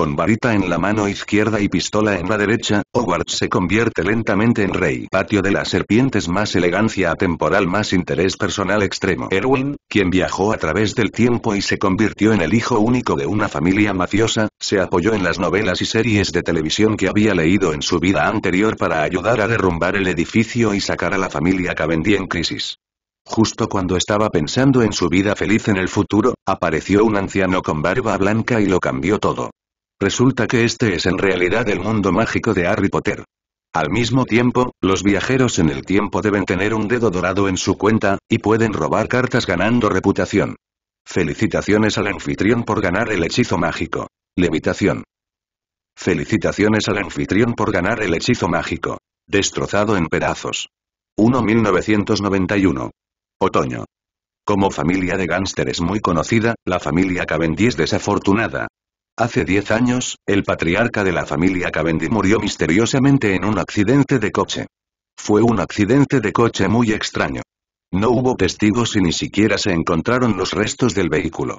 Con varita en la mano izquierda y pistola en la derecha, Hogwarts se convierte lentamente en rey. Patio de las serpientes más elegancia atemporal más interés personal extremo. Erwin, quien viajó a través del tiempo y se convirtió en el hijo único de una familia mafiosa, se apoyó en las novelas y series de televisión que había leído en su vida anterior para ayudar a derrumbar el edificio y sacar a la familia Cavendish en crisis. Justo cuando estaba pensando en su vida feliz en el futuro, apareció un anciano con barba blanca y lo cambió todo. Resulta que este es en realidad el mundo mágico de Harry Potter. Al mismo tiempo, los viajeros en el tiempo deben tener un dedo dorado en su cuenta, y pueden robar cartas ganando reputación. Felicitaciones al anfitrión por ganar el hechizo mágico. Levitación. Felicitaciones al anfitrión por ganar el hechizo mágico. Destrozado en pedazos. 1991. Otoño. Como familia de gánsteres muy conocida, la familia Cavendish desafortunada, Hace 10 años, el patriarca de la familia Cavendish murió misteriosamente en un accidente de coche. Fue un accidente de coche muy extraño. No hubo testigos y ni siquiera se encontraron los restos del vehículo.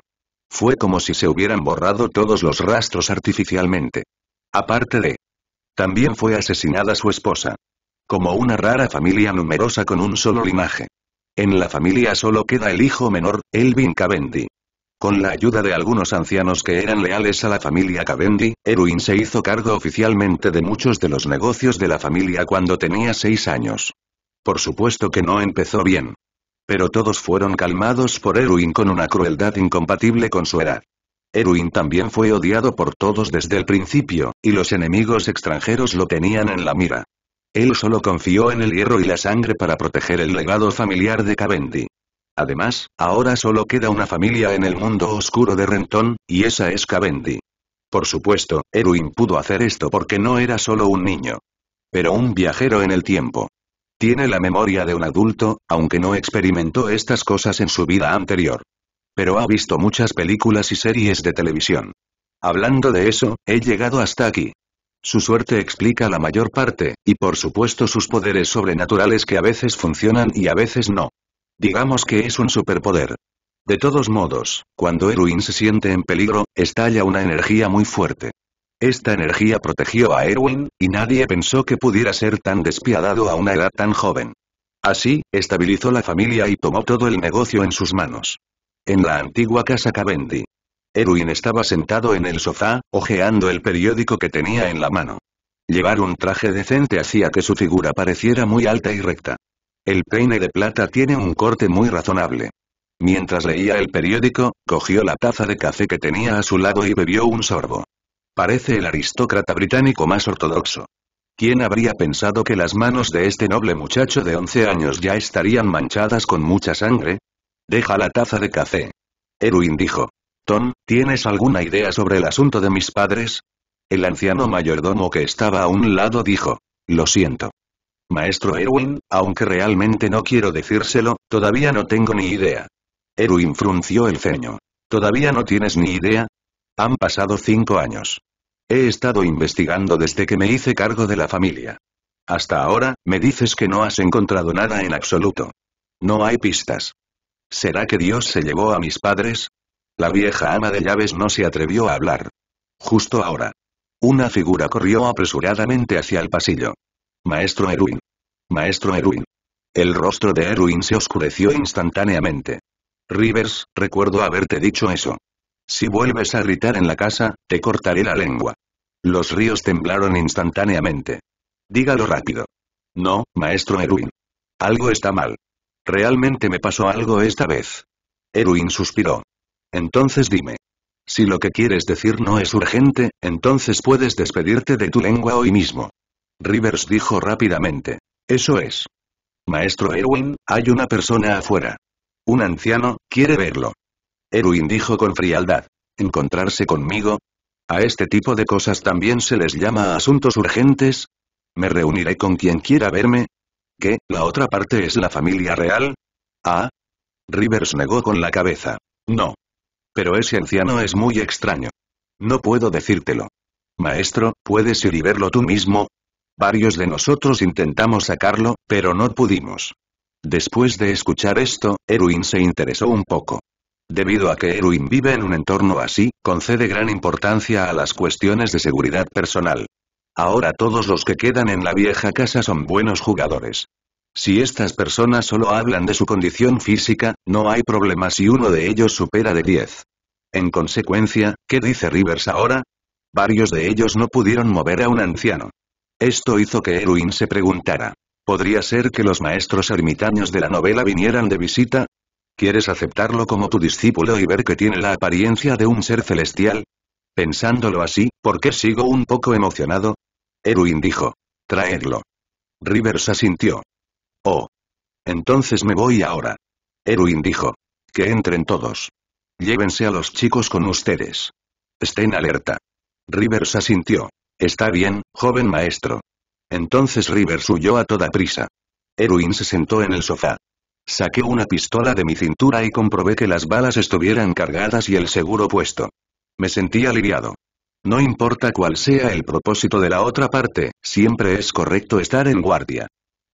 Fue como si se hubieran borrado todos los rastros artificialmente. Aparte de... También fue asesinada su esposa. Como una rara familia numerosa con un solo linaje. En la familia solo queda el hijo menor, Elvin Cavendish. Con la ayuda de algunos ancianos que eran leales a la familia Cavendi, Erwin se hizo cargo oficialmente de muchos de los negocios de la familia cuando tenía seis años. Por supuesto que no empezó bien. Pero todos fueron calmados por Erwin con una crueldad incompatible con su edad. Erwin también fue odiado por todos desde el principio, y los enemigos extranjeros lo tenían en la mira. Él solo confió en el hierro y la sangre para proteger el legado familiar de Cavendy. Además, ahora solo queda una familia en el mundo oscuro de Renton, y esa es Cavendi. Por supuesto, Erwin pudo hacer esto porque no era solo un niño. Pero un viajero en el tiempo. Tiene la memoria de un adulto, aunque no experimentó estas cosas en su vida anterior. Pero ha visto muchas películas y series de televisión. Hablando de eso, he llegado hasta aquí. Su suerte explica la mayor parte, y por supuesto sus poderes sobrenaturales que a veces funcionan y a veces no. Digamos que es un superpoder. De todos modos, cuando Erwin se siente en peligro, estalla una energía muy fuerte. Esta energía protegió a Erwin, y nadie pensó que pudiera ser tan despiadado a una edad tan joven. Así, estabilizó la familia y tomó todo el negocio en sus manos. En la antigua casa Cavendi. Erwin estaba sentado en el sofá, hojeando el periódico que tenía en la mano. Llevar un traje decente hacía que su figura pareciera muy alta y recta. El peine de plata tiene un corte muy razonable. Mientras leía el periódico, cogió la taza de café que tenía a su lado y bebió un sorbo. Parece el aristócrata británico más ortodoxo. ¿Quién habría pensado que las manos de este noble muchacho de 11 años ya estarían manchadas con mucha sangre? Deja la taza de café. Erwin dijo. Tom, ¿tienes alguna idea sobre el asunto de mis padres? El anciano mayordomo que estaba a un lado dijo. Lo siento. Maestro Erwin, aunque realmente no quiero decírselo, todavía no tengo ni idea. Erwin frunció el ceño. ¿Todavía no tienes ni idea? Han pasado cinco años. He estado investigando desde que me hice cargo de la familia. Hasta ahora, me dices que no has encontrado nada en absoluto. No hay pistas. ¿Será que Dios se llevó a mis padres? La vieja ama de llaves no se atrevió a hablar. Justo ahora. Una figura corrió apresuradamente hacia el pasillo. Maestro Erwin. Maestro Erwin. El rostro de Erwin se oscureció instantáneamente. Rivers, recuerdo haberte dicho eso. Si vuelves a gritar en la casa, te cortaré la lengua. Los ríos temblaron instantáneamente. Dígalo rápido. No, maestro Erwin. Algo está mal. Realmente me pasó algo esta vez. Erwin suspiró. Entonces dime. Si lo que quieres decir no es urgente, entonces puedes despedirte de tu lengua hoy mismo. Rivers dijo rápidamente. Eso es. Maestro Erwin, hay una persona afuera. Un anciano, quiere verlo. Erwin dijo con frialdad. ¿Encontrarse conmigo? ¿A este tipo de cosas también se les llama asuntos urgentes? ¿Me reuniré con quien quiera verme? ¿Qué, la otra parte es la familia real? Ah. Rivers negó con la cabeza. No. Pero ese anciano es muy extraño. No puedo decírtelo. Maestro, ¿puedes ir y verlo tú mismo? Varios de nosotros intentamos sacarlo, pero no pudimos. Después de escuchar esto, Erwin se interesó un poco. Debido a que Erwin vive en un entorno así, concede gran importancia a las cuestiones de seguridad personal. Ahora todos los que quedan en la vieja casa son buenos jugadores. Si estas personas solo hablan de su condición física, no hay problema si uno de ellos supera de 10. En consecuencia, ¿qué dice Rivers ahora? Varios de ellos no pudieron mover a un anciano. Esto hizo que Erwin se preguntara. ¿Podría ser que los maestros ermitaños de la novela vinieran de visita? ¿Quieres aceptarlo como tu discípulo y ver que tiene la apariencia de un ser celestial? Pensándolo así, ¿por qué sigo un poco emocionado? Erwin dijo. Traedlo. Rivers asintió. Oh. Entonces me voy ahora. Erwin dijo. Que entren todos. Llévense a los chicos con ustedes. Estén alerta. Rivers asintió. Está bien, joven maestro. Entonces Rivers huyó a toda prisa. Erwin se sentó en el sofá. Saqué una pistola de mi cintura y comprobé que las balas estuvieran cargadas y el seguro puesto. Me sentí aliviado. No importa cuál sea el propósito de la otra parte, siempre es correcto estar en guardia.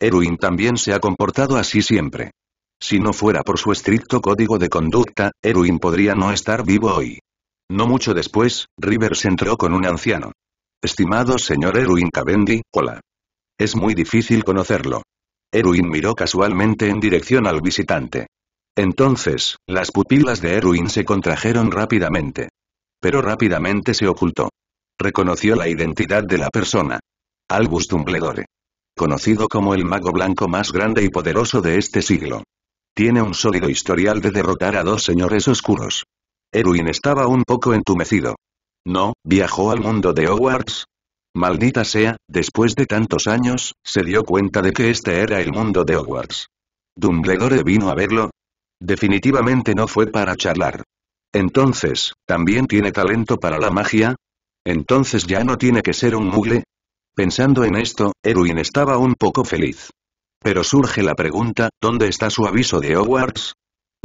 Erwin también se ha comportado así siempre. Si no fuera por su estricto código de conducta, Erwin podría no estar vivo hoy. No mucho después, Rivers entró con un anciano. Estimado señor Erwin Cavendi, hola. Es muy difícil conocerlo. Erwin miró casualmente en dirección al visitante. Entonces, las pupilas de Erwin se contrajeron rápidamente. Pero rápidamente se ocultó. Reconoció la identidad de la persona. Albus Dumbledore. Conocido como el mago blanco más grande y poderoso de este siglo. Tiene un sólido historial de derrotar a dos señores oscuros. Erwin estaba un poco entumecido. No, viajó al mundo de Hogwarts. Maldita sea, después de tantos años, se dio cuenta de que este era el mundo de Hogwarts. Dumbledore vino a verlo. Definitivamente no fue para charlar. Entonces, ¿también tiene talento para la magia? Entonces ya no tiene que ser un mugle. Pensando en esto, Erwin estaba un poco feliz. Pero surge la pregunta, ¿dónde está su aviso de Hogwarts?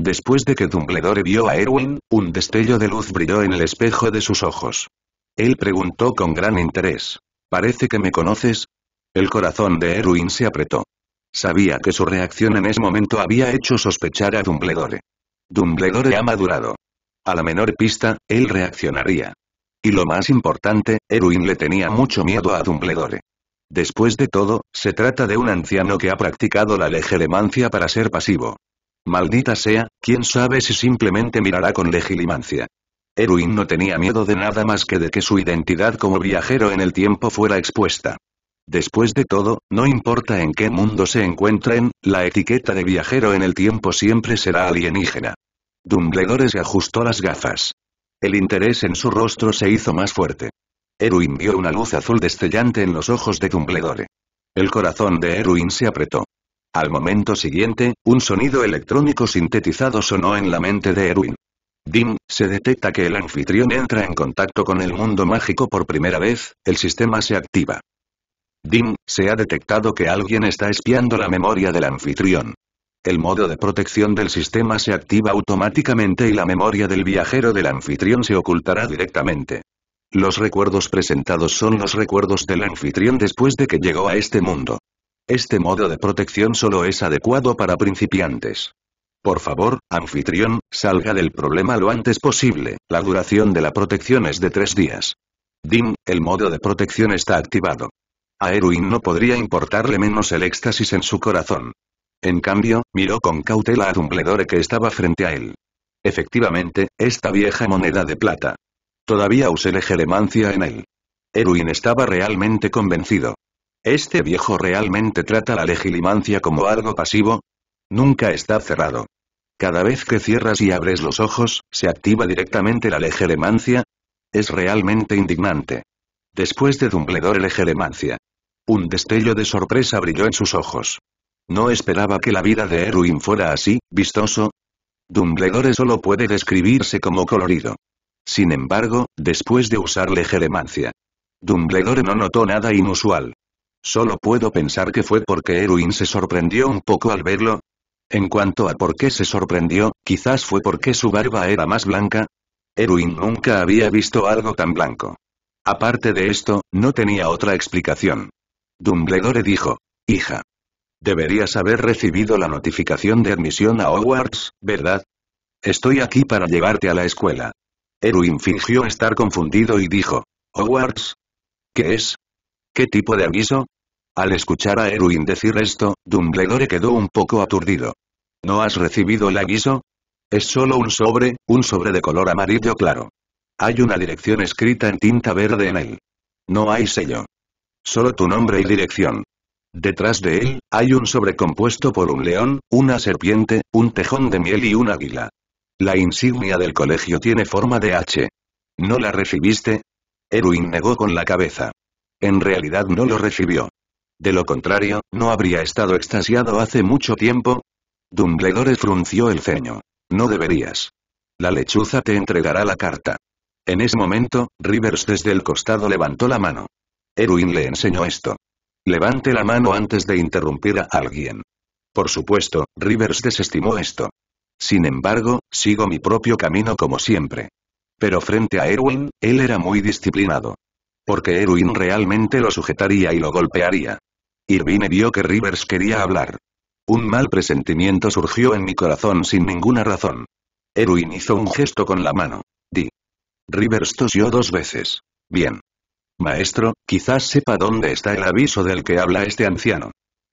Después de que Dumbledore vio a Erwin, un destello de luz brilló en el espejo de sus ojos. Él preguntó con gran interés. ¿Parece que me conoces? El corazón de Erwin se apretó. Sabía que su reacción en ese momento había hecho sospechar a Dumbledore. Dumbledore ha madurado. A la menor pista, él reaccionaría. Y lo más importante, Erwin le tenía mucho miedo a Dumbledore. Después de todo, se trata de un anciano que ha practicado la legeremancia para ser pasivo. Maldita sea, quién sabe si simplemente mirará con legilimancia. Erwin no tenía miedo de nada más que de que su identidad como viajero en el tiempo fuera expuesta. Después de todo, no importa en qué mundo se encuentren, la etiqueta de viajero en el tiempo siempre será alienígena. Dumbledore se ajustó las gafas. El interés en su rostro se hizo más fuerte. Erwin vio una luz azul destellante en los ojos de Dumbledore. El corazón de Erwin se apretó. Al momento siguiente, un sonido electrónico sintetizado sonó en la mente de Erwin. Dim, se detecta que el anfitrión entra en contacto con el mundo mágico por primera vez, el sistema se activa. Dim, se ha detectado que alguien está espiando la memoria del anfitrión. El modo de protección del sistema se activa automáticamente y la memoria del viajero del anfitrión se ocultará directamente. Los recuerdos presentados son los recuerdos del anfitrión después de que llegó a este mundo. Este modo de protección solo es adecuado para principiantes. Por favor, anfitrión, salga del problema lo antes posible, la duración de la protección es de tres días. Dim, el modo de protección está activado. A Erwin no podría importarle menos el éxtasis en su corazón. En cambio, miró con cautela a Dumbledore que estaba frente a él. Efectivamente, esta vieja moneda de plata. Todavía usé geremancia en él. Erwin estaba realmente convencido. ¿Este viejo realmente trata la legilimancia como algo pasivo? Nunca está cerrado. Cada vez que cierras y abres los ojos, se activa directamente la legilimancia. Es realmente indignante. Después de Dumbledore legilimancia. Un destello de sorpresa brilló en sus ojos. No esperaba que la vida de Erwin fuera así, vistoso. Dumbledore solo puede describirse como colorido. Sin embargo, después de usar legilimancia, Dumbledore no notó nada inusual. Solo puedo pensar que fue porque Erwin se sorprendió un poco al verlo. En cuanto a por qué se sorprendió, quizás fue porque su barba era más blanca. Erwin nunca había visto algo tan blanco. Aparte de esto, no tenía otra explicación. Dumbledore dijo, hija. Deberías haber recibido la notificación de admisión a Hogwarts, ¿verdad? Estoy aquí para llevarte a la escuela. Erwin fingió estar confundido y dijo, ¿Hogwarts? ¿Qué es? ¿Qué tipo de aviso? Al escuchar a Erwin decir esto, Dumbledore quedó un poco aturdido. ¿No has recibido el aviso? Es solo un sobre, un sobre de color amarillo claro. Hay una dirección escrita en tinta verde en él. No hay sello. Solo tu nombre y dirección. Detrás de él, hay un sobre compuesto por un león, una serpiente, un tejón de miel y un águila. La insignia del colegio tiene forma de H. ¿No la recibiste? Erwin negó con la cabeza. En realidad no lo recibió. De lo contrario, ¿no habría estado extasiado hace mucho tiempo? Dumbledore frunció el ceño. No deberías. La lechuza te entregará la carta. En ese momento, Rivers desde el costado levantó la mano. Erwin le enseñó esto. Levante la mano antes de interrumpir a alguien. Por supuesto, Rivers desestimó esto. Sin embargo, sigo mi propio camino como siempre. Pero frente a Erwin, él era muy disciplinado porque Erwin realmente lo sujetaría y lo golpearía. Irvine vio que Rivers quería hablar. Un mal presentimiento surgió en mi corazón sin ninguna razón. Erwin hizo un gesto con la mano. Di. Rivers tosió dos veces. Bien. Maestro, quizás sepa dónde está el aviso del que habla este anciano.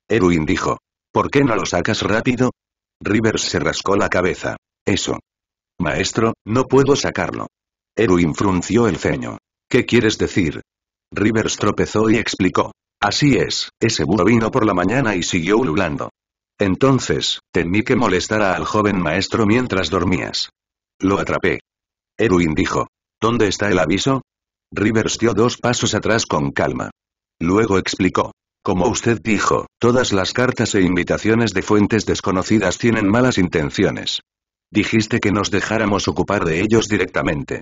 Erwin dijo. ¿Por qué no lo sacas rápido? Rivers se rascó la cabeza. Eso. Maestro, no puedo sacarlo. Erwin frunció el ceño. ¿Qué quieres decir? Rivers tropezó y explicó. Así es, ese búho vino por la mañana y siguió ululando. Entonces, temí que molestara al joven maestro mientras dormías. Lo atrapé. Erwin dijo. ¿Dónde está el aviso? Rivers dio dos pasos atrás con calma. Luego explicó. Como usted dijo, todas las cartas e invitaciones de fuentes desconocidas tienen malas intenciones. Dijiste que nos dejáramos ocupar de ellos directamente.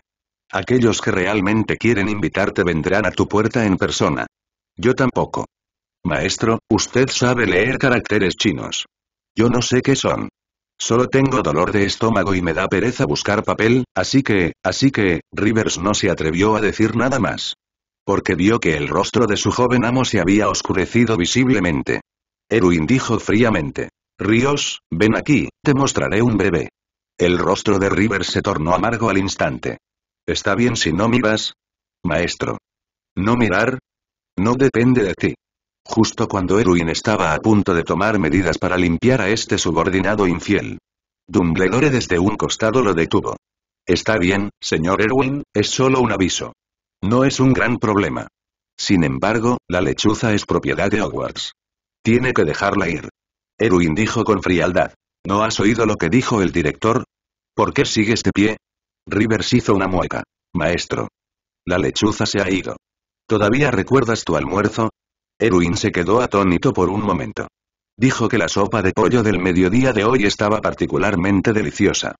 Aquellos que realmente quieren invitarte vendrán a tu puerta en persona. Yo tampoco. Maestro, usted sabe leer caracteres chinos. Yo no sé qué son. Solo tengo dolor de estómago y me da pereza buscar papel, así que, así que, Rivers no se atrevió a decir nada más. Porque vio que el rostro de su joven amo se había oscurecido visiblemente. Erwin dijo fríamente. Ríos, ven aquí, te mostraré un bebé. El rostro de Rivers se tornó amargo al instante. ¿Está bien si no miras? Maestro. ¿No mirar? No depende de ti. Justo cuando Erwin estaba a punto de tomar medidas para limpiar a este subordinado infiel. Dumbledore desde un costado lo detuvo. Está bien, señor Erwin, es solo un aviso. No es un gran problema. Sin embargo, la lechuza es propiedad de Hogwarts. Tiene que dejarla ir. Erwin dijo con frialdad. ¿No has oído lo que dijo el director? ¿Por qué sigues de pie? Rivers hizo una mueca. Maestro. La lechuza se ha ido. ¿Todavía recuerdas tu almuerzo? Erwin se quedó atónito por un momento. Dijo que la sopa de pollo del mediodía de hoy estaba particularmente deliciosa.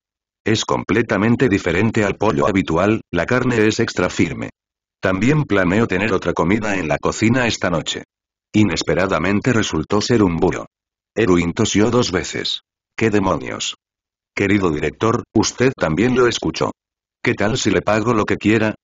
Es completamente diferente al pollo habitual, la carne es extra firme. También planeo tener otra comida en la cocina esta noche. Inesperadamente resultó ser un burro. Erwin tosió dos veces. ¿Qué demonios? Querido director, usted también lo escuchó. ¿Qué tal si le pago lo que quiera?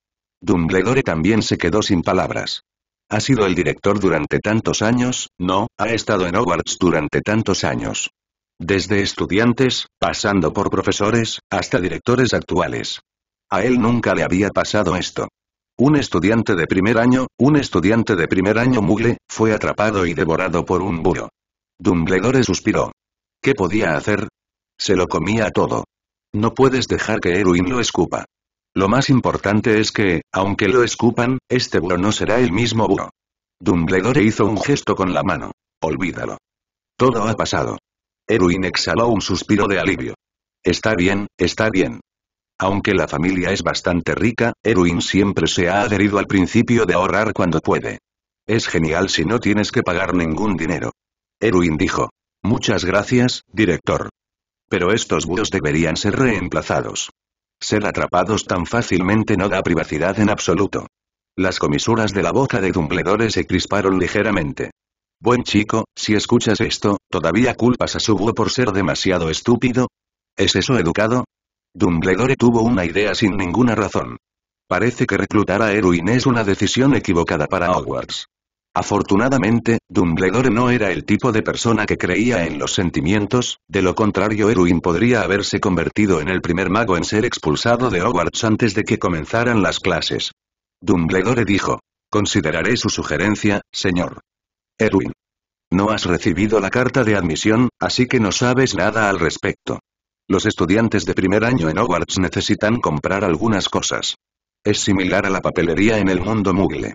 Dumbledore también se quedó sin palabras. Ha sido el director durante tantos años, no, ha estado en Hogwarts durante tantos años. Desde estudiantes, pasando por profesores, hasta directores actuales. A él nunca le había pasado esto. Un estudiante de primer año, un estudiante de primer año mugle, fue atrapado y devorado por un buro. Dumbledore suspiró. ¿Qué podía hacer? Se lo comía todo. No puedes dejar que Erwin lo escupa. Lo más importante es que, aunque lo escupan, este buro no será el mismo buro. Dumbledore hizo un gesto con la mano. Olvídalo. Todo ha pasado. Erwin exhaló un suspiro de alivio. Está bien, está bien. Aunque la familia es bastante rica, Erwin siempre se ha adherido al principio de ahorrar cuando puede. Es genial si no tienes que pagar ningún dinero. Erwin dijo. Muchas gracias, director. Pero estos búhos deberían ser reemplazados. Ser atrapados tan fácilmente no da privacidad en absoluto. Las comisuras de la boca de Dumbledore se crisparon ligeramente. Buen chico, si escuchas esto, ¿todavía culpas a su búho por ser demasiado estúpido? ¿Es eso educado? Dumbledore tuvo una idea sin ninguna razón. Parece que reclutar a Erwin es una decisión equivocada para Hogwarts. Afortunadamente, Dumbledore no era el tipo de persona que creía en los sentimientos, de lo contrario Erwin podría haberse convertido en el primer mago en ser expulsado de Hogwarts antes de que comenzaran las clases. Dumbledore dijo. Consideraré su sugerencia, señor. Erwin. No has recibido la carta de admisión, así que no sabes nada al respecto. Los estudiantes de primer año en Hogwarts necesitan comprar algunas cosas. Es similar a la papelería en el mundo mugle.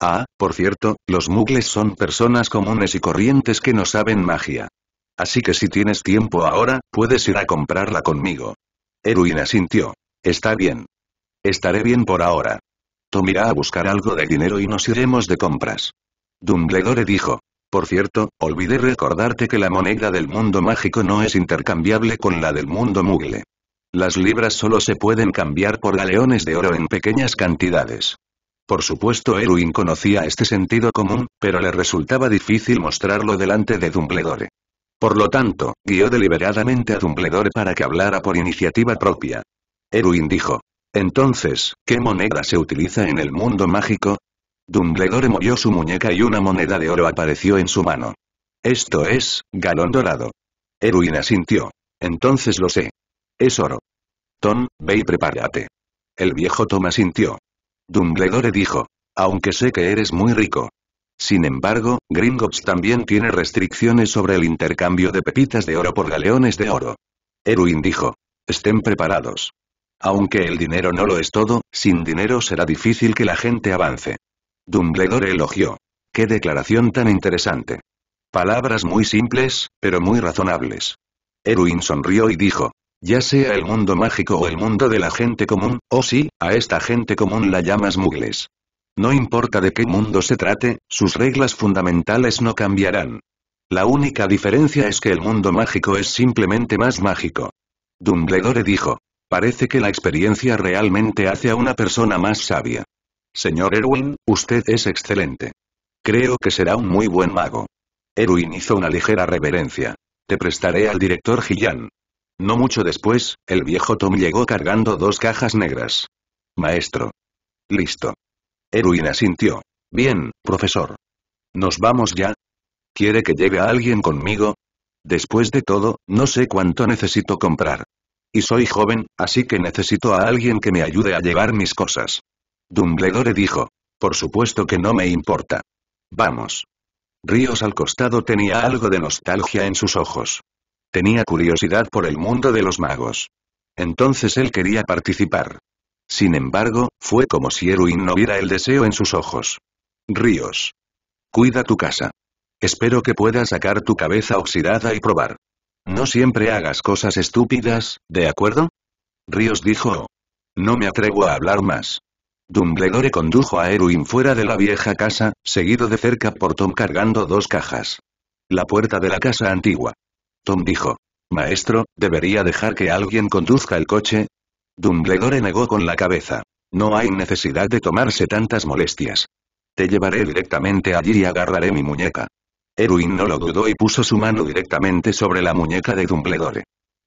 Ah, por cierto, los mugles son personas comunes y corrientes que no saben magia. Así que si tienes tiempo ahora, puedes ir a comprarla conmigo. Eruina sintió. Está bien. Estaré bien por ahora. Tomirá a buscar algo de dinero y nos iremos de compras. Dumbledore dijo. Por cierto, olvidé recordarte que la moneda del mundo mágico no es intercambiable con la del mundo mugle. Las libras solo se pueden cambiar por galeones de oro en pequeñas cantidades. Por supuesto Erwin conocía este sentido común, pero le resultaba difícil mostrarlo delante de Dumbledore. Por lo tanto, guió deliberadamente a Dumbledore para que hablara por iniciativa propia. Erwin dijo. Entonces, ¿qué moneda se utiliza en el mundo mágico? Dumbledore movió su muñeca y una moneda de oro apareció en su mano. Esto es, galón dorado. Erwin asintió. Entonces lo sé. Es oro. Tom, ve y prepárate. El viejo Tom asintió. Dumbledore dijo. Aunque sé que eres muy rico. Sin embargo, Gringotts también tiene restricciones sobre el intercambio de pepitas de oro por galeones de oro. Erwin dijo. Estén preparados. Aunque el dinero no lo es todo, sin dinero será difícil que la gente avance. Dumbledore elogió. ¡Qué declaración tan interesante! Palabras muy simples, pero muy razonables. Erwin sonrió y dijo. Ya sea el mundo mágico o el mundo de la gente común, o si, sí, a esta gente común la llamas mugles. No importa de qué mundo se trate, sus reglas fundamentales no cambiarán. La única diferencia es que el mundo mágico es simplemente más mágico. Dumbledore dijo. Parece que la experiencia realmente hace a una persona más sabia. Señor Erwin, usted es excelente. Creo que será un muy buen mago. Erwin hizo una ligera reverencia. Te prestaré al director Gillian. No mucho después, el viejo Tom llegó cargando dos cajas negras. Maestro. Listo. Erwin asintió. Bien, profesor. ¿Nos vamos ya? ¿Quiere que llegue alguien conmigo? Después de todo, no sé cuánto necesito comprar. Y soy joven, así que necesito a alguien que me ayude a llevar mis cosas. Dumbledore dijo. Por supuesto que no me importa. Vamos. Ríos al costado tenía algo de nostalgia en sus ojos. Tenía curiosidad por el mundo de los magos. Entonces él quería participar. Sin embargo, fue como si Erwin no viera el deseo en sus ojos. Ríos. Cuida tu casa. Espero que puedas sacar tu cabeza oxidada y probar. No siempre hagas cosas estúpidas, ¿de acuerdo? Ríos dijo. No me atrevo a hablar más. Dumbledore condujo a Erwin fuera de la vieja casa, seguido de cerca por Tom cargando dos cajas. La puerta de la casa antigua. Tom dijo. Maestro, ¿debería dejar que alguien conduzca el coche? Dumbledore negó con la cabeza. No hay necesidad de tomarse tantas molestias. Te llevaré directamente allí y agarraré mi muñeca. Erwin no lo dudó y puso su mano directamente sobre la muñeca de Dumbledore.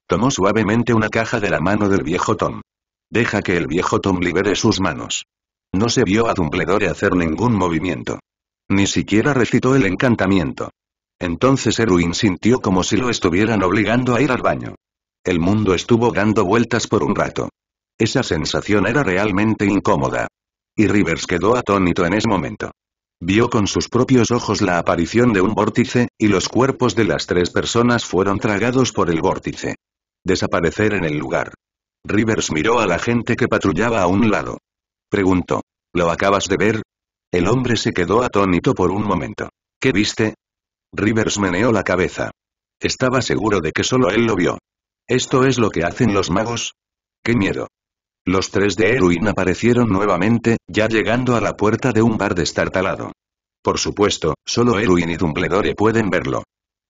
Tomó suavemente una caja de la mano del viejo Tom. Deja que el viejo Tom libere sus manos. No se vio a Dumbledore hacer ningún movimiento. Ni siquiera recitó el encantamiento. Entonces Erwin sintió como si lo estuvieran obligando a ir al baño. El mundo estuvo dando vueltas por un rato. Esa sensación era realmente incómoda. Y Rivers quedó atónito en ese momento. Vio con sus propios ojos la aparición de un vórtice, y los cuerpos de las tres personas fueron tragados por el vórtice. Desaparecer en el lugar. Rivers miró a la gente que patrullaba a un lado. Preguntó. ¿Lo acabas de ver? El hombre se quedó atónito por un momento. ¿Qué viste? Rivers meneó la cabeza. Estaba seguro de que solo él lo vio. ¿Esto es lo que hacen los magos? ¡Qué miedo! Los tres de Erwin aparecieron nuevamente, ya llegando a la puerta de un bar destartalado. Por supuesto, solo Erwin y Dumbledore pueden verlo.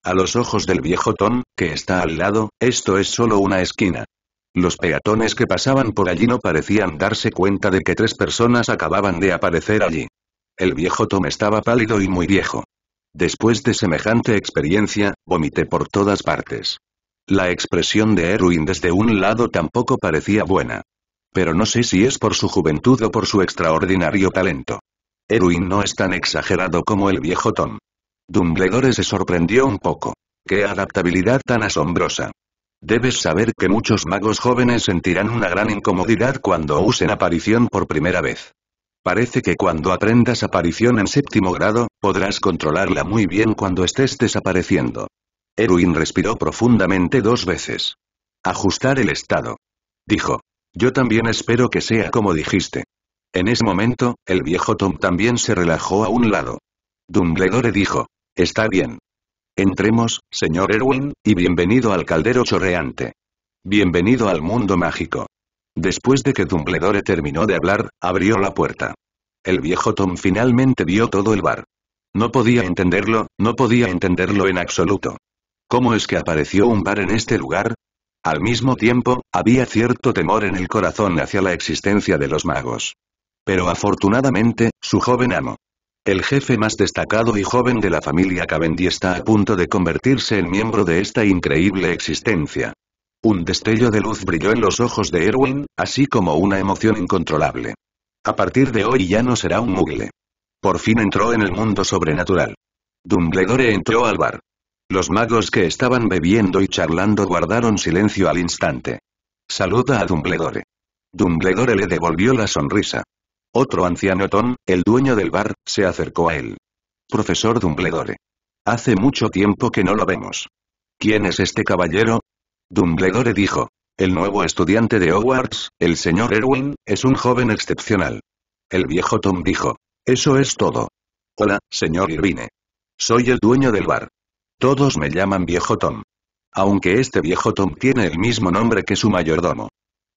A los ojos del viejo Tom, que está al lado, esto es solo una esquina. Los peatones que pasaban por allí no parecían darse cuenta de que tres personas acababan de aparecer allí. El viejo Tom estaba pálido y muy viejo. Después de semejante experiencia, vomité por todas partes. La expresión de Erwin desde un lado tampoco parecía buena. Pero no sé si es por su juventud o por su extraordinario talento. Erwin no es tan exagerado como el viejo Tom. Dumbledore se sorprendió un poco. ¡Qué adaptabilidad tan asombrosa! Debes saber que muchos magos jóvenes sentirán una gran incomodidad cuando usen aparición por primera vez. Parece que cuando aprendas aparición en séptimo grado, podrás controlarla muy bien cuando estés desapareciendo. Erwin respiró profundamente dos veces. Ajustar el estado. Dijo. Yo también espero que sea como dijiste. En ese momento, el viejo Tom también se relajó a un lado. Dumbledore dijo. Está bien. Entremos, señor Erwin, y bienvenido al caldero chorreante. Bienvenido al mundo mágico. Después de que Dumbledore terminó de hablar, abrió la puerta. El viejo Tom finalmente vio todo el bar. No podía entenderlo, no podía entenderlo en absoluto. ¿Cómo es que apareció un bar en este lugar? Al mismo tiempo, había cierto temor en el corazón hacia la existencia de los magos. Pero afortunadamente, su joven amo. El jefe más destacado y joven de la familia Cavendish está a punto de convertirse en miembro de esta increíble existencia. Un destello de luz brilló en los ojos de Erwin, así como una emoción incontrolable. A partir de hoy ya no será un mugle. Por fin entró en el mundo sobrenatural. Dumbledore entró al bar. Los magos que estaban bebiendo y charlando guardaron silencio al instante. Saluda a Dumbledore. Dumbledore le devolvió la sonrisa. Otro anciano Tom, el dueño del bar, se acercó a él. Profesor Dumbledore. Hace mucho tiempo que no lo vemos. ¿Quién es este caballero? Dumbledore dijo. El nuevo estudiante de Hogwarts, el señor Erwin, es un joven excepcional. El viejo Tom dijo. Eso es todo. Hola, señor Irvine. Soy el dueño del bar. Todos me llaman viejo Tom. Aunque este viejo Tom tiene el mismo nombre que su mayordomo.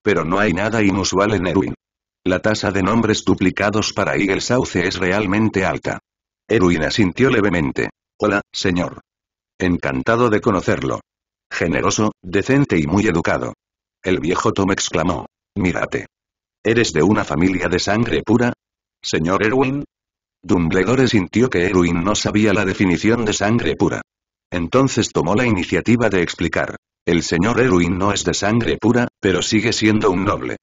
Pero no hay nada inusual en Erwin. La tasa de nombres duplicados para Eagle Sauce es realmente alta. Erwin asintió levemente. Hola, señor. Encantado de conocerlo generoso, decente y muy educado. El viejo Tom exclamó. Mírate. ¿Eres de una familia de sangre pura? Señor Erwin. Dumbledore sintió que Erwin no sabía la definición de sangre pura. Entonces tomó la iniciativa de explicar. El señor Erwin no es de sangre pura, pero sigue siendo un noble.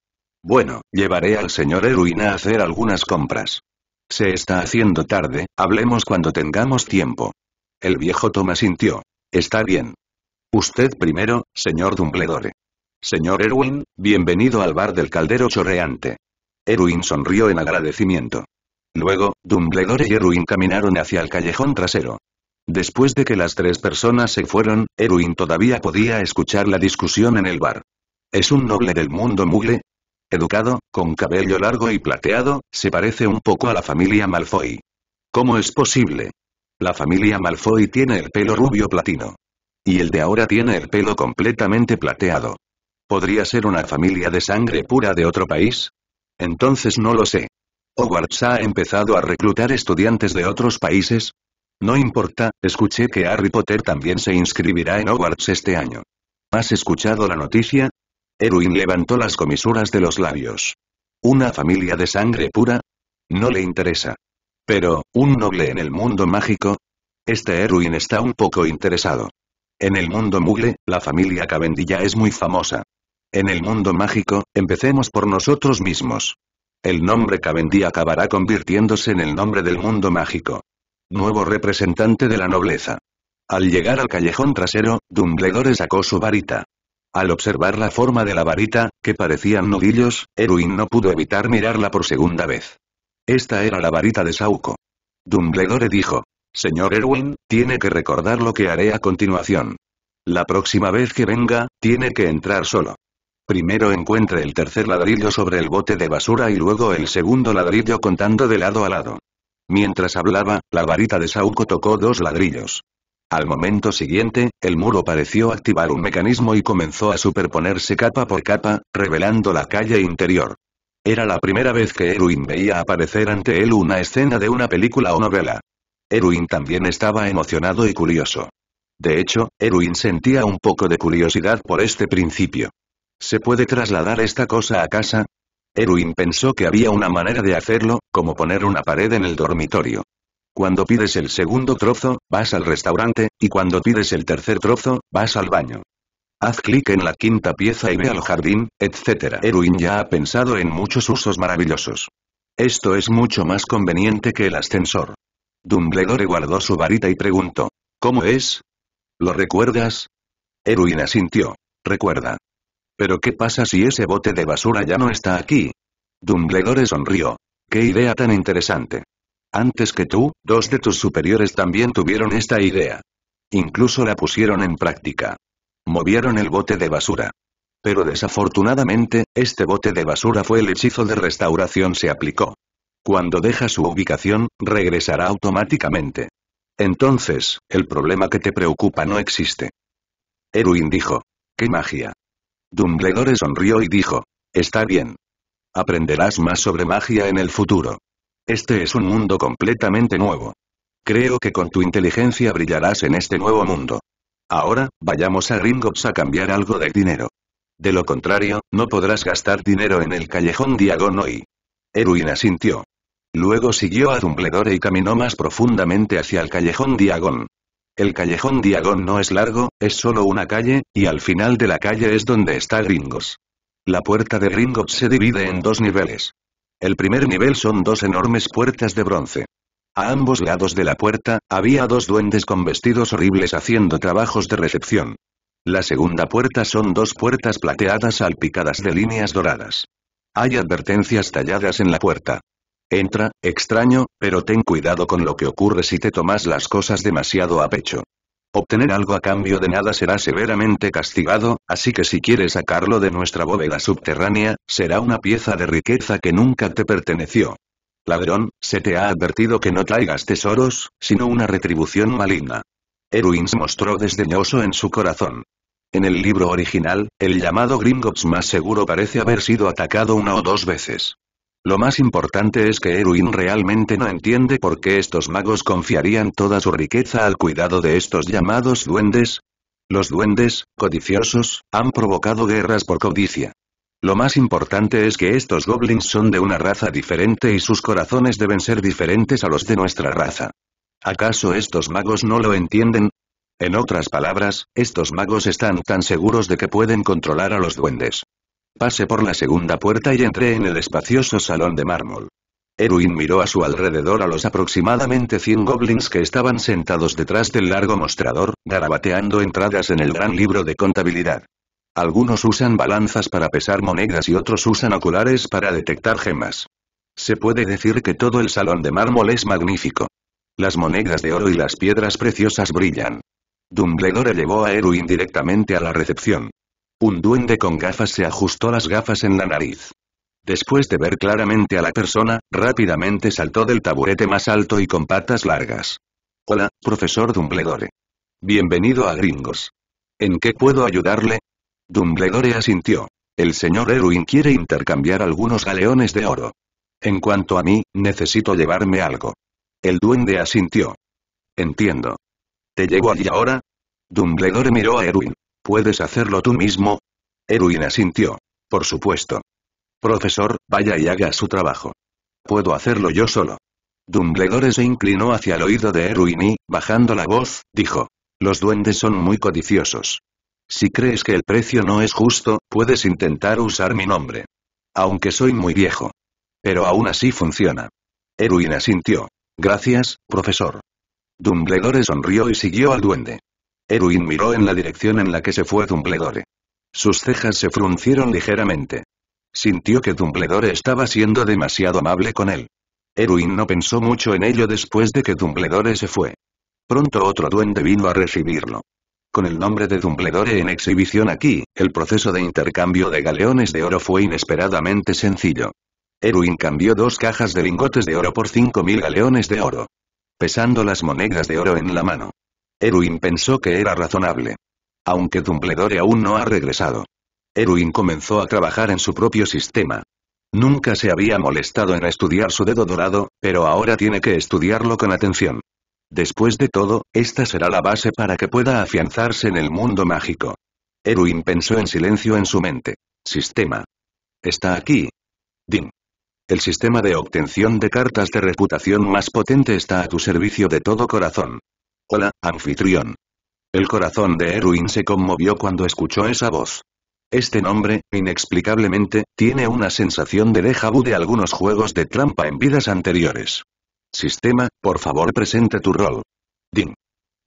Bueno, llevaré al señor Erwin a hacer algunas compras. Se está haciendo tarde, hablemos cuando tengamos tiempo. El viejo Tom asintió. Está bien. Usted primero, señor Dumbledore. Señor Erwin, bienvenido al bar del caldero chorreante. Erwin sonrió en agradecimiento. Luego, Dumbledore y Erwin caminaron hacia el callejón trasero. Después de que las tres personas se fueron, Erwin todavía podía escuchar la discusión en el bar. ¿Es un noble del mundo mugle? Educado, con cabello largo y plateado, se parece un poco a la familia Malfoy. ¿Cómo es posible? La familia Malfoy tiene el pelo rubio platino. Y el de ahora tiene el pelo completamente plateado. ¿Podría ser una familia de sangre pura de otro país? Entonces no lo sé. ¿Hogwarts ha empezado a reclutar estudiantes de otros países? No importa, escuché que Harry Potter también se inscribirá en Hogwarts este año. ¿Has escuchado la noticia? Erwin levantó las comisuras de los labios. ¿Una familia de sangre pura? No le interesa. Pero, ¿un noble en el mundo mágico? Este Erwin está un poco interesado. En el mundo mugle, la familia Cavendilla es muy famosa. En el mundo mágico, empecemos por nosotros mismos. El nombre Cavendilla acabará convirtiéndose en el nombre del mundo mágico. Nuevo representante de la nobleza. Al llegar al callejón trasero, Dumbledore sacó su varita. Al observar la forma de la varita, que parecían nudillos, Erwin no pudo evitar mirarla por segunda vez. Esta era la varita de Sauco. Dumbledore dijo, Señor Erwin, tiene que recordar lo que haré a continuación. La próxima vez que venga, tiene que entrar solo. Primero encuentre el tercer ladrillo sobre el bote de basura y luego el segundo ladrillo contando de lado a lado. Mientras hablaba, la varita de Sauco tocó dos ladrillos. Al momento siguiente, el muro pareció activar un mecanismo y comenzó a superponerse capa por capa, revelando la calle interior. Era la primera vez que Erwin veía aparecer ante él una escena de una película o novela. Erwin también estaba emocionado y curioso. De hecho, Erwin sentía un poco de curiosidad por este principio. ¿Se puede trasladar esta cosa a casa? Erwin pensó que había una manera de hacerlo, como poner una pared en el dormitorio. Cuando pides el segundo trozo, vas al restaurante, y cuando pides el tercer trozo, vas al baño. Haz clic en la quinta pieza y ve al jardín, etc. Erwin ya ha pensado en muchos usos maravillosos. Esto es mucho más conveniente que el ascensor. Dumbledore guardó su varita y preguntó. ¿Cómo es? ¿Lo recuerdas? Erwin asintió. Recuerda. ¿Pero qué pasa si ese bote de basura ya no está aquí? Dumbledore sonrió. ¡Qué idea tan interesante! Antes que tú, dos de tus superiores también tuvieron esta idea. Incluso la pusieron en práctica. Movieron el bote de basura. Pero desafortunadamente, este bote de basura fue el hechizo de restauración se aplicó. Cuando deja su ubicación, regresará automáticamente. Entonces, el problema que te preocupa no existe. Erwin dijo. ¡Qué magia! Dumbledore sonrió y dijo. Está bien. Aprenderás más sobre magia en el futuro. Este es un mundo completamente nuevo. Creo que con tu inteligencia brillarás en este nuevo mundo. Ahora, vayamos a Gringotts a cambiar algo de dinero. De lo contrario, no podrás gastar dinero en el callejón Diagon hoy. Erwin asintió. Luego siguió a Dumbledore y caminó más profundamente hacia el callejón Diagon. El callejón Diagon no es largo, es solo una calle, y al final de la calle es donde está Gringos. La puerta de Gringos se divide en dos niveles. El primer nivel son dos enormes puertas de bronce. A ambos lados de la puerta, había dos duendes con vestidos horribles haciendo trabajos de recepción. La segunda puerta son dos puertas plateadas salpicadas de líneas doradas. Hay advertencias talladas en la puerta. Entra, extraño, pero ten cuidado con lo que ocurre si te tomas las cosas demasiado a pecho. Obtener algo a cambio de nada será severamente castigado, así que si quieres sacarlo de nuestra bóveda subterránea, será una pieza de riqueza que nunca te perteneció. Ladrón, se te ha advertido que no traigas tesoros, sino una retribución maligna. se mostró desdeñoso en su corazón. En el libro original, el llamado Gringotts más seguro parece haber sido atacado una o dos veces. Lo más importante es que Erwin realmente no entiende por qué estos magos confiarían toda su riqueza al cuidado de estos llamados duendes. Los duendes, codiciosos, han provocado guerras por codicia. Lo más importante es que estos goblins son de una raza diferente y sus corazones deben ser diferentes a los de nuestra raza. ¿Acaso estos magos no lo entienden? En otras palabras, estos magos están tan seguros de que pueden controlar a los duendes. Pasé por la segunda puerta y entré en el espacioso salón de mármol. Erwin miró a su alrededor a los aproximadamente 100 goblins que estaban sentados detrás del largo mostrador, garabateando entradas en el gran libro de contabilidad. Algunos usan balanzas para pesar monedas y otros usan oculares para detectar gemas. Se puede decir que todo el salón de mármol es magnífico. Las monedas de oro y las piedras preciosas brillan. Dumbledore llevó a Erwin directamente a la recepción. Un duende con gafas se ajustó las gafas en la nariz. Después de ver claramente a la persona, rápidamente saltó del taburete más alto y con patas largas. Hola, profesor Dumbledore. Bienvenido a Gringos. ¿En qué puedo ayudarle? Dumbledore asintió. El señor Erwin quiere intercambiar algunos galeones de oro. En cuanto a mí, necesito llevarme algo. El duende asintió. Entiendo. ¿Te llevo allí ahora? Dumbledore miró a Erwin. ¿Puedes hacerlo tú mismo? Erwin sintió. Por supuesto. Profesor, vaya y haga su trabajo. Puedo hacerlo yo solo. Dumbledore se inclinó hacia el oído de Erwin y, bajando la voz, dijo. Los duendes son muy codiciosos. Si crees que el precio no es justo, puedes intentar usar mi nombre. Aunque soy muy viejo. Pero aún así funciona. Erwin sintió. Gracias, profesor. Dumbledore sonrió y siguió al duende. Erwin miró en la dirección en la que se fue Dumbledore. Sus cejas se fruncieron ligeramente. Sintió que Dumbledore estaba siendo demasiado amable con él. Erwin no pensó mucho en ello después de que Dumbledore se fue. Pronto otro duende vino a recibirlo. Con el nombre de Dumbledore en exhibición aquí, el proceso de intercambio de galeones de oro fue inesperadamente sencillo. Erwin cambió dos cajas de lingotes de oro por 5.000 galeones de oro. Pesando las monedas de oro en la mano, Erwin pensó que era razonable. Aunque Dumbledore aún no ha regresado. Erwin comenzó a trabajar en su propio sistema. Nunca se había molestado en estudiar su dedo dorado, pero ahora tiene que estudiarlo con atención. Después de todo, esta será la base para que pueda afianzarse en el mundo mágico. Erwin pensó en silencio en su mente. Sistema. Está aquí. Ding. El sistema de obtención de cartas de reputación más potente está a tu servicio de todo corazón. Hola, anfitrión. El corazón de Erwin se conmovió cuando escuchó esa voz. Este nombre, inexplicablemente, tiene una sensación de déjà vu de algunos juegos de trampa en vidas anteriores. Sistema, por favor presente tu rol. Ding.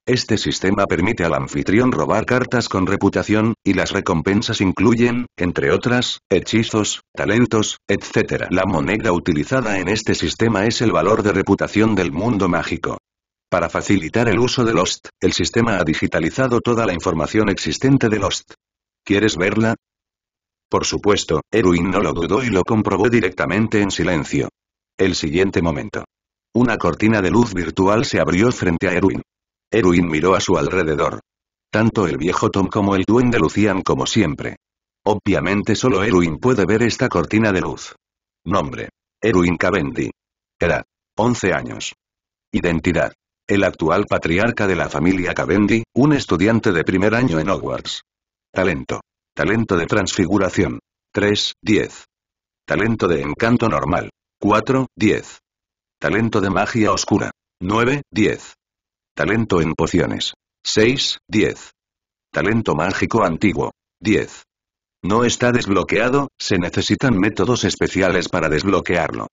Este sistema permite al anfitrión robar cartas con reputación, y las recompensas incluyen, entre otras, hechizos, talentos, etc. La moneda utilizada en este sistema es el valor de reputación del mundo mágico. Para facilitar el uso de Lost, el sistema ha digitalizado toda la información existente de Lost. ¿Quieres verla? Por supuesto, Erwin no lo dudó y lo comprobó directamente en silencio. El siguiente momento. Una cortina de luz virtual se abrió frente a Erwin. Erwin miró a su alrededor. Tanto el viejo Tom como el duende lucían como siempre. Obviamente solo Erwin puede ver esta cortina de luz. Nombre. Erwin Cavendi. Edad. 11 años. Identidad el actual patriarca de la familia Cavendi, un estudiante de primer año en Hogwarts. Talento. Talento de transfiguración. 3, 10. Talento de encanto normal. 4, 10. Talento de magia oscura. 9, 10. Talento en pociones. 6, 10. Talento mágico antiguo. 10. No está desbloqueado, se necesitan métodos especiales para desbloquearlo.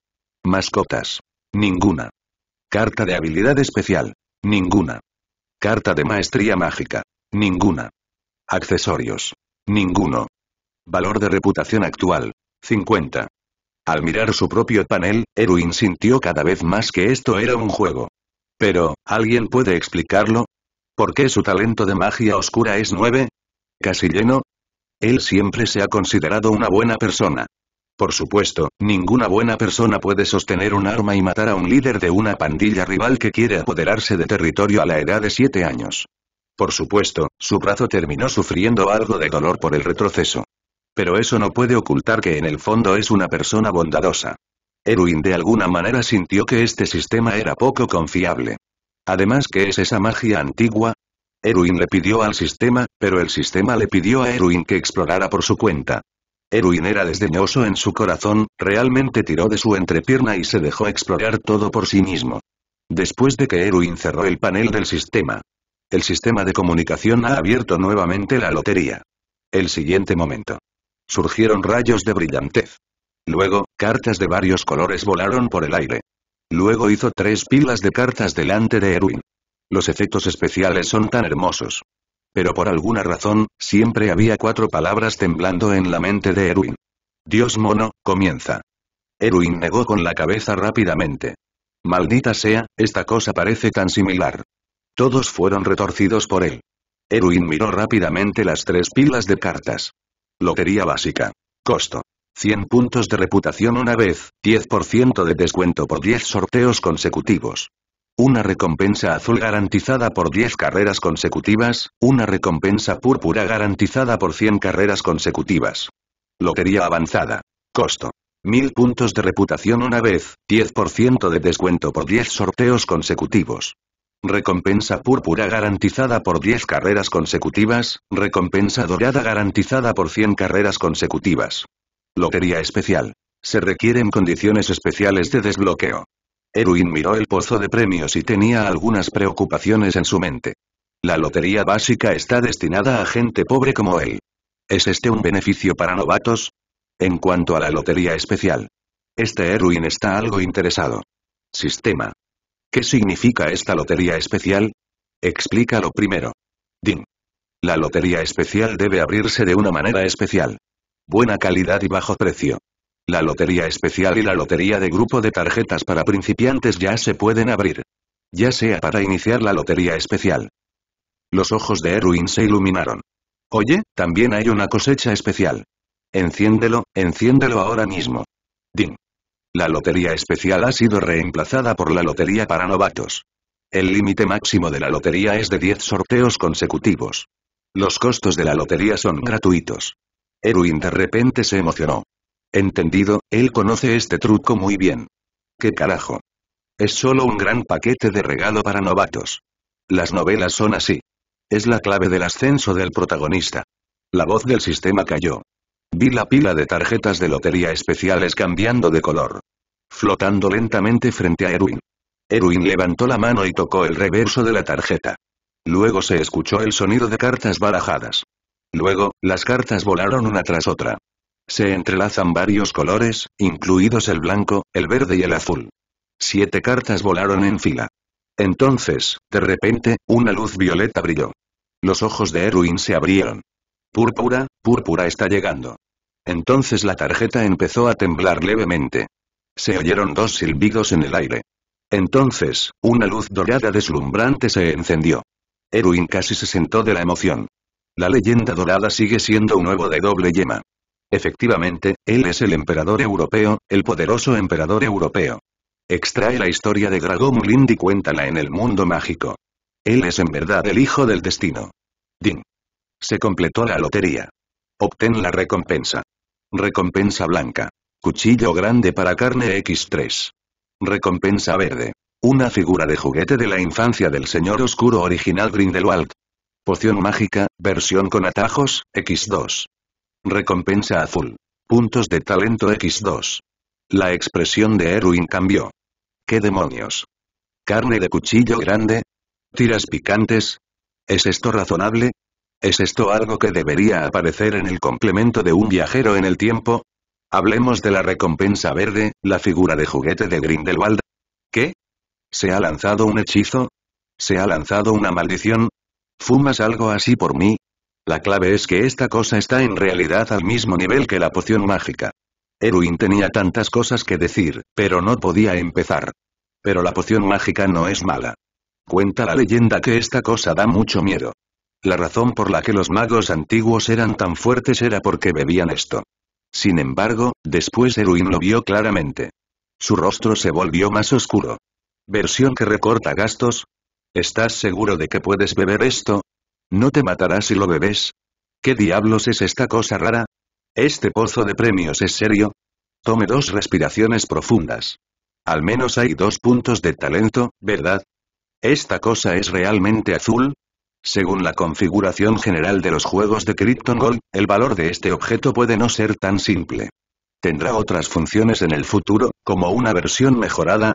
Mascotas. Ninguna. Carta de habilidad especial. Ninguna. Carta de maestría mágica. Ninguna. Accesorios. Ninguno. Valor de reputación actual. 50. Al mirar su propio panel, Erwin sintió cada vez más que esto era un juego. Pero, ¿alguien puede explicarlo? ¿Por qué su talento de magia oscura es 9? ¿Casi lleno? Él siempre se ha considerado una buena persona. Por supuesto, ninguna buena persona puede sostener un arma y matar a un líder de una pandilla rival que quiere apoderarse de territorio a la edad de 7 años. Por supuesto, su brazo terminó sufriendo algo de dolor por el retroceso. Pero eso no puede ocultar que en el fondo es una persona bondadosa. Erwin de alguna manera sintió que este sistema era poco confiable. Además que es esa magia antigua, Erwin le pidió al sistema, pero el sistema le pidió a Erwin que explorara por su cuenta. Erwin era desdeñoso en su corazón, realmente tiró de su entrepierna y se dejó explorar todo por sí mismo. Después de que Erwin cerró el panel del sistema. El sistema de comunicación ha abierto nuevamente la lotería. El siguiente momento. Surgieron rayos de brillantez. Luego, cartas de varios colores volaron por el aire. Luego hizo tres pilas de cartas delante de Erwin. Los efectos especiales son tan hermosos. Pero por alguna razón, siempre había cuatro palabras temblando en la mente de Erwin. Dios mono, comienza. Erwin negó con la cabeza rápidamente. Maldita sea, esta cosa parece tan similar. Todos fueron retorcidos por él. Erwin miró rápidamente las tres pilas de cartas. Lotería básica. Costo. 100 puntos de reputación una vez, 10% de descuento por 10 sorteos consecutivos. Una recompensa azul garantizada por 10 carreras consecutivas, una recompensa púrpura garantizada por 100 carreras consecutivas. Lotería avanzada. Costo. 1000 puntos de reputación una vez, 10% de descuento por 10 sorteos consecutivos. Recompensa púrpura garantizada por 10 carreras consecutivas, recompensa dorada garantizada por 100 carreras consecutivas. Lotería especial. Se requieren condiciones especiales de desbloqueo. Erwin miró el pozo de premios y tenía algunas preocupaciones en su mente. La lotería básica está destinada a gente pobre como él. ¿Es este un beneficio para novatos? En cuanto a la lotería especial. Este Erwin está algo interesado. Sistema. ¿Qué significa esta lotería especial? Explícalo primero. Din. La lotería especial debe abrirse de una manera especial. Buena calidad y bajo precio. La lotería especial y la lotería de grupo de tarjetas para principiantes ya se pueden abrir. Ya sea para iniciar la lotería especial. Los ojos de Erwin se iluminaron. Oye, también hay una cosecha especial. Enciéndelo, enciéndelo ahora mismo. Ding. La lotería especial ha sido reemplazada por la lotería para novatos. El límite máximo de la lotería es de 10 sorteos consecutivos. Los costos de la lotería son gratuitos. Erwin de repente se emocionó. Entendido, él conoce este truco muy bien. ¿Qué carajo? Es solo un gran paquete de regalo para novatos. Las novelas son así. Es la clave del ascenso del protagonista. La voz del sistema cayó. Vi la pila de tarjetas de lotería especiales cambiando de color. Flotando lentamente frente a Erwin. Erwin levantó la mano y tocó el reverso de la tarjeta. Luego se escuchó el sonido de cartas barajadas. Luego, las cartas volaron una tras otra. Se entrelazan varios colores, incluidos el blanco, el verde y el azul. Siete cartas volaron en fila. Entonces, de repente, una luz violeta brilló. Los ojos de Erwin se abrieron. Púrpura, púrpura está llegando. Entonces la tarjeta empezó a temblar levemente. Se oyeron dos silbidos en el aire. Entonces, una luz dorada deslumbrante se encendió. Erwin casi se sentó de la emoción. La leyenda dorada sigue siendo un huevo de doble yema. Efectivamente, él es el emperador europeo, el poderoso emperador europeo. Extrae la historia de Dragomulind y cuéntala en el mundo mágico. Él es en verdad el hijo del destino. Ding. Se completó la lotería. Obtén la recompensa. Recompensa blanca. Cuchillo grande para carne X3. Recompensa verde. Una figura de juguete de la infancia del señor oscuro original Grindelwald. Poción mágica, versión con atajos, X2. Recompensa azul. Puntos de talento X2. La expresión de Erwin cambió. ¿Qué demonios? ¿Carne de cuchillo grande? ¿Tiras picantes? ¿Es esto razonable? ¿Es esto algo que debería aparecer en el complemento de un viajero en el tiempo? Hablemos de la recompensa verde, la figura de juguete de Grindelwald. ¿Qué? ¿Se ha lanzado un hechizo? ¿Se ha lanzado una maldición? ¿Fumas algo así por mí? La clave es que esta cosa está en realidad al mismo nivel que la poción mágica. Erwin tenía tantas cosas que decir, pero no podía empezar. Pero la poción mágica no es mala. Cuenta la leyenda que esta cosa da mucho miedo. La razón por la que los magos antiguos eran tan fuertes era porque bebían esto. Sin embargo, después Erwin lo vio claramente. Su rostro se volvió más oscuro. Versión que recorta gastos. ¿Estás seguro de que puedes beber esto? ¿No te matará si lo bebes? ¿Qué diablos es esta cosa rara? ¿Este pozo de premios es serio? Tome dos respiraciones profundas. Al menos hay dos puntos de talento, ¿verdad? ¿Esta cosa es realmente azul? Según la configuración general de los juegos de Krypton Gold, el valor de este objeto puede no ser tan simple. Tendrá otras funciones en el futuro, como una versión mejorada.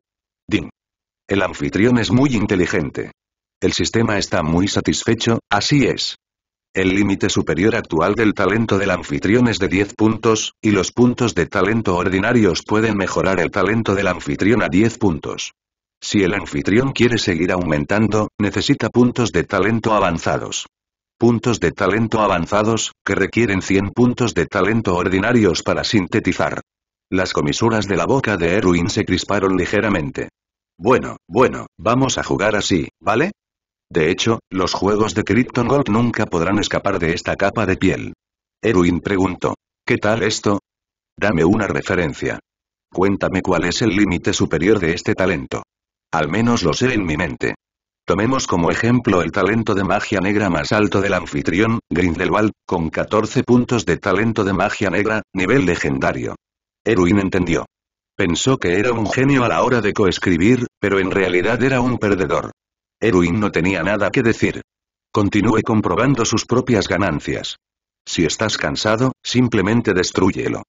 Ding. El anfitrión es muy inteligente. El sistema está muy satisfecho, así es. El límite superior actual del talento del anfitrión es de 10 puntos, y los puntos de talento ordinarios pueden mejorar el talento del anfitrión a 10 puntos. Si el anfitrión quiere seguir aumentando, necesita puntos de talento avanzados. Puntos de talento avanzados, que requieren 100 puntos de talento ordinarios para sintetizar. Las comisuras de la boca de Erwin se crisparon ligeramente. Bueno, bueno, vamos a jugar así, ¿vale? De hecho, los juegos de Krypton Gold nunca podrán escapar de esta capa de piel. Erwin preguntó. ¿Qué tal esto? Dame una referencia. Cuéntame cuál es el límite superior de este talento. Al menos lo sé en mi mente. Tomemos como ejemplo el talento de magia negra más alto del anfitrión, Grindelwald, con 14 puntos de talento de magia negra, nivel legendario. Erwin entendió. Pensó que era un genio a la hora de coescribir, pero en realidad era un perdedor. Erwin no tenía nada que decir. Continúe comprobando sus propias ganancias. Si estás cansado, simplemente destruyelo.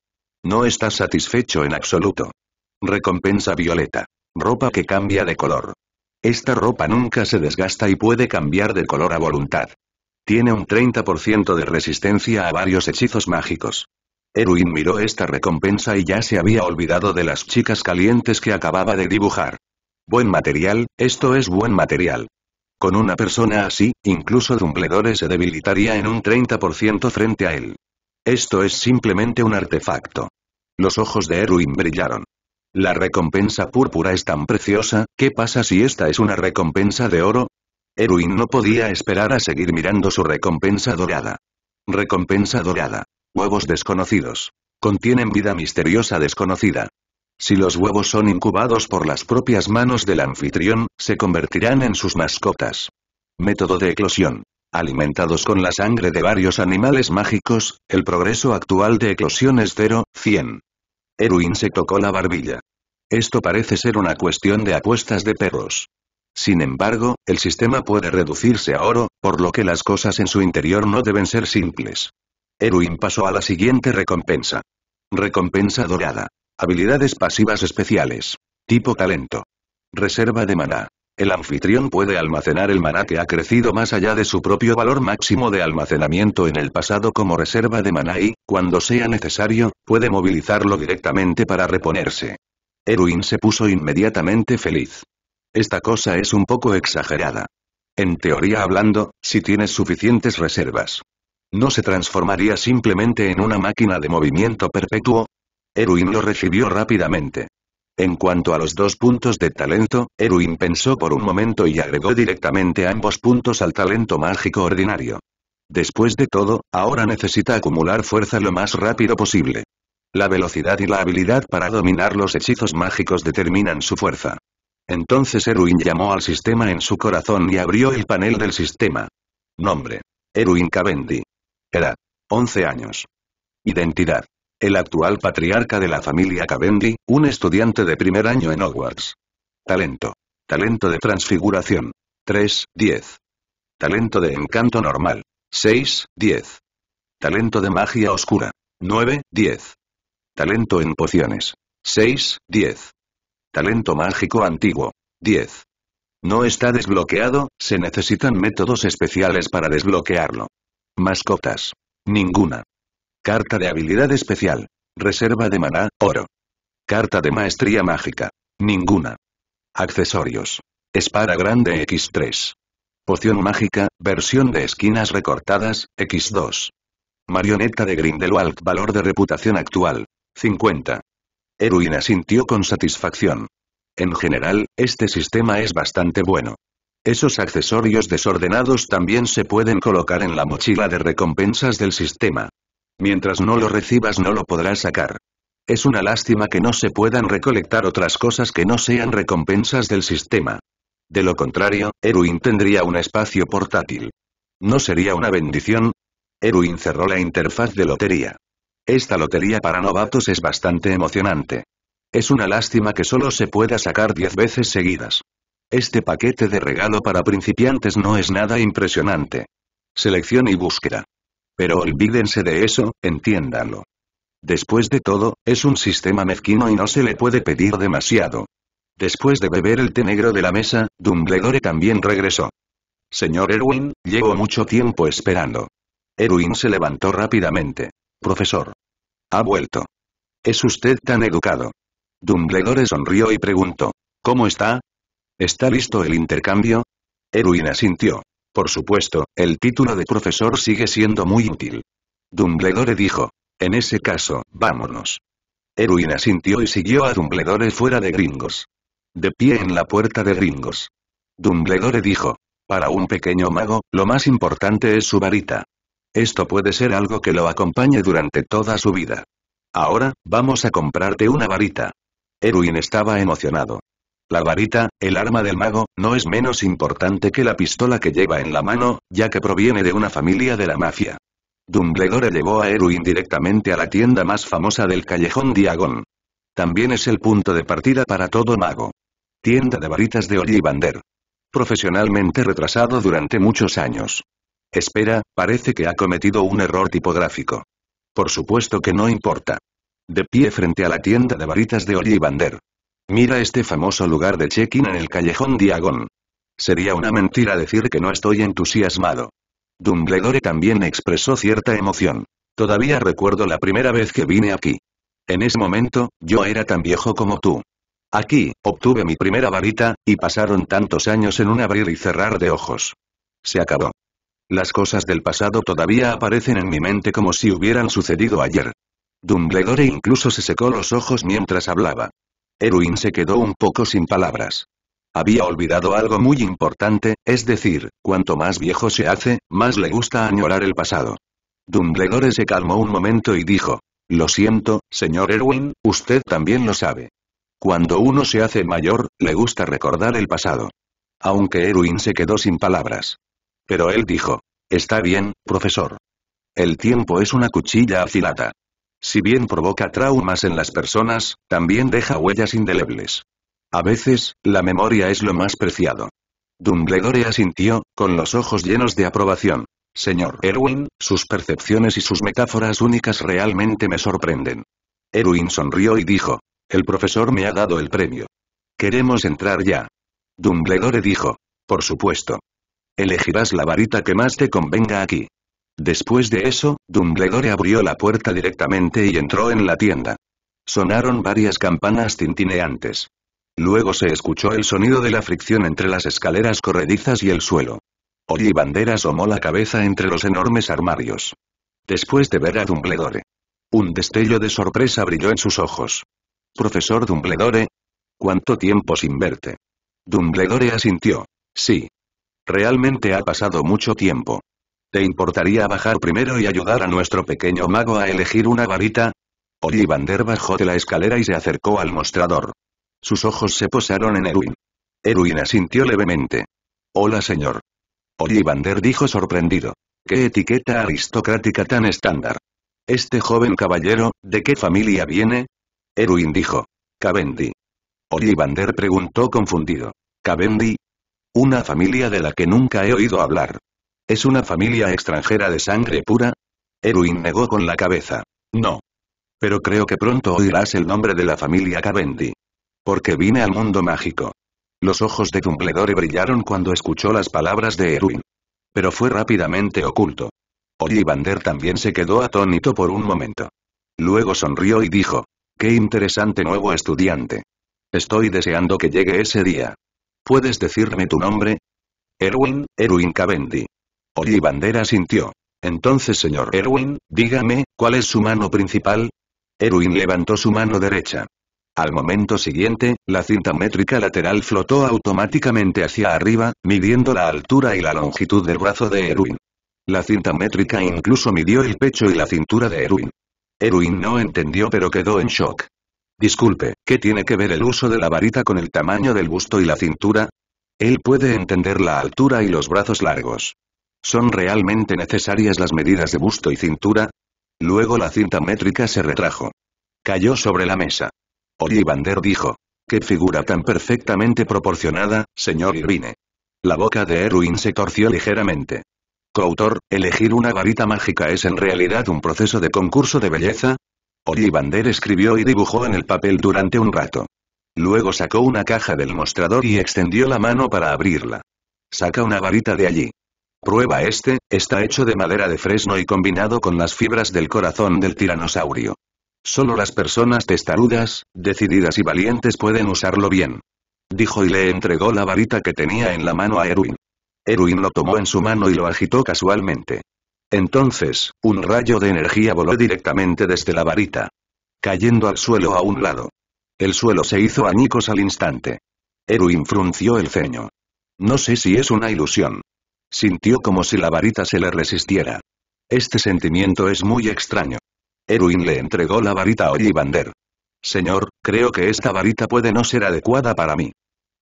No estás satisfecho en absoluto. Recompensa violeta. Ropa que cambia de color. Esta ropa nunca se desgasta y puede cambiar de color a voluntad. Tiene un 30% de resistencia a varios hechizos mágicos. Erwin miró esta recompensa y ya se había olvidado de las chicas calientes que acababa de dibujar. Buen material, esto es buen material. Con una persona así, incluso Dumbledore se debilitaría en un 30% frente a él. Esto es simplemente un artefacto. Los ojos de Erwin brillaron. La recompensa púrpura es tan preciosa, ¿qué pasa si esta es una recompensa de oro? Erwin no podía esperar a seguir mirando su recompensa dorada. Recompensa dorada. Huevos desconocidos. Contienen vida misteriosa desconocida. Si los huevos son incubados por las propias manos del anfitrión, se convertirán en sus mascotas. Método de eclosión. Alimentados con la sangre de varios animales mágicos, el progreso actual de eclosión es 0, 100. Erwin se tocó la barbilla. Esto parece ser una cuestión de apuestas de perros. Sin embargo, el sistema puede reducirse a oro, por lo que las cosas en su interior no deben ser simples. Erwin pasó a la siguiente recompensa. Recompensa dorada. Habilidades pasivas especiales. Tipo talento. Reserva de maná. El anfitrión puede almacenar el maná que ha crecido más allá de su propio valor máximo de almacenamiento en el pasado como reserva de maná y, cuando sea necesario, puede movilizarlo directamente para reponerse. Erwin se puso inmediatamente feliz. Esta cosa es un poco exagerada. En teoría hablando, si tienes suficientes reservas. ¿No se transformaría simplemente en una máquina de movimiento perpetuo? Erwin lo recibió rápidamente. En cuanto a los dos puntos de talento, Erwin pensó por un momento y agregó directamente ambos puntos al talento mágico ordinario. Después de todo, ahora necesita acumular fuerza lo más rápido posible. La velocidad y la habilidad para dominar los hechizos mágicos determinan su fuerza. Entonces Erwin llamó al sistema en su corazón y abrió el panel del sistema. Nombre. Erwin Cavendi. Edad. 11 años. Identidad el actual patriarca de la familia Cavendi, un estudiante de primer año en Hogwarts. Talento. Talento de transfiguración. 3, 10. Talento de encanto normal. 6, 10. Talento de magia oscura. 9, 10. Talento en pociones. 6, 10. Talento mágico antiguo. 10. No está desbloqueado, se necesitan métodos especiales para desbloquearlo. Mascotas. Ninguna. Carta de habilidad especial. Reserva de maná, oro. Carta de maestría mágica. Ninguna. Accesorios. Espada grande X3. Poción mágica, versión de esquinas recortadas, X2. Marioneta de Grindelwald Valor de reputación actual. 50. Heroína sintió con satisfacción. En general, este sistema es bastante bueno. Esos accesorios desordenados también se pueden colocar en la mochila de recompensas del sistema. Mientras no lo recibas no lo podrás sacar. Es una lástima que no se puedan recolectar otras cosas que no sean recompensas del sistema. De lo contrario, Erwin tendría un espacio portátil. ¿No sería una bendición? Erwin cerró la interfaz de lotería. Esta lotería para novatos es bastante emocionante. Es una lástima que solo se pueda sacar 10 veces seguidas. Este paquete de regalo para principiantes no es nada impresionante. Selección y búsqueda. Pero olvídense de eso, entiéndanlo. Después de todo, es un sistema mezquino y no se le puede pedir demasiado. Después de beber el té negro de la mesa, Dumbledore también regresó. Señor Erwin, llevo mucho tiempo esperando. Erwin se levantó rápidamente. Profesor. Ha vuelto. Es usted tan educado. Dumbledore sonrió y preguntó. ¿Cómo está? ¿Está listo el intercambio? Erwin asintió. Por supuesto, el título de profesor sigue siendo muy útil. Dumbledore dijo. En ese caso, vámonos. Erwin asintió y siguió a Dumbledore fuera de Gringos. De pie en la puerta de Gringos. Dumbledore dijo. Para un pequeño mago, lo más importante es su varita. Esto puede ser algo que lo acompañe durante toda su vida. Ahora, vamos a comprarte una varita. Erwin estaba emocionado. La varita, el arma del mago, no es menos importante que la pistola que lleva en la mano, ya que proviene de una familia de la mafia. Dumbledore llevó a Erwin directamente a la tienda más famosa del callejón Diagón. También es el punto de partida para todo mago. Tienda de varitas de Ollivander. Profesionalmente retrasado durante muchos años. Espera, parece que ha cometido un error tipográfico. Por supuesto que no importa. De pie frente a la tienda de varitas de Ollivander. Mira este famoso lugar de check-in en el callejón Diagon. Sería una mentira decir que no estoy entusiasmado. Dumbledore también expresó cierta emoción. Todavía recuerdo la primera vez que vine aquí. En ese momento, yo era tan viejo como tú. Aquí, obtuve mi primera varita, y pasaron tantos años en un abrir y cerrar de ojos. Se acabó. Las cosas del pasado todavía aparecen en mi mente como si hubieran sucedido ayer. Dumbledore incluso se secó los ojos mientras hablaba. Erwin se quedó un poco sin palabras. Había olvidado algo muy importante, es decir, cuanto más viejo se hace, más le gusta añorar el pasado. Dumbledore se calmó un momento y dijo, Lo siento, señor Erwin, usted también lo sabe. Cuando uno se hace mayor, le gusta recordar el pasado. Aunque Erwin se quedó sin palabras. Pero él dijo, Está bien, profesor. El tiempo es una cuchilla afilada. Si bien provoca traumas en las personas, también deja huellas indelebles. A veces, la memoria es lo más preciado. Dumbledore asintió, con los ojos llenos de aprobación. Señor Erwin, sus percepciones y sus metáforas únicas realmente me sorprenden. Erwin sonrió y dijo. El profesor me ha dado el premio. Queremos entrar ya. Dumbledore dijo. Por supuesto. Elegirás la varita que más te convenga aquí. Después de eso, Dumbledore abrió la puerta directamente y entró en la tienda. Sonaron varias campanas tintineantes. Luego se escuchó el sonido de la fricción entre las escaleras corredizas y el suelo. bandera asomó la cabeza entre los enormes armarios. Después de ver a Dumbledore. Un destello de sorpresa brilló en sus ojos. Profesor Dumbledore. ¿Cuánto tiempo sin verte? Dumbledore asintió. Sí. Realmente ha pasado mucho tiempo. ¿Te importaría bajar primero y ayudar a nuestro pequeño mago a elegir una varita? Ollivander bajó de la escalera y se acercó al mostrador. Sus ojos se posaron en Erwin. Erwin asintió levemente. Hola señor. Ollivander dijo sorprendido. ¿Qué etiqueta aristocrática tan estándar? Este joven caballero, ¿de qué familia viene? Erwin dijo. «Cabendi». Ollivander preguntó confundido. «¿Cabendi? Una familia de la que nunca he oído hablar. ¿Es una familia extranjera de sangre pura? Erwin negó con la cabeza. No. Pero creo que pronto oirás el nombre de la familia Cavendi. Porque vine al mundo mágico. Los ojos de Dumbledore brillaron cuando escuchó las palabras de Erwin. Pero fue rápidamente oculto. Ollivander también se quedó atónito por un momento. Luego sonrió y dijo, «Qué interesante nuevo estudiante. Estoy deseando que llegue ese día. ¿Puedes decirme tu nombre?» Erwin, Erwin Cavendi bandera sintió. Entonces señor Erwin, dígame, ¿cuál es su mano principal? Erwin levantó su mano derecha. Al momento siguiente, la cinta métrica lateral flotó automáticamente hacia arriba, midiendo la altura y la longitud del brazo de Erwin. La cinta métrica incluso midió el pecho y la cintura de Erwin. Erwin no entendió pero quedó en shock. Disculpe, ¿qué tiene que ver el uso de la varita con el tamaño del busto y la cintura? Él puede entender la altura y los brazos largos. ¿Son realmente necesarias las medidas de busto y cintura? Luego la cinta métrica se retrajo. Cayó sobre la mesa. Ollivander dijo. ¡Qué figura tan perfectamente proporcionada, señor Irvine! La boca de Erwin se torció ligeramente. Coautor, elegir una varita mágica es en realidad un proceso de concurso de belleza. Ollivander escribió y dibujó en el papel durante un rato. Luego sacó una caja del mostrador y extendió la mano para abrirla. Saca una varita de allí. Prueba este, está hecho de madera de fresno y combinado con las fibras del corazón del tiranosaurio. Solo las personas testarudas, decididas y valientes pueden usarlo bien. Dijo y le entregó la varita que tenía en la mano a Erwin. Erwin lo tomó en su mano y lo agitó casualmente. Entonces, un rayo de energía voló directamente desde la varita. Cayendo al suelo a un lado. El suelo se hizo añicos al instante. Erwin frunció el ceño. No sé si es una ilusión. Sintió como si la varita se le resistiera. Este sentimiento es muy extraño. Erwin le entregó la varita a Ollivander. Señor, creo que esta varita puede no ser adecuada para mí.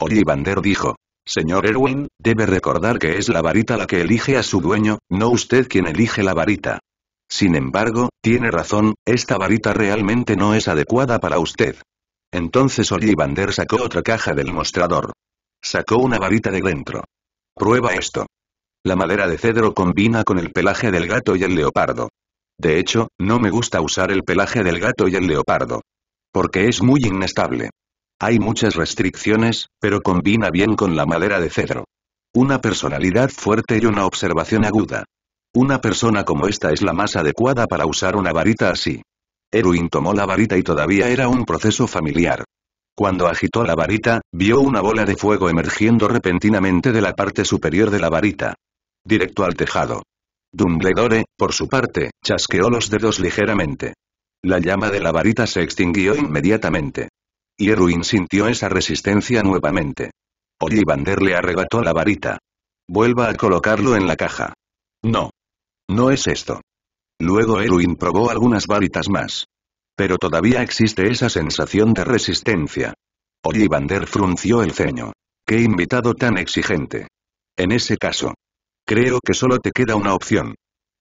Ollivander dijo. Señor Erwin, debe recordar que es la varita la que elige a su dueño, no usted quien elige la varita. Sin embargo, tiene razón, esta varita realmente no es adecuada para usted. Entonces Ollivander sacó otra caja del mostrador. Sacó una varita de dentro. Prueba esto. La madera de cedro combina con el pelaje del gato y el leopardo. De hecho, no me gusta usar el pelaje del gato y el leopardo. Porque es muy inestable. Hay muchas restricciones, pero combina bien con la madera de cedro. Una personalidad fuerte y una observación aguda. Una persona como esta es la más adecuada para usar una varita así. Erwin tomó la varita y todavía era un proceso familiar. Cuando agitó la varita, vio una bola de fuego emergiendo repentinamente de la parte superior de la varita. Directo al tejado. Dumbledore, por su parte, chasqueó los dedos ligeramente. La llama de la varita se extinguió inmediatamente. Y Erwin sintió esa resistencia nuevamente. Ollivander le arrebató la varita. Vuelva a colocarlo en la caja. No. No es esto. Luego Erwin probó algunas varitas más. Pero todavía existe esa sensación de resistencia. Ollivander frunció el ceño. ¡Qué invitado tan exigente! En ese caso, Creo que solo te queda una opción.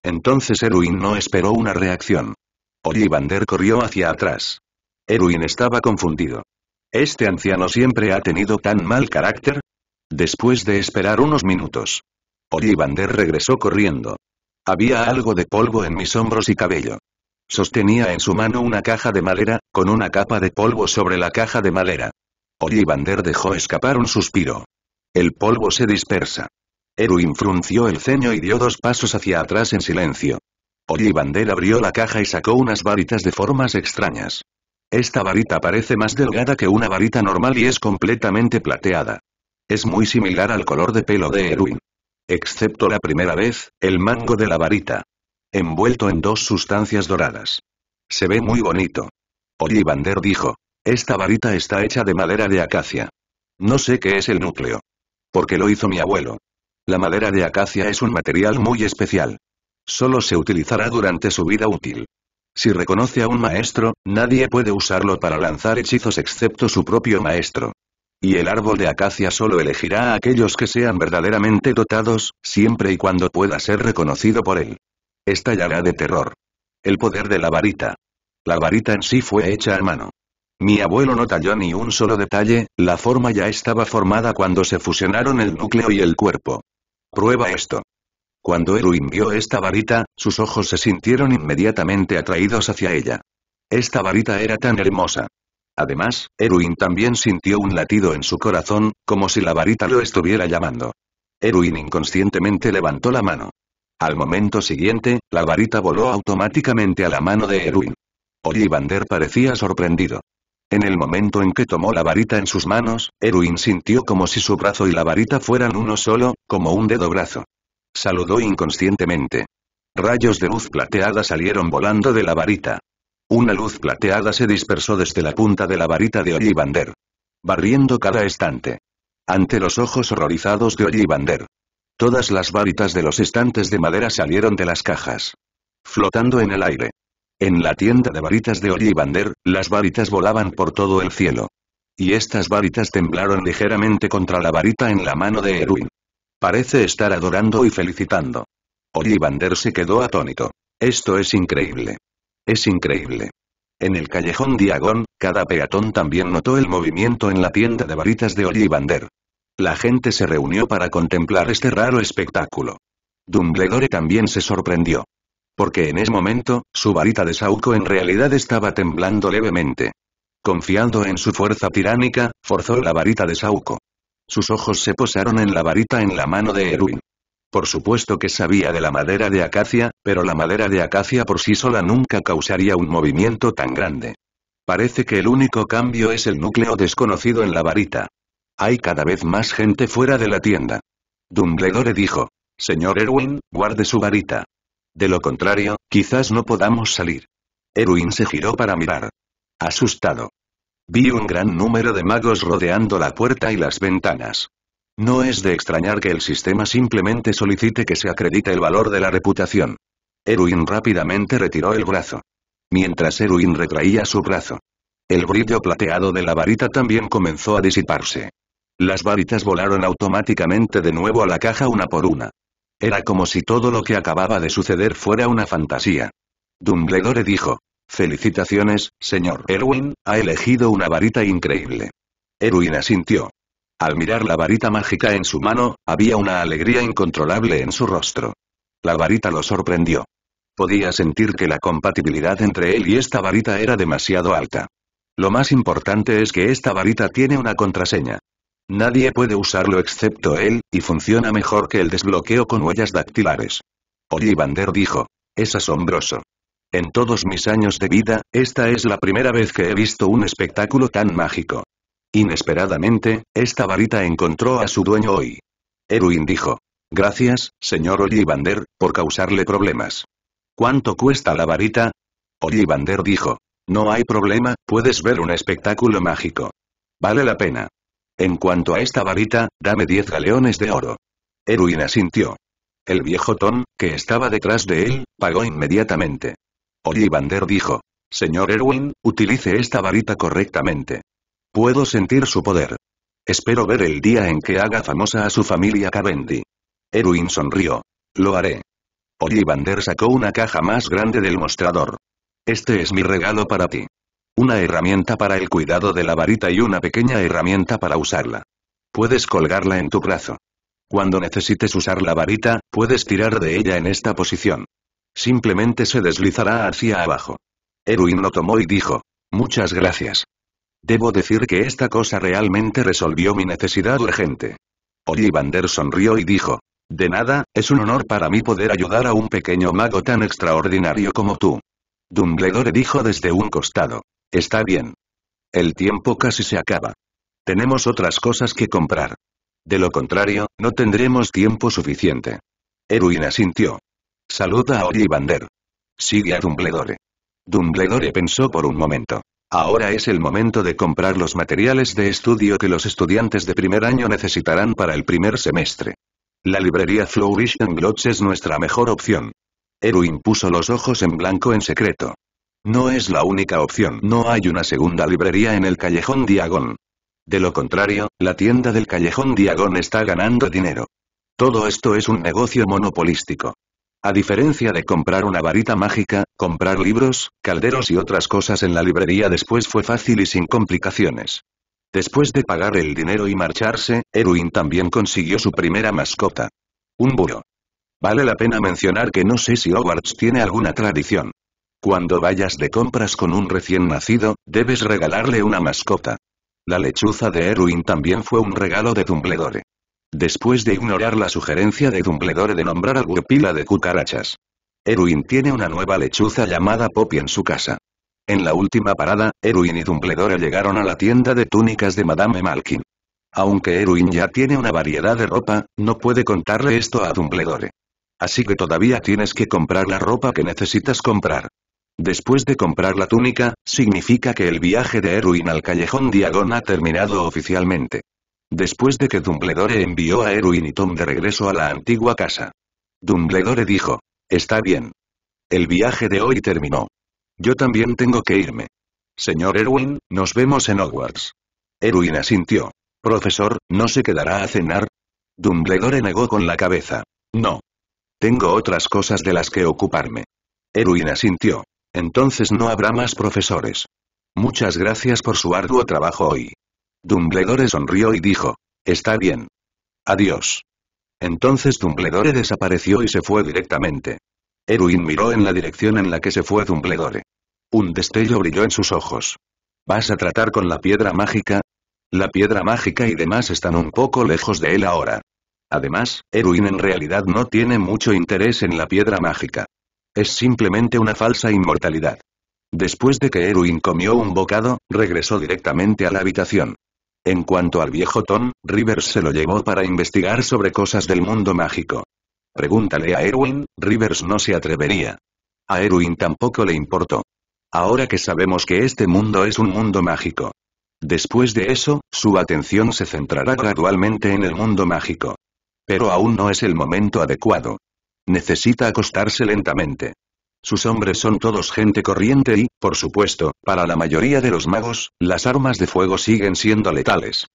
Entonces Erwin no esperó una reacción. Ollivander corrió hacia atrás. Erwin estaba confundido. ¿Este anciano siempre ha tenido tan mal carácter? Después de esperar unos minutos. Ollivander regresó corriendo. Había algo de polvo en mis hombros y cabello. Sostenía en su mano una caja de madera, con una capa de polvo sobre la caja de madera. Ollivander dejó escapar un suspiro. El polvo se dispersa. Erwin frunció el ceño y dio dos pasos hacia atrás en silencio. Ollivander abrió la caja y sacó unas varitas de formas extrañas. Esta varita parece más delgada que una varita normal y es completamente plateada. Es muy similar al color de pelo de Erwin. Excepto la primera vez, el mango de la varita. Envuelto en dos sustancias doradas. Se ve muy bonito. Ollivander dijo. Esta varita está hecha de madera de acacia. No sé qué es el núcleo. Porque lo hizo mi abuelo. La madera de acacia es un material muy especial. Solo se utilizará durante su vida útil. Si reconoce a un maestro, nadie puede usarlo para lanzar hechizos excepto su propio maestro. Y el árbol de acacia solo elegirá a aquellos que sean verdaderamente dotados, siempre y cuando pueda ser reconocido por él. Estallará de terror. El poder de la varita. La varita en sí fue hecha a mano. Mi abuelo no talló ni un solo detalle, la forma ya estaba formada cuando se fusionaron el núcleo y el cuerpo. Prueba esto. Cuando Erwin vio esta varita, sus ojos se sintieron inmediatamente atraídos hacia ella. Esta varita era tan hermosa. Además, Erwin también sintió un latido en su corazón, como si la varita lo estuviera llamando. Erwin inconscientemente levantó la mano. Al momento siguiente, la varita voló automáticamente a la mano de Erwin. Ollivander parecía sorprendido. En el momento en que tomó la varita en sus manos, Erwin sintió como si su brazo y la varita fueran uno solo, como un dedo brazo. Saludó inconscientemente. Rayos de luz plateada salieron volando de la varita. Una luz plateada se dispersó desde la punta de la varita de Ollivander. Barriendo cada estante. Ante los ojos horrorizados de Ollivander. Todas las varitas de los estantes de madera salieron de las cajas. Flotando en el aire. En la tienda de varitas de Ollivander, las varitas volaban por todo el cielo. Y estas varitas temblaron ligeramente contra la varita en la mano de Erwin. Parece estar adorando y felicitando. Ollivander se quedó atónito. Esto es increíble. Es increíble. En el callejón Diagón, cada peatón también notó el movimiento en la tienda de varitas de Ollivander. La gente se reunió para contemplar este raro espectáculo. Dumbledore también se sorprendió. Porque en ese momento, su varita de Sauco en realidad estaba temblando levemente. Confiando en su fuerza tiránica, forzó la varita de Sauco. Sus ojos se posaron en la varita en la mano de Erwin. Por supuesto que sabía de la madera de acacia, pero la madera de acacia por sí sola nunca causaría un movimiento tan grande. Parece que el único cambio es el núcleo desconocido en la varita. Hay cada vez más gente fuera de la tienda. Dumbledore dijo. Señor Erwin, guarde su varita. De lo contrario, quizás no podamos salir. Erwin se giró para mirar. Asustado. Vi un gran número de magos rodeando la puerta y las ventanas. No es de extrañar que el sistema simplemente solicite que se acredite el valor de la reputación. Erwin rápidamente retiró el brazo. Mientras Erwin retraía su brazo. El brillo plateado de la varita también comenzó a disiparse. Las varitas volaron automáticamente de nuevo a la caja una por una. Era como si todo lo que acababa de suceder fuera una fantasía. Dumbledore dijo. Felicitaciones, señor Erwin, ha elegido una varita increíble. Erwin asintió. Al mirar la varita mágica en su mano, había una alegría incontrolable en su rostro. La varita lo sorprendió. Podía sentir que la compatibilidad entre él y esta varita era demasiado alta. Lo más importante es que esta varita tiene una contraseña. Nadie puede usarlo excepto él, y funciona mejor que el desbloqueo con huellas dactilares. Ollivander dijo. Es asombroso. En todos mis años de vida, esta es la primera vez que he visto un espectáculo tan mágico. Inesperadamente, esta varita encontró a su dueño hoy. Erwin dijo. Gracias, señor Ollivander, por causarle problemas. ¿Cuánto cuesta la varita? Ollivander dijo. No hay problema, puedes ver un espectáculo mágico. Vale la pena. En cuanto a esta varita, dame diez galeones de oro. Erwin asintió. El viejo Tom, que estaba detrás de él, pagó inmediatamente. Ollivander dijo. Señor Erwin, utilice esta varita correctamente. Puedo sentir su poder. Espero ver el día en que haga famosa a su familia Cavendi. Erwin sonrió. Lo haré. Ollivander sacó una caja más grande del mostrador. Este es mi regalo para ti. Una herramienta para el cuidado de la varita y una pequeña herramienta para usarla. Puedes colgarla en tu brazo. Cuando necesites usar la varita, puedes tirar de ella en esta posición. Simplemente se deslizará hacia abajo. Erwin lo tomó y dijo. Muchas gracias. Debo decir que esta cosa realmente resolvió mi necesidad urgente. Ollivander sonrió y dijo. De nada, es un honor para mí poder ayudar a un pequeño mago tan extraordinario como tú. Dumbledore dijo desde un costado. Está bien. El tiempo casi se acaba. Tenemos otras cosas que comprar. De lo contrario, no tendremos tiempo suficiente. Erwin asintió. Saluda a Bander. Sigue a Dumbledore. Dumbledore pensó por un momento. Ahora es el momento de comprar los materiales de estudio que los estudiantes de primer año necesitarán para el primer semestre. La librería Flourish and es nuestra mejor opción. Erwin puso los ojos en blanco en secreto. No es la única opción, no hay una segunda librería en el Callejón Diagón. De lo contrario, la tienda del Callejón Diagón está ganando dinero. Todo esto es un negocio monopolístico. A diferencia de comprar una varita mágica, comprar libros, calderos y otras cosas en la librería después fue fácil y sin complicaciones. Después de pagar el dinero y marcharse, Erwin también consiguió su primera mascota. Un burro. Vale la pena mencionar que no sé si Hogwarts tiene alguna tradición. Cuando vayas de compras con un recién nacido, debes regalarle una mascota. La lechuza de Erwin también fue un regalo de Dumbledore. Después de ignorar la sugerencia de Dumbledore de nombrar a Gupila de cucarachas. Erwin tiene una nueva lechuza llamada Poppy en su casa. En la última parada, Erwin y Dumbledore llegaron a la tienda de túnicas de Madame Malkin. Aunque Erwin ya tiene una variedad de ropa, no puede contarle esto a Dumbledore. Así que todavía tienes que comprar la ropa que necesitas comprar. Después de comprar la túnica, significa que el viaje de Erwin al Callejón Diagon ha terminado oficialmente. Después de que Dumbledore envió a Erwin y Tom de regreso a la antigua casa. Dumbledore dijo, está bien. El viaje de hoy terminó. Yo también tengo que irme. Señor Erwin, nos vemos en Hogwarts. Erwin asintió. Profesor, ¿no se quedará a cenar? Dumbledore negó con la cabeza. No. Tengo otras cosas de las que ocuparme. Erwin asintió. Entonces no habrá más profesores. Muchas gracias por su arduo trabajo hoy. Dumbledore sonrió y dijo. Está bien. Adiós. Entonces Dumbledore desapareció y se fue directamente. Erwin miró en la dirección en la que se fue Dumbledore. Un destello brilló en sus ojos. ¿Vas a tratar con la piedra mágica? La piedra mágica y demás están un poco lejos de él ahora. Además, Erwin en realidad no tiene mucho interés en la piedra mágica. Es simplemente una falsa inmortalidad. Después de que Erwin comió un bocado, regresó directamente a la habitación. En cuanto al viejo Tom, Rivers se lo llevó para investigar sobre cosas del mundo mágico. Pregúntale a Erwin, Rivers no se atrevería. A Erwin tampoco le importó. Ahora que sabemos que este mundo es un mundo mágico. Después de eso, su atención se centrará gradualmente en el mundo mágico. Pero aún no es el momento adecuado. Necesita acostarse lentamente. Sus hombres son todos gente corriente y, por supuesto, para la mayoría de los magos, las armas de fuego siguen siendo letales.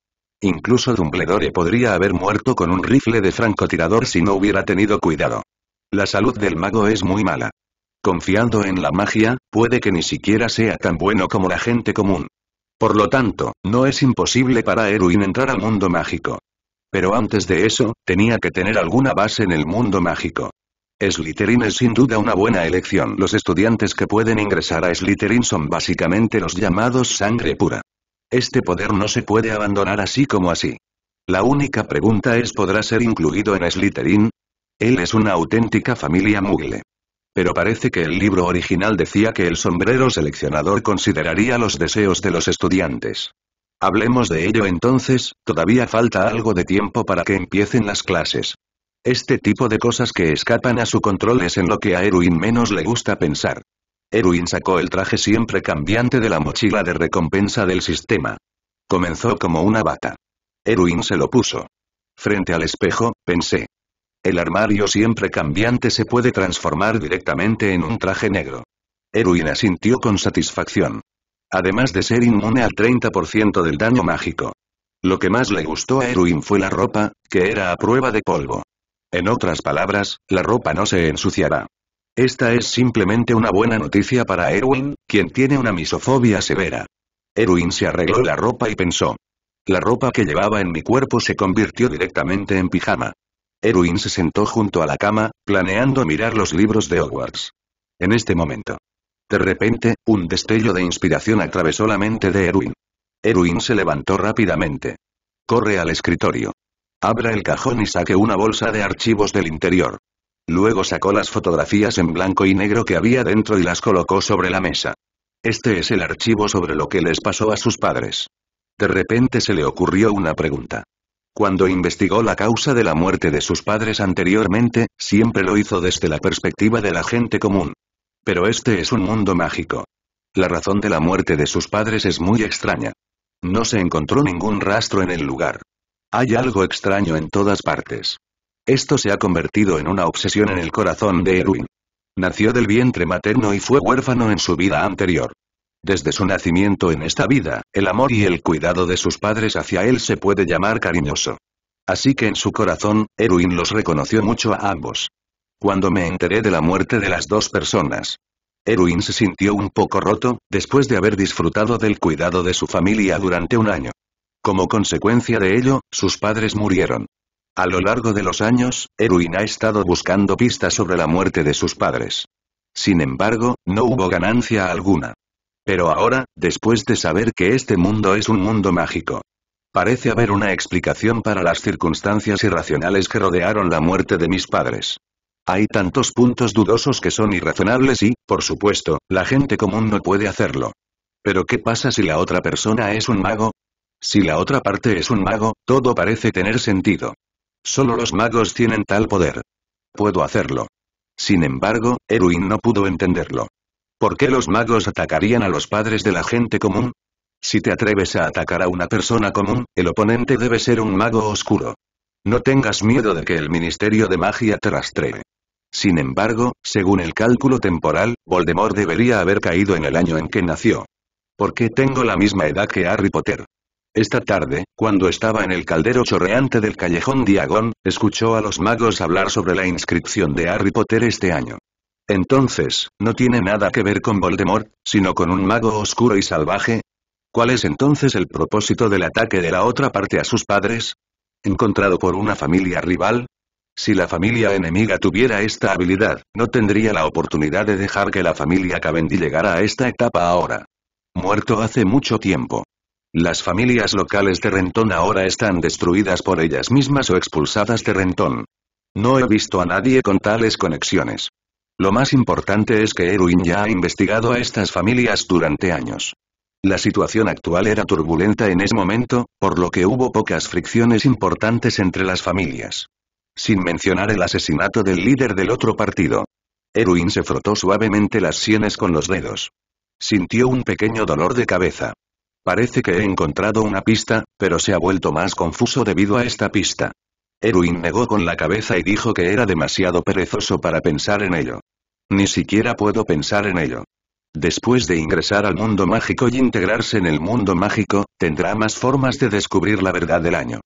Incluso Dumbledore podría haber muerto con un rifle de francotirador si no hubiera tenido cuidado. La salud del mago es muy mala. Confiando en la magia, puede que ni siquiera sea tan bueno como la gente común. Por lo tanto, no es imposible para Eruin entrar al mundo mágico. Pero antes de eso, tenía que tener alguna base en el mundo mágico. Slytherin es sin duda una buena elección. Los estudiantes que pueden ingresar a Slytherin son básicamente los llamados sangre pura. Este poder no se puede abandonar así como así. La única pregunta es ¿podrá ser incluido en Slytherin? Él es una auténtica familia mugle. Pero parece que el libro original decía que el sombrero seleccionador consideraría los deseos de los estudiantes. Hablemos de ello entonces, todavía falta algo de tiempo para que empiecen las clases. Este tipo de cosas que escapan a su control es en lo que a Erwin menos le gusta pensar. Erwin sacó el traje siempre cambiante de la mochila de recompensa del sistema. Comenzó como una bata. Erwin se lo puso. Frente al espejo, pensé. El armario siempre cambiante se puede transformar directamente en un traje negro. Erwin asintió con satisfacción. Además de ser inmune al 30% del daño mágico. Lo que más le gustó a Erwin fue la ropa, que era a prueba de polvo. En otras palabras, la ropa no se ensuciará. Esta es simplemente una buena noticia para Erwin, quien tiene una misofobia severa. Erwin se arregló la ropa y pensó. La ropa que llevaba en mi cuerpo se convirtió directamente en pijama. Erwin se sentó junto a la cama, planeando mirar los libros de Hogwarts. En este momento. De repente, un destello de inspiración atravesó la mente de Erwin. Erwin se levantó rápidamente. Corre al escritorio. Abra el cajón y saque una bolsa de archivos del interior. Luego sacó las fotografías en blanco y negro que había dentro y las colocó sobre la mesa. Este es el archivo sobre lo que les pasó a sus padres. De repente se le ocurrió una pregunta. Cuando investigó la causa de la muerte de sus padres anteriormente, siempre lo hizo desde la perspectiva de la gente común. Pero este es un mundo mágico. La razón de la muerte de sus padres es muy extraña. No se encontró ningún rastro en el lugar. Hay algo extraño en todas partes. Esto se ha convertido en una obsesión en el corazón de Erwin. Nació del vientre materno y fue huérfano en su vida anterior. Desde su nacimiento en esta vida, el amor y el cuidado de sus padres hacia él se puede llamar cariñoso. Así que en su corazón, Erwin los reconoció mucho a ambos. Cuando me enteré de la muerte de las dos personas, Erwin se sintió un poco roto, después de haber disfrutado del cuidado de su familia durante un año. Como consecuencia de ello, sus padres murieron. A lo largo de los años, Erwin ha estado buscando pistas sobre la muerte de sus padres. Sin embargo, no hubo ganancia alguna. Pero ahora, después de saber que este mundo es un mundo mágico, parece haber una explicación para las circunstancias irracionales que rodearon la muerte de mis padres. Hay tantos puntos dudosos que son irrazonables y, por supuesto, la gente común no puede hacerlo. Pero ¿qué pasa si la otra persona es un mago? Si la otra parte es un mago, todo parece tener sentido. Solo los magos tienen tal poder. Puedo hacerlo. Sin embargo, Erwin no pudo entenderlo. ¿Por qué los magos atacarían a los padres de la gente común? Si te atreves a atacar a una persona común, el oponente debe ser un mago oscuro. No tengas miedo de que el Ministerio de Magia te rastree. Sin embargo, según el cálculo temporal, Voldemort debería haber caído en el año en que nació. ¿Por qué tengo la misma edad que Harry Potter? Esta tarde, cuando estaba en el caldero chorreante del callejón Diagon, escuchó a los magos hablar sobre la inscripción de Harry Potter este año. Entonces, ¿no tiene nada que ver con Voldemort, sino con un mago oscuro y salvaje? ¿Cuál es entonces el propósito del ataque de la otra parte a sus padres? ¿Encontrado por una familia rival? Si la familia enemiga tuviera esta habilidad, no tendría la oportunidad de dejar que la familia Cavendish llegara a esta etapa ahora. Muerto hace mucho tiempo. Las familias locales de Renton ahora están destruidas por ellas mismas o expulsadas de Renton. No he visto a nadie con tales conexiones. Lo más importante es que Erwin ya ha investigado a estas familias durante años. La situación actual era turbulenta en ese momento, por lo que hubo pocas fricciones importantes entre las familias. Sin mencionar el asesinato del líder del otro partido. Erwin se frotó suavemente las sienes con los dedos. Sintió un pequeño dolor de cabeza. Parece que he encontrado una pista, pero se ha vuelto más confuso debido a esta pista. Erwin negó con la cabeza y dijo que era demasiado perezoso para pensar en ello. Ni siquiera puedo pensar en ello. Después de ingresar al mundo mágico y integrarse en el mundo mágico, tendrá más formas de descubrir la verdad del año.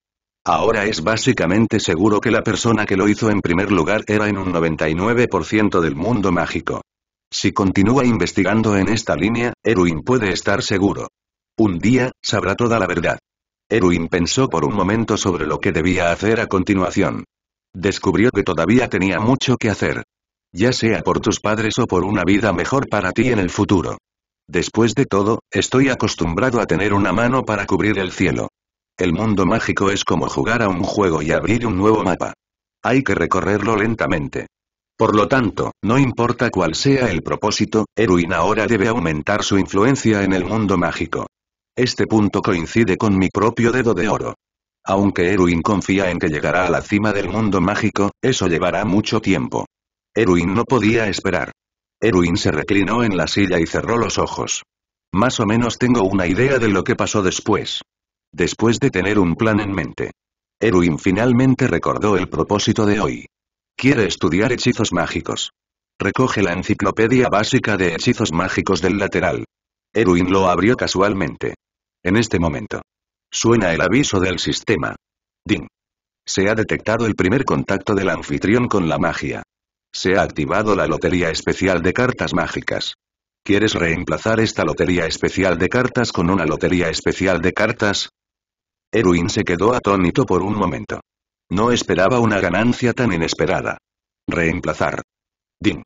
Ahora es básicamente seguro que la persona que lo hizo en primer lugar era en un 99% del mundo mágico. Si continúa investigando en esta línea, Erwin puede estar seguro. Un día, sabrá toda la verdad. Erwin pensó por un momento sobre lo que debía hacer a continuación. Descubrió que todavía tenía mucho que hacer. Ya sea por tus padres o por una vida mejor para ti en el futuro. Después de todo, estoy acostumbrado a tener una mano para cubrir el cielo. El mundo mágico es como jugar a un juego y abrir un nuevo mapa. Hay que recorrerlo lentamente. Por lo tanto, no importa cuál sea el propósito, Erwin ahora debe aumentar su influencia en el mundo mágico. Este punto coincide con mi propio dedo de oro. Aunque Erwin confía en que llegará a la cima del mundo mágico, eso llevará mucho tiempo. Erwin no podía esperar. Erwin se reclinó en la silla y cerró los ojos. Más o menos tengo una idea de lo que pasó después. Después de tener un plan en mente. Erwin finalmente recordó el propósito de hoy. Quiere estudiar hechizos mágicos. Recoge la enciclopedia básica de hechizos mágicos del lateral. Erwin lo abrió casualmente. En este momento. Suena el aviso del sistema. Ding. Se ha detectado el primer contacto del anfitrión con la magia. Se ha activado la lotería especial de cartas mágicas. ¿Quieres reemplazar esta lotería especial de cartas con una lotería especial de cartas? Erwin se quedó atónito por un momento. No esperaba una ganancia tan inesperada. Reemplazar. Ding.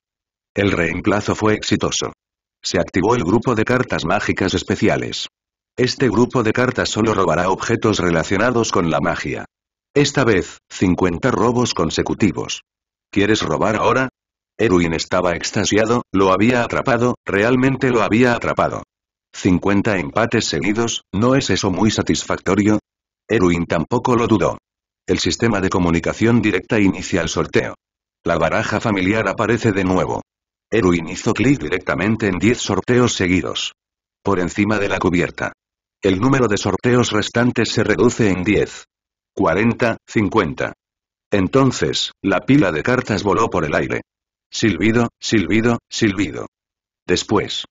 El reemplazo fue exitoso. Se activó el grupo de cartas mágicas especiales. Este grupo de cartas solo robará objetos relacionados con la magia. Esta vez, 50 robos consecutivos. ¿Quieres robar ahora? Erwin estaba extasiado, lo había atrapado, realmente lo había atrapado. 50 empates seguidos, ¿no es eso muy satisfactorio? Erwin tampoco lo dudó. El sistema de comunicación directa inicia el sorteo. La baraja familiar aparece de nuevo. Erwin hizo clic directamente en 10 sorteos seguidos. Por encima de la cubierta. El número de sorteos restantes se reduce en 10. 40, 50. Entonces, la pila de cartas voló por el aire. Silbido, silbido, silbido. Después.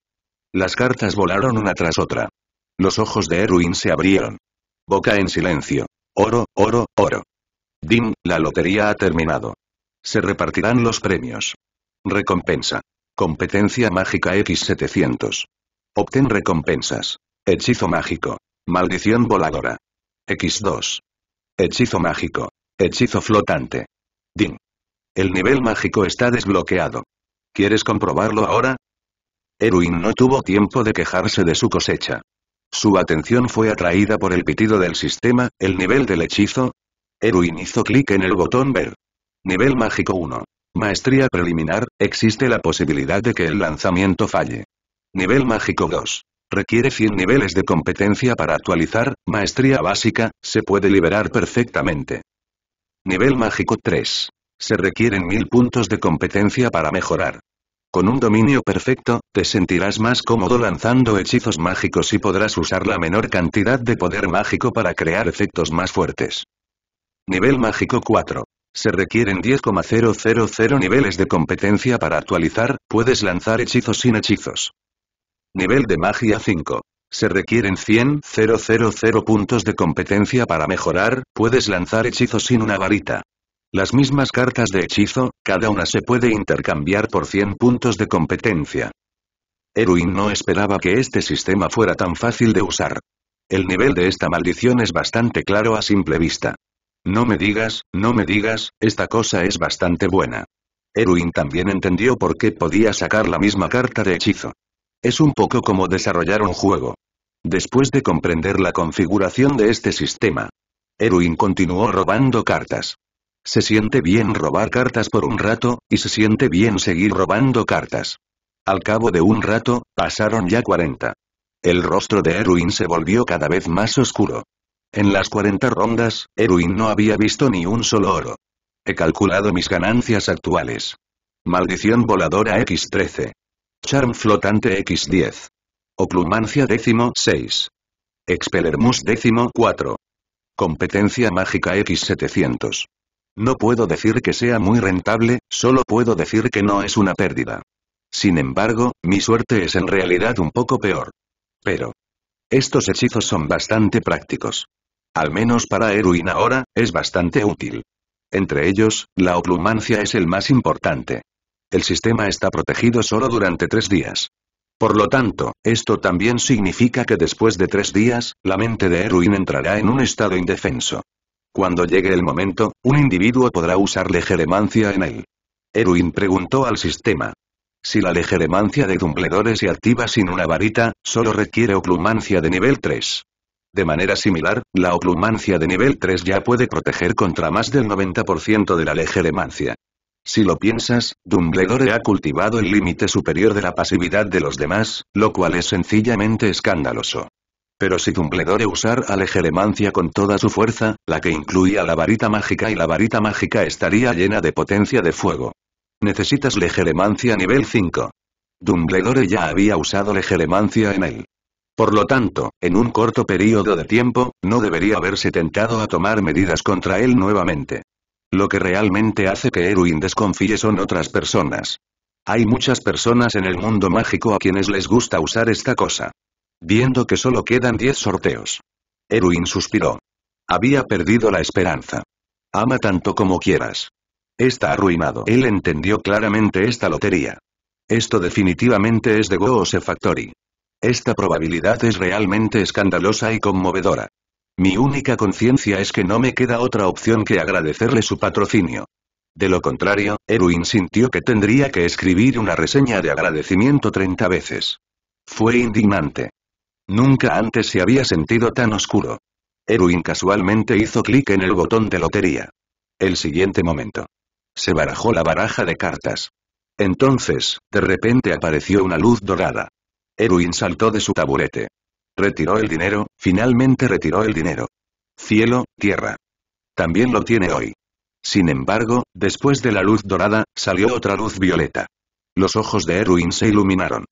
Las cartas volaron una tras otra. Los ojos de Erwin se abrieron. Boca en silencio. Oro, oro, oro. Dim, la lotería ha terminado. Se repartirán los premios. Recompensa. Competencia mágica X700. Obtén recompensas. Hechizo mágico. Maldición voladora. X2. Hechizo mágico. Hechizo flotante. Ding. El nivel mágico está desbloqueado. ¿Quieres comprobarlo ahora? Erwin no tuvo tiempo de quejarse de su cosecha. Su atención fue atraída por el pitido del sistema, el nivel del hechizo. Erwin hizo clic en el botón ver. Nivel mágico 1. Maestría preliminar, existe la posibilidad de que el lanzamiento falle. Nivel mágico 2. Requiere 100 niveles de competencia para actualizar, maestría básica, se puede liberar perfectamente. Nivel mágico 3. Se requieren 1000 puntos de competencia para mejorar. Con un dominio perfecto, te sentirás más cómodo lanzando hechizos mágicos y podrás usar la menor cantidad de poder mágico para crear efectos más fuertes. Nivel mágico 4. Se requieren 10,000 niveles de competencia para actualizar, puedes lanzar hechizos sin hechizos. Nivel de magia 5. Se requieren 100 000 puntos de competencia para mejorar, puedes lanzar hechizos sin una varita. Las mismas cartas de hechizo, cada una se puede intercambiar por 100 puntos de competencia. Erwin no esperaba que este sistema fuera tan fácil de usar. El nivel de esta maldición es bastante claro a simple vista. No me digas, no me digas, esta cosa es bastante buena. Erwin también entendió por qué podía sacar la misma carta de hechizo. Es un poco como desarrollar un juego. Después de comprender la configuración de este sistema, Erwin continuó robando cartas. Se siente bien robar cartas por un rato, y se siente bien seguir robando cartas. Al cabo de un rato, pasaron ya 40. El rostro de Erwin se volvió cada vez más oscuro. En las 40 rondas, Erwin no había visto ni un solo oro. He calculado mis ganancias actuales. Maldición voladora X13. Charm flotante X10. Oclumancia décimo 6. Expellermus décimo 4. Competencia mágica X700. No puedo decir que sea muy rentable, solo puedo decir que no es una pérdida. Sin embargo, mi suerte es en realidad un poco peor. Pero. Estos hechizos son bastante prácticos. Al menos para Heroin ahora, es bastante útil. Entre ellos, la oplumancia es el más importante. El sistema está protegido solo durante tres días. Por lo tanto, esto también significa que después de tres días, la mente de Erwin entrará en un estado indefenso. Cuando llegue el momento, un individuo podrá usar legeremancia en él. Erwin preguntó al sistema. Si la legeremancia de Dumbledore se activa sin una varita, solo requiere oclumancia de nivel 3. De manera similar, la oclumancia de nivel 3 ya puede proteger contra más del 90% de la legeremancia. Si lo piensas, Dumbledore ha cultivado el límite superior de la pasividad de los demás, lo cual es sencillamente escandaloso. Pero si Dumbledore usar Legeremancia con toda su fuerza, la que incluía la varita mágica y la varita mágica estaría llena de potencia de fuego. Necesitas legeremancia nivel 5. Dumbledore ya había usado legeremancia en él. Por lo tanto, en un corto periodo de tiempo, no debería haberse tentado a tomar medidas contra él nuevamente. Lo que realmente hace que Erwin desconfíe son otras personas. Hay muchas personas en el mundo mágico a quienes les gusta usar esta cosa. Viendo que solo quedan 10 sorteos. Erwin suspiró. Había perdido la esperanza. Ama tanto como quieras. Está arruinado. Él entendió claramente esta lotería. Esto definitivamente es de Goose Factory. Esta probabilidad es realmente escandalosa y conmovedora. Mi única conciencia es que no me queda otra opción que agradecerle su patrocinio. De lo contrario, Erwin sintió que tendría que escribir una reseña de agradecimiento 30 veces. Fue indignante. Nunca antes se había sentido tan oscuro. Erwin casualmente hizo clic en el botón de lotería. El siguiente momento. Se barajó la baraja de cartas. Entonces, de repente apareció una luz dorada. Erwin saltó de su taburete. Retiró el dinero, Finalmente retiró el dinero. Cielo, tierra. También lo tiene hoy. Sin embargo, después de la luz dorada, salió otra luz violeta. Los ojos de Erwin se iluminaron.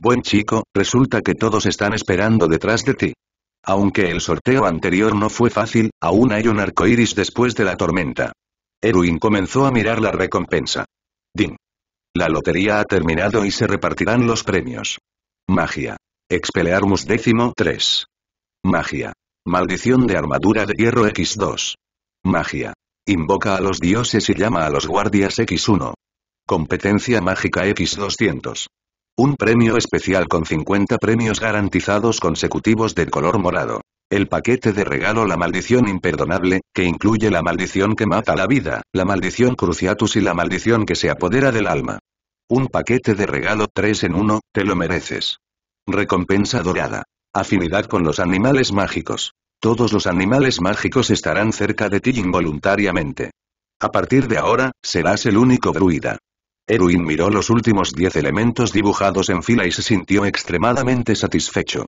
Buen chico, resulta que todos están esperando detrás de ti. Aunque el sorteo anterior no fue fácil, aún hay un arco iris después de la tormenta. Erwin comenzó a mirar la recompensa. Din. La lotería ha terminado y se repartirán los premios. Magia. Expelearmus décimo 3. Magia. Maldición de armadura de hierro X2. Magia. Invoca a los dioses y llama a los guardias X1. Competencia mágica X200. Un premio especial con 50 premios garantizados consecutivos del color morado. El paquete de regalo La Maldición Imperdonable, que incluye la maldición que mata la vida, la maldición cruciatus y la maldición que se apodera del alma. Un paquete de regalo 3 en 1, te lo mereces. Recompensa dorada. Afinidad con los animales mágicos. Todos los animales mágicos estarán cerca de ti involuntariamente. A partir de ahora, serás el único druida. Erwin miró los últimos diez elementos dibujados en fila y se sintió extremadamente satisfecho.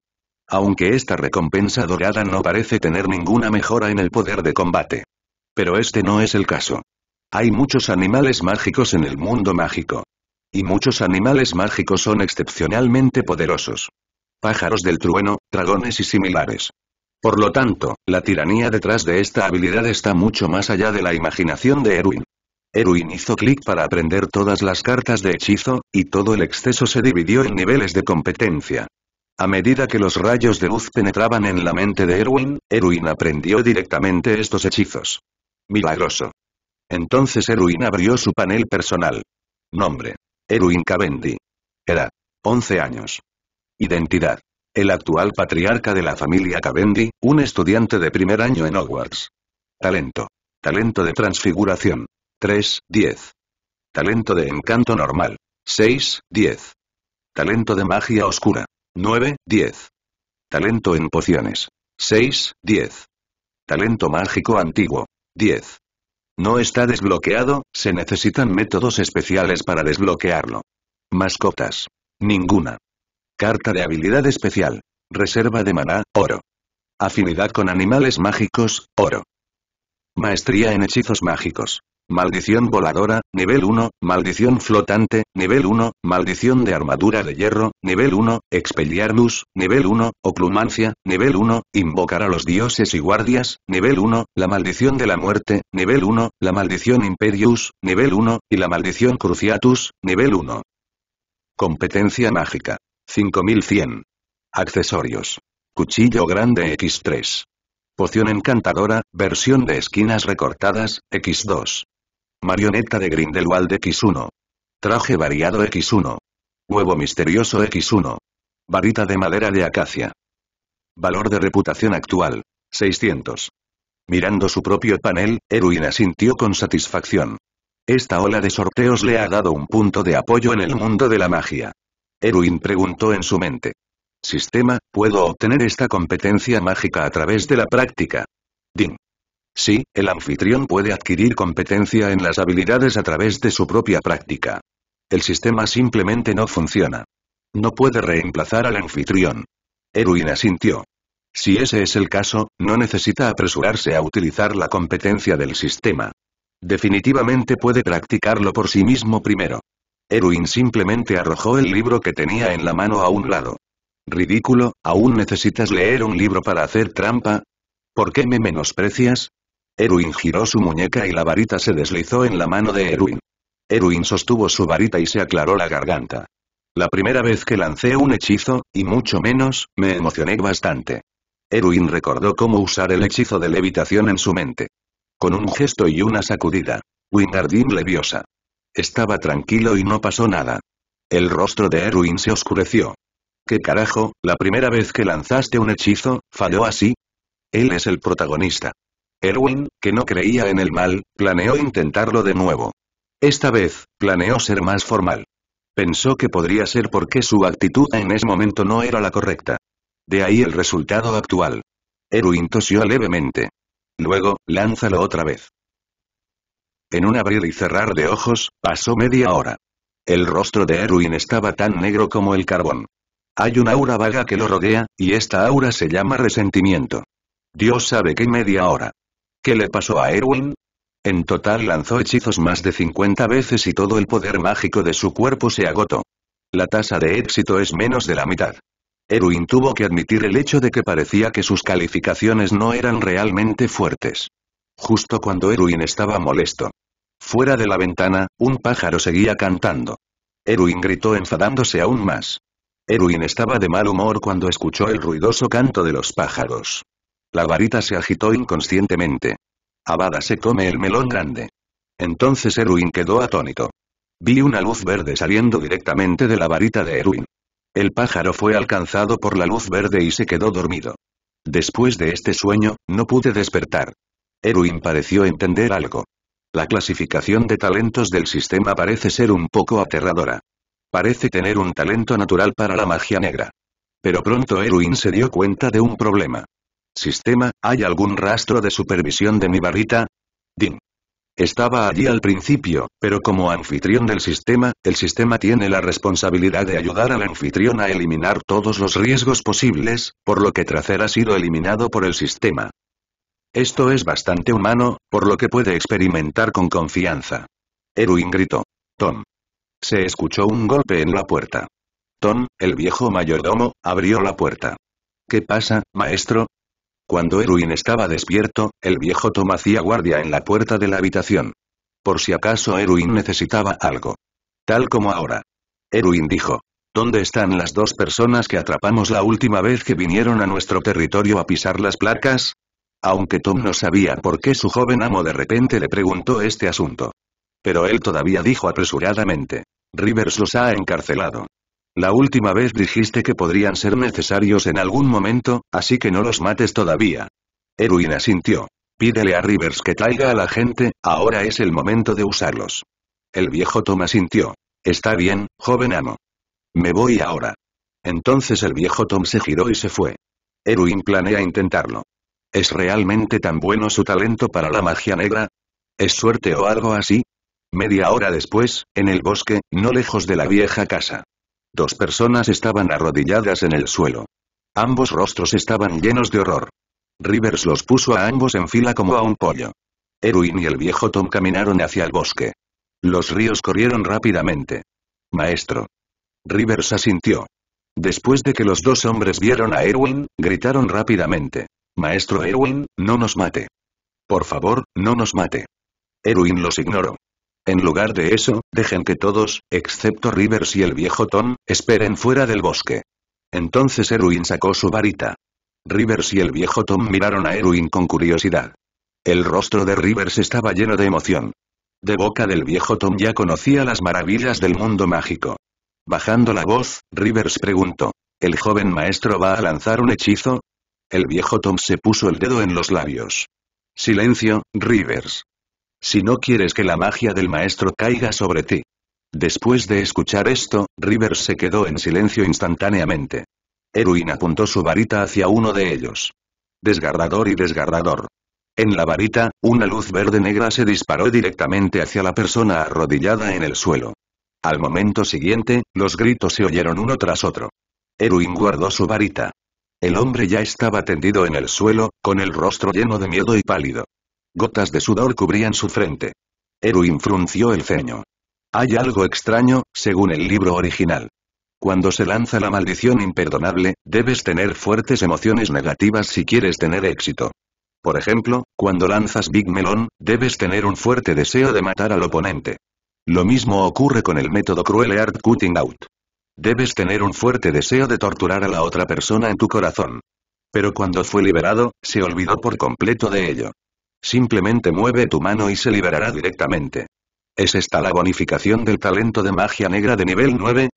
Aunque esta recompensa dorada no parece tener ninguna mejora en el poder de combate. Pero este no es el caso. Hay muchos animales mágicos en el mundo mágico. Y muchos animales mágicos son excepcionalmente poderosos pájaros del trueno, dragones y similares. Por lo tanto, la tiranía detrás de esta habilidad está mucho más allá de la imaginación de Erwin. Erwin hizo clic para aprender todas las cartas de hechizo, y todo el exceso se dividió en niveles de competencia. A medida que los rayos de luz penetraban en la mente de Erwin, Erwin aprendió directamente estos hechizos. Milagroso. Entonces Erwin abrió su panel personal. Nombre. Erwin Cavendi. Era 11 años. Identidad. El actual patriarca de la familia Cavendi, un estudiante de primer año en Hogwarts. Talento. Talento de transfiguración. 3, 10. Talento de encanto normal. 6, 10. Talento de magia oscura. 9, 10. Talento en pociones. 6, 10. Talento mágico antiguo. 10. No está desbloqueado, se necesitan métodos especiales para desbloquearlo. Mascotas. Ninguna. Carta de habilidad especial. Reserva de maná, oro. Afinidad con animales mágicos, oro. Maestría en hechizos mágicos. Maldición voladora, nivel 1, maldición flotante, nivel 1, maldición de armadura de hierro, nivel 1, Expelliarmus, nivel 1, oclumancia, nivel 1, invocar a los dioses y guardias, nivel 1, la maldición de la muerte, nivel 1, la maldición imperius, nivel 1, y la maldición cruciatus, nivel 1. Competencia mágica. 5100. Accesorios. Cuchillo grande X3. Poción encantadora, versión de esquinas recortadas, X2. Marioneta de Grindelwald X1. Traje variado X1. Huevo misterioso X1. Varita de madera de acacia. Valor de reputación actual. 600. Mirando su propio panel, Eruina sintió con satisfacción. Esta ola de sorteos le ha dado un punto de apoyo en el mundo de la magia. Eruin preguntó en su mente. Sistema, ¿puedo obtener esta competencia mágica a través de la práctica? Ding. Sí, el anfitrión puede adquirir competencia en las habilidades a través de su propia práctica. El sistema simplemente no funciona. No puede reemplazar al anfitrión. Eruin asintió. Si ese es el caso, no necesita apresurarse a utilizar la competencia del sistema. Definitivamente puede practicarlo por sí mismo primero. Erwin simplemente arrojó el libro que tenía en la mano a un lado. Ridículo, ¿aún necesitas leer un libro para hacer trampa? ¿Por qué me menosprecias? Erwin giró su muñeca y la varita se deslizó en la mano de Erwin. Erwin sostuvo su varita y se aclaró la garganta. La primera vez que lancé un hechizo, y mucho menos, me emocioné bastante. Erwin recordó cómo usar el hechizo de levitación en su mente. Con un gesto y una sacudida. Wingardium Leviosa. Estaba tranquilo y no pasó nada. El rostro de Erwin se oscureció. ¿Qué carajo, la primera vez que lanzaste un hechizo, falló así? Él es el protagonista. Erwin, que no creía en el mal, planeó intentarlo de nuevo. Esta vez, planeó ser más formal. Pensó que podría ser porque su actitud en ese momento no era la correcta. De ahí el resultado actual. Erwin tosió levemente. Luego, lánzalo otra vez. En un abrir y cerrar de ojos, pasó media hora. El rostro de Erwin estaba tan negro como el carbón. Hay una aura vaga que lo rodea, y esta aura se llama resentimiento. Dios sabe qué media hora. ¿Qué le pasó a Erwin? En total lanzó hechizos más de 50 veces y todo el poder mágico de su cuerpo se agotó. La tasa de éxito es menos de la mitad. Erwin tuvo que admitir el hecho de que parecía que sus calificaciones no eran realmente fuertes. Justo cuando Erwin estaba molesto. Fuera de la ventana, un pájaro seguía cantando. Erwin gritó enfadándose aún más. Erwin estaba de mal humor cuando escuchó el ruidoso canto de los pájaros. La varita se agitó inconscientemente. Abada se come el melón grande. Entonces Erwin quedó atónito. Vi una luz verde saliendo directamente de la varita de Erwin. El pájaro fue alcanzado por la luz verde y se quedó dormido. Después de este sueño, no pude despertar. Erwin pareció entender algo. La clasificación de talentos del sistema parece ser un poco aterradora. Parece tener un talento natural para la magia negra. Pero pronto Erwin se dio cuenta de un problema. Sistema, ¿hay algún rastro de supervisión de mi barrita? Din. Estaba allí al principio, pero como anfitrión del sistema, el sistema tiene la responsabilidad de ayudar al anfitrión a eliminar todos los riesgos posibles, por lo que Tracer ha sido eliminado por el sistema. Esto es bastante humano, por lo que puede experimentar con confianza. Erwin gritó. Tom. Se escuchó un golpe en la puerta. Tom, el viejo mayordomo, abrió la puerta. ¿Qué pasa, maestro? Cuando Erwin estaba despierto, el viejo Tom hacía guardia en la puerta de la habitación. Por si acaso Erwin necesitaba algo. Tal como ahora. Erwin dijo. ¿Dónde están las dos personas que atrapamos la última vez que vinieron a nuestro territorio a pisar las placas? aunque Tom no sabía por qué su joven amo de repente le preguntó este asunto. Pero él todavía dijo apresuradamente. Rivers los ha encarcelado. La última vez dijiste que podrían ser necesarios en algún momento, así que no los mates todavía. Erwin asintió. Pídele a Rivers que traiga a la gente, ahora es el momento de usarlos. El viejo Tom asintió. Está bien, joven amo. Me voy ahora. Entonces el viejo Tom se giró y se fue. Erwin planea intentarlo. ¿Es realmente tan bueno su talento para la magia negra? ¿Es suerte o algo así? Media hora después, en el bosque, no lejos de la vieja casa. Dos personas estaban arrodilladas en el suelo. Ambos rostros estaban llenos de horror. Rivers los puso a ambos en fila como a un pollo. Erwin y el viejo Tom caminaron hacia el bosque. Los ríos corrieron rápidamente. Maestro. Rivers asintió. Después de que los dos hombres vieron a Erwin, gritaron rápidamente. Maestro Erwin, no nos mate. Por favor, no nos mate. Erwin los ignoró. En lugar de eso, dejen que todos, excepto Rivers y el viejo Tom, esperen fuera del bosque. Entonces Erwin sacó su varita. Rivers y el viejo Tom miraron a Erwin con curiosidad. El rostro de Rivers estaba lleno de emoción. De boca del viejo Tom ya conocía las maravillas del mundo mágico. Bajando la voz, Rivers preguntó. ¿El joven maestro va a lanzar un hechizo? El viejo Tom se puso el dedo en los labios. Silencio, Rivers. Si no quieres que la magia del maestro caiga sobre ti. Después de escuchar esto, Rivers se quedó en silencio instantáneamente. Erwin apuntó su varita hacia uno de ellos. Desgarrador y desgarrador. En la varita, una luz verde negra se disparó directamente hacia la persona arrodillada en el suelo. Al momento siguiente, los gritos se oyeron uno tras otro. Erwin guardó su varita. El hombre ya estaba tendido en el suelo, con el rostro lleno de miedo y pálido. Gotas de sudor cubrían su frente. Erwin frunció el ceño. Hay algo extraño, según el libro original. Cuando se lanza la maldición imperdonable, debes tener fuertes emociones negativas si quieres tener éxito. Por ejemplo, cuando lanzas Big Melon, debes tener un fuerte deseo de matar al oponente. Lo mismo ocurre con el método Cruel Art Cutting Out. Debes tener un fuerte deseo de torturar a la otra persona en tu corazón. Pero cuando fue liberado, se olvidó por completo de ello. Simplemente mueve tu mano y se liberará directamente. ¿Es esta la bonificación del talento de magia negra de nivel 9?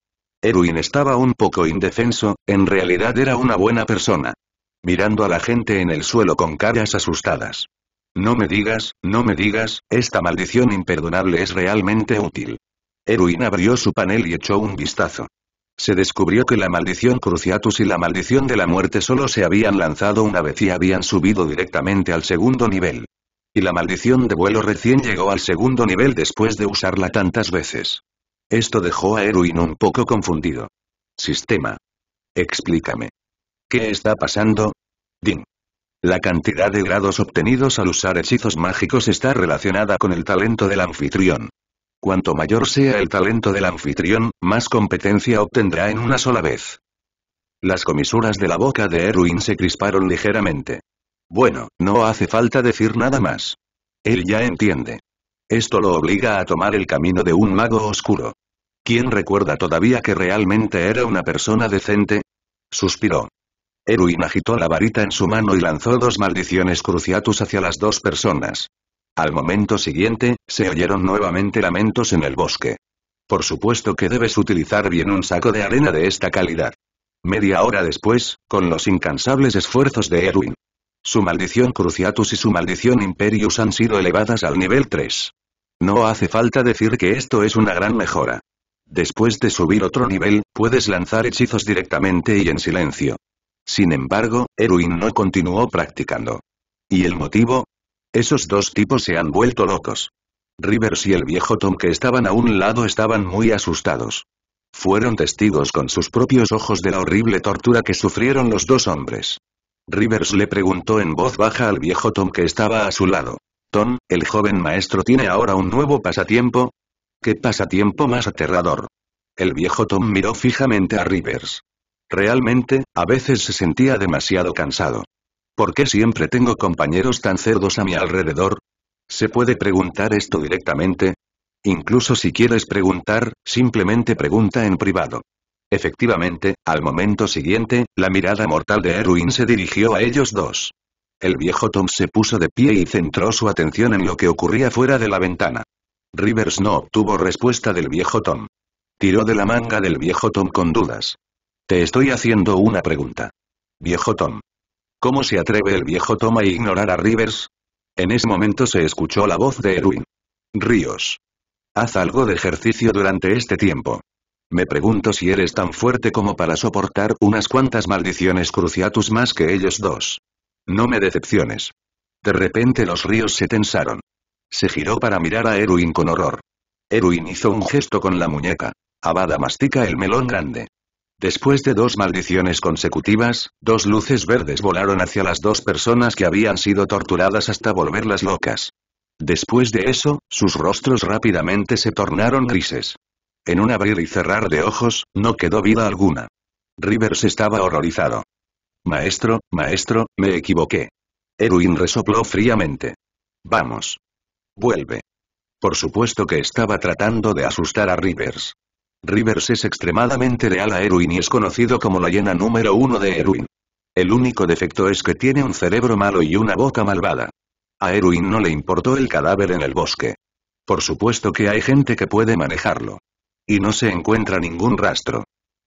Erwin estaba un poco indefenso, en realidad era una buena persona. Mirando a la gente en el suelo con caras asustadas. No me digas, no me digas, esta maldición imperdonable es realmente útil. Erwin abrió su panel y echó un vistazo. Se descubrió que la maldición Cruciatus y la maldición de la muerte solo se habían lanzado una vez y habían subido directamente al segundo nivel. Y la maldición de vuelo recién llegó al segundo nivel después de usarla tantas veces. Esto dejó a Erwin un poco confundido. Sistema. Explícame. ¿Qué está pasando? Din. La cantidad de grados obtenidos al usar hechizos mágicos está relacionada con el talento del anfitrión. Cuanto mayor sea el talento del anfitrión, más competencia obtendrá en una sola vez. Las comisuras de la boca de Erwin se crisparon ligeramente. Bueno, no hace falta decir nada más. Él ya entiende. Esto lo obliga a tomar el camino de un mago oscuro. ¿Quién recuerda todavía que realmente era una persona decente? Suspiró. Erwin agitó la varita en su mano y lanzó dos maldiciones cruciatus hacia las dos personas. Al momento siguiente, se oyeron nuevamente lamentos en el bosque. Por supuesto que debes utilizar bien un saco de arena de esta calidad. Media hora después, con los incansables esfuerzos de Erwin. Su maldición Cruciatus y su maldición Imperius han sido elevadas al nivel 3. No hace falta decir que esto es una gran mejora. Después de subir otro nivel, puedes lanzar hechizos directamente y en silencio. Sin embargo, Erwin no continuó practicando. ¿Y el motivo? Esos dos tipos se han vuelto locos. Rivers y el viejo Tom que estaban a un lado estaban muy asustados. Fueron testigos con sus propios ojos de la horrible tortura que sufrieron los dos hombres. Rivers le preguntó en voz baja al viejo Tom que estaba a su lado. Tom, el joven maestro tiene ahora un nuevo pasatiempo. ¿Qué pasatiempo más aterrador? El viejo Tom miró fijamente a Rivers. Realmente, a veces se sentía demasiado cansado. ¿Por qué siempre tengo compañeros tan cerdos a mi alrededor? ¿Se puede preguntar esto directamente? Incluso si quieres preguntar, simplemente pregunta en privado. Efectivamente, al momento siguiente, la mirada mortal de Erwin se dirigió a ellos dos. El viejo Tom se puso de pie y centró su atención en lo que ocurría fuera de la ventana. Rivers no obtuvo respuesta del viejo Tom. Tiró de la manga del viejo Tom con dudas. Te estoy haciendo una pregunta. Viejo Tom. ¿Cómo se atreve el viejo Toma a ignorar a Rivers? En ese momento se escuchó la voz de Erwin. Ríos. Haz algo de ejercicio durante este tiempo. Me pregunto si eres tan fuerte como para soportar unas cuantas maldiciones cruciatus más que ellos dos. No me decepciones. De repente los ríos se tensaron. Se giró para mirar a Erwin con horror. Erwin hizo un gesto con la muñeca. Abada mastica el melón grande. Después de dos maldiciones consecutivas, dos luces verdes volaron hacia las dos personas que habían sido torturadas hasta volverlas locas. Después de eso, sus rostros rápidamente se tornaron grises. En un abrir y cerrar de ojos, no quedó vida alguna. Rivers estaba horrorizado. Maestro, maestro, me equivoqué. Erwin resopló fríamente. Vamos. Vuelve. Por supuesto que estaba tratando de asustar a Rivers. Rivers es extremadamente leal a Erwin y es conocido como la llena número uno de Erwin. El único defecto es que tiene un cerebro malo y una boca malvada. A Erwin no le importó el cadáver en el bosque. Por supuesto que hay gente que puede manejarlo. Y no se encuentra ningún rastro.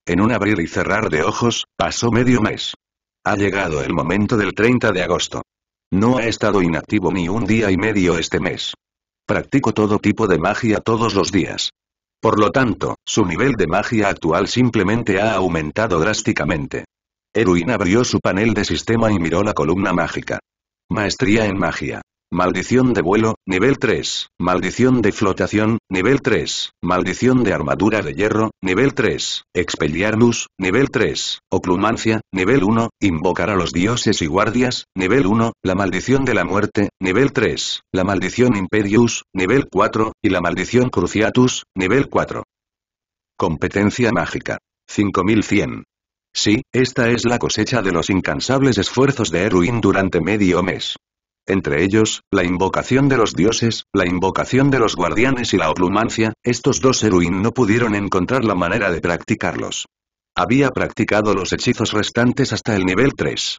En un abrir y cerrar de ojos, pasó medio mes. Ha llegado el momento del 30 de agosto. No ha estado inactivo ni un día y medio este mes. Practico todo tipo de magia todos los días. Por lo tanto, su nivel de magia actual simplemente ha aumentado drásticamente. Erwin abrió su panel de sistema y miró la columna mágica. Maestría en magia. Maldición de vuelo, nivel 3. Maldición de flotación, nivel 3. Maldición de armadura de hierro, nivel 3. Expelliarmus, nivel 3. Oclumancia, nivel 1. Invocar a los dioses y guardias, nivel 1. La maldición de la muerte, nivel 3. La maldición Imperius, nivel 4. Y la maldición Cruciatus, nivel 4. Competencia mágica. 5100. Sí, esta es la cosecha de los incansables esfuerzos de Erwin durante medio mes. Entre ellos, la invocación de los dioses, la invocación de los guardianes y la oplumancia, estos dos Eruin no pudieron encontrar la manera de practicarlos. Había practicado los hechizos restantes hasta el nivel 3.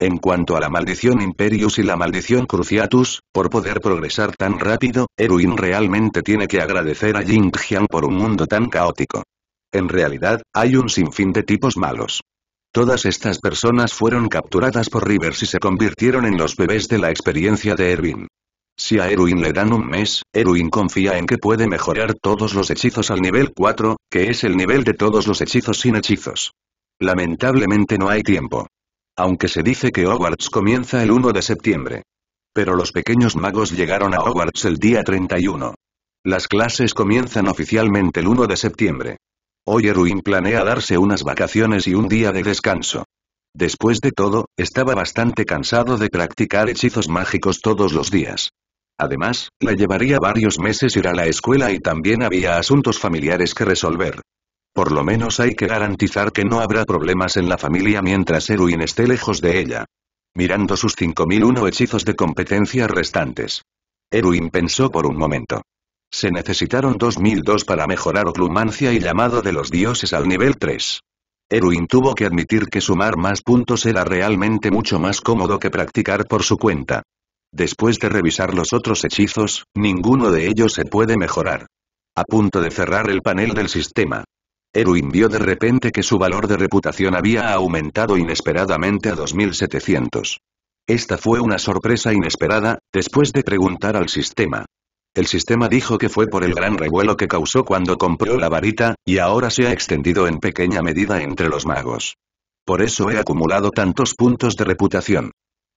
En cuanto a la maldición Imperius y la maldición Cruciatus, por poder progresar tan rápido, Eruin realmente tiene que agradecer a Jingjian por un mundo tan caótico. En realidad, hay un sinfín de tipos malos. Todas estas personas fueron capturadas por Rivers y se convirtieron en los bebés de la experiencia de Erwin. Si a Erwin le dan un mes, Erwin confía en que puede mejorar todos los hechizos al nivel 4, que es el nivel de todos los hechizos sin hechizos. Lamentablemente no hay tiempo. Aunque se dice que Hogwarts comienza el 1 de septiembre. Pero los pequeños magos llegaron a Hogwarts el día 31. Las clases comienzan oficialmente el 1 de septiembre. Hoy Erwin planea darse unas vacaciones y un día de descanso. Después de todo, estaba bastante cansado de practicar hechizos mágicos todos los días. Además, le llevaría varios meses ir a la escuela y también había asuntos familiares que resolver. Por lo menos hay que garantizar que no habrá problemas en la familia mientras Erwin esté lejos de ella. Mirando sus 5001 hechizos de competencia restantes. Erwin pensó por un momento. Se necesitaron 2002 para mejorar oclumancia y llamado de los dioses al nivel 3. Erwin tuvo que admitir que sumar más puntos era realmente mucho más cómodo que practicar por su cuenta. Después de revisar los otros hechizos, ninguno de ellos se puede mejorar. A punto de cerrar el panel del sistema. Erwin vio de repente que su valor de reputación había aumentado inesperadamente a 2700. Esta fue una sorpresa inesperada, después de preguntar al sistema. El sistema dijo que fue por el gran revuelo que causó cuando compró la varita, y ahora se ha extendido en pequeña medida entre los magos. Por eso he acumulado tantos puntos de reputación.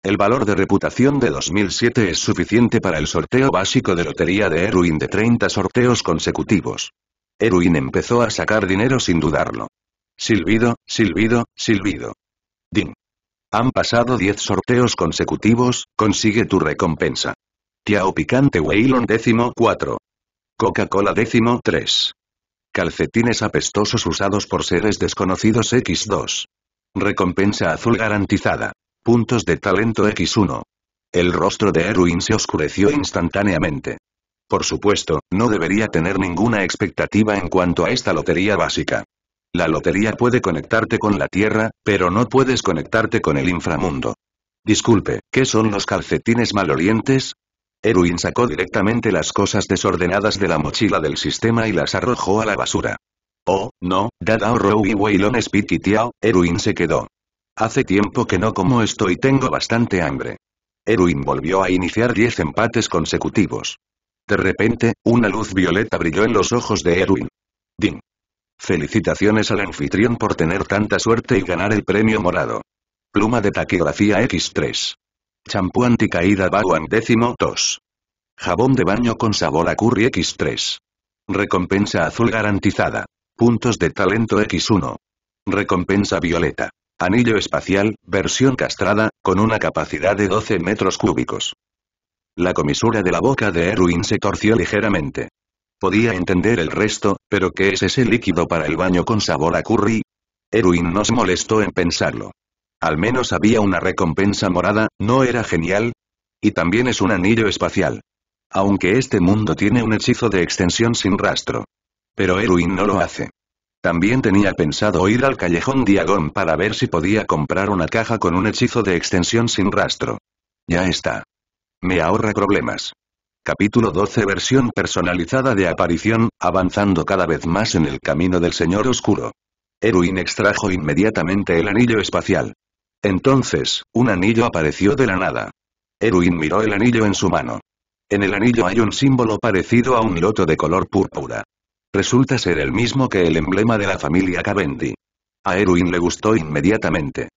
El valor de reputación de 2007 es suficiente para el sorteo básico de lotería de Erwin de 30 sorteos consecutivos. Erwin empezó a sacar dinero sin dudarlo. Silbido, silbido, silbido. Ding. Han pasado 10 sorteos consecutivos, consigue tu recompensa. Tiao Picante Weilon décimo 4. Coca-Cola décimo 3. Calcetines apestosos usados por seres desconocidos X2. Recompensa azul garantizada. Puntos de talento X1. El rostro de Erwin se oscureció instantáneamente. Por supuesto, no debería tener ninguna expectativa en cuanto a esta lotería básica. La lotería puede conectarte con la Tierra, pero no puedes conectarte con el inframundo. Disculpe, ¿qué son los calcetines malolientes? Erwin sacó directamente las cosas desordenadas de la mochila del sistema y las arrojó a la basura. Oh, no, Dadao Rou y Weilon Tiao, Erwin se quedó. Hace tiempo que no como esto y tengo bastante hambre. Erwin volvió a iniciar 10 empates consecutivos. De repente, una luz violeta brilló en los ojos de Erwin. Ding. Felicitaciones al anfitrión por tener tanta suerte y ganar el premio morado. Pluma de taquigrafía X3. Champú anticaída Baguan décimo 2. Jabón de baño con sabor a curry X3. Recompensa azul garantizada. Puntos de talento X1. Recompensa violeta. Anillo espacial, versión castrada, con una capacidad de 12 metros cúbicos. La comisura de la boca de Erwin se torció ligeramente. Podía entender el resto, pero ¿qué es ese líquido para el baño con sabor a curry? Erwin no se molestó en pensarlo. Al menos había una recompensa morada, ¿no era genial? Y también es un anillo espacial. Aunque este mundo tiene un hechizo de extensión sin rastro. Pero Erwin no lo hace. También tenía pensado ir al callejón Diagón para ver si podía comprar una caja con un hechizo de extensión sin rastro. Ya está. Me ahorra problemas. Capítulo 12 Versión personalizada de aparición, avanzando cada vez más en el camino del Señor Oscuro. Erwin extrajo inmediatamente el anillo espacial. Entonces, un anillo apareció de la nada. Erwin miró el anillo en su mano. En el anillo hay un símbolo parecido a un loto de color púrpura. Resulta ser el mismo que el emblema de la familia Cavendi. A Erwin le gustó inmediatamente.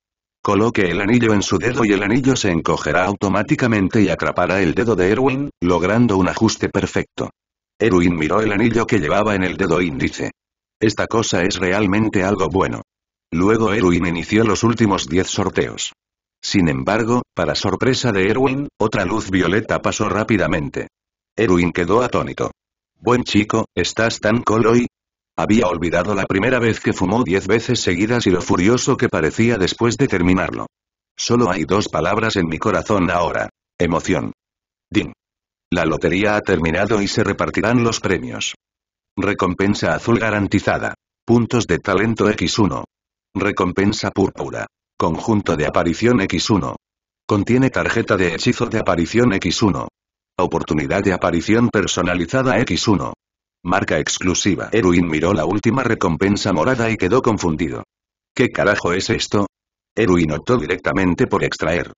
Coloque el anillo en su dedo y el anillo se encogerá automáticamente y atrapará el dedo de Erwin, logrando un ajuste perfecto. Erwin miró el anillo que llevaba en el dedo índice. Esta cosa es realmente algo bueno. Luego Erwin inició los últimos 10 sorteos. Sin embargo, para sorpresa de Erwin, otra luz violeta pasó rápidamente. Erwin quedó atónito. Buen chico, ¿estás tan col hoy? Había olvidado la primera vez que fumó 10 veces seguidas y lo furioso que parecía después de terminarlo. Solo hay dos palabras en mi corazón ahora. Emoción. Din. La lotería ha terminado y se repartirán los premios. Recompensa azul garantizada. Puntos de talento X1, Recompensa púrpura. Conjunto de aparición X1. Contiene tarjeta de hechizo de aparición X1. Oportunidad de aparición personalizada X1. Marca exclusiva. Erwin miró la última recompensa morada y quedó confundido. ¿Qué carajo es esto? Erwin optó directamente por extraer.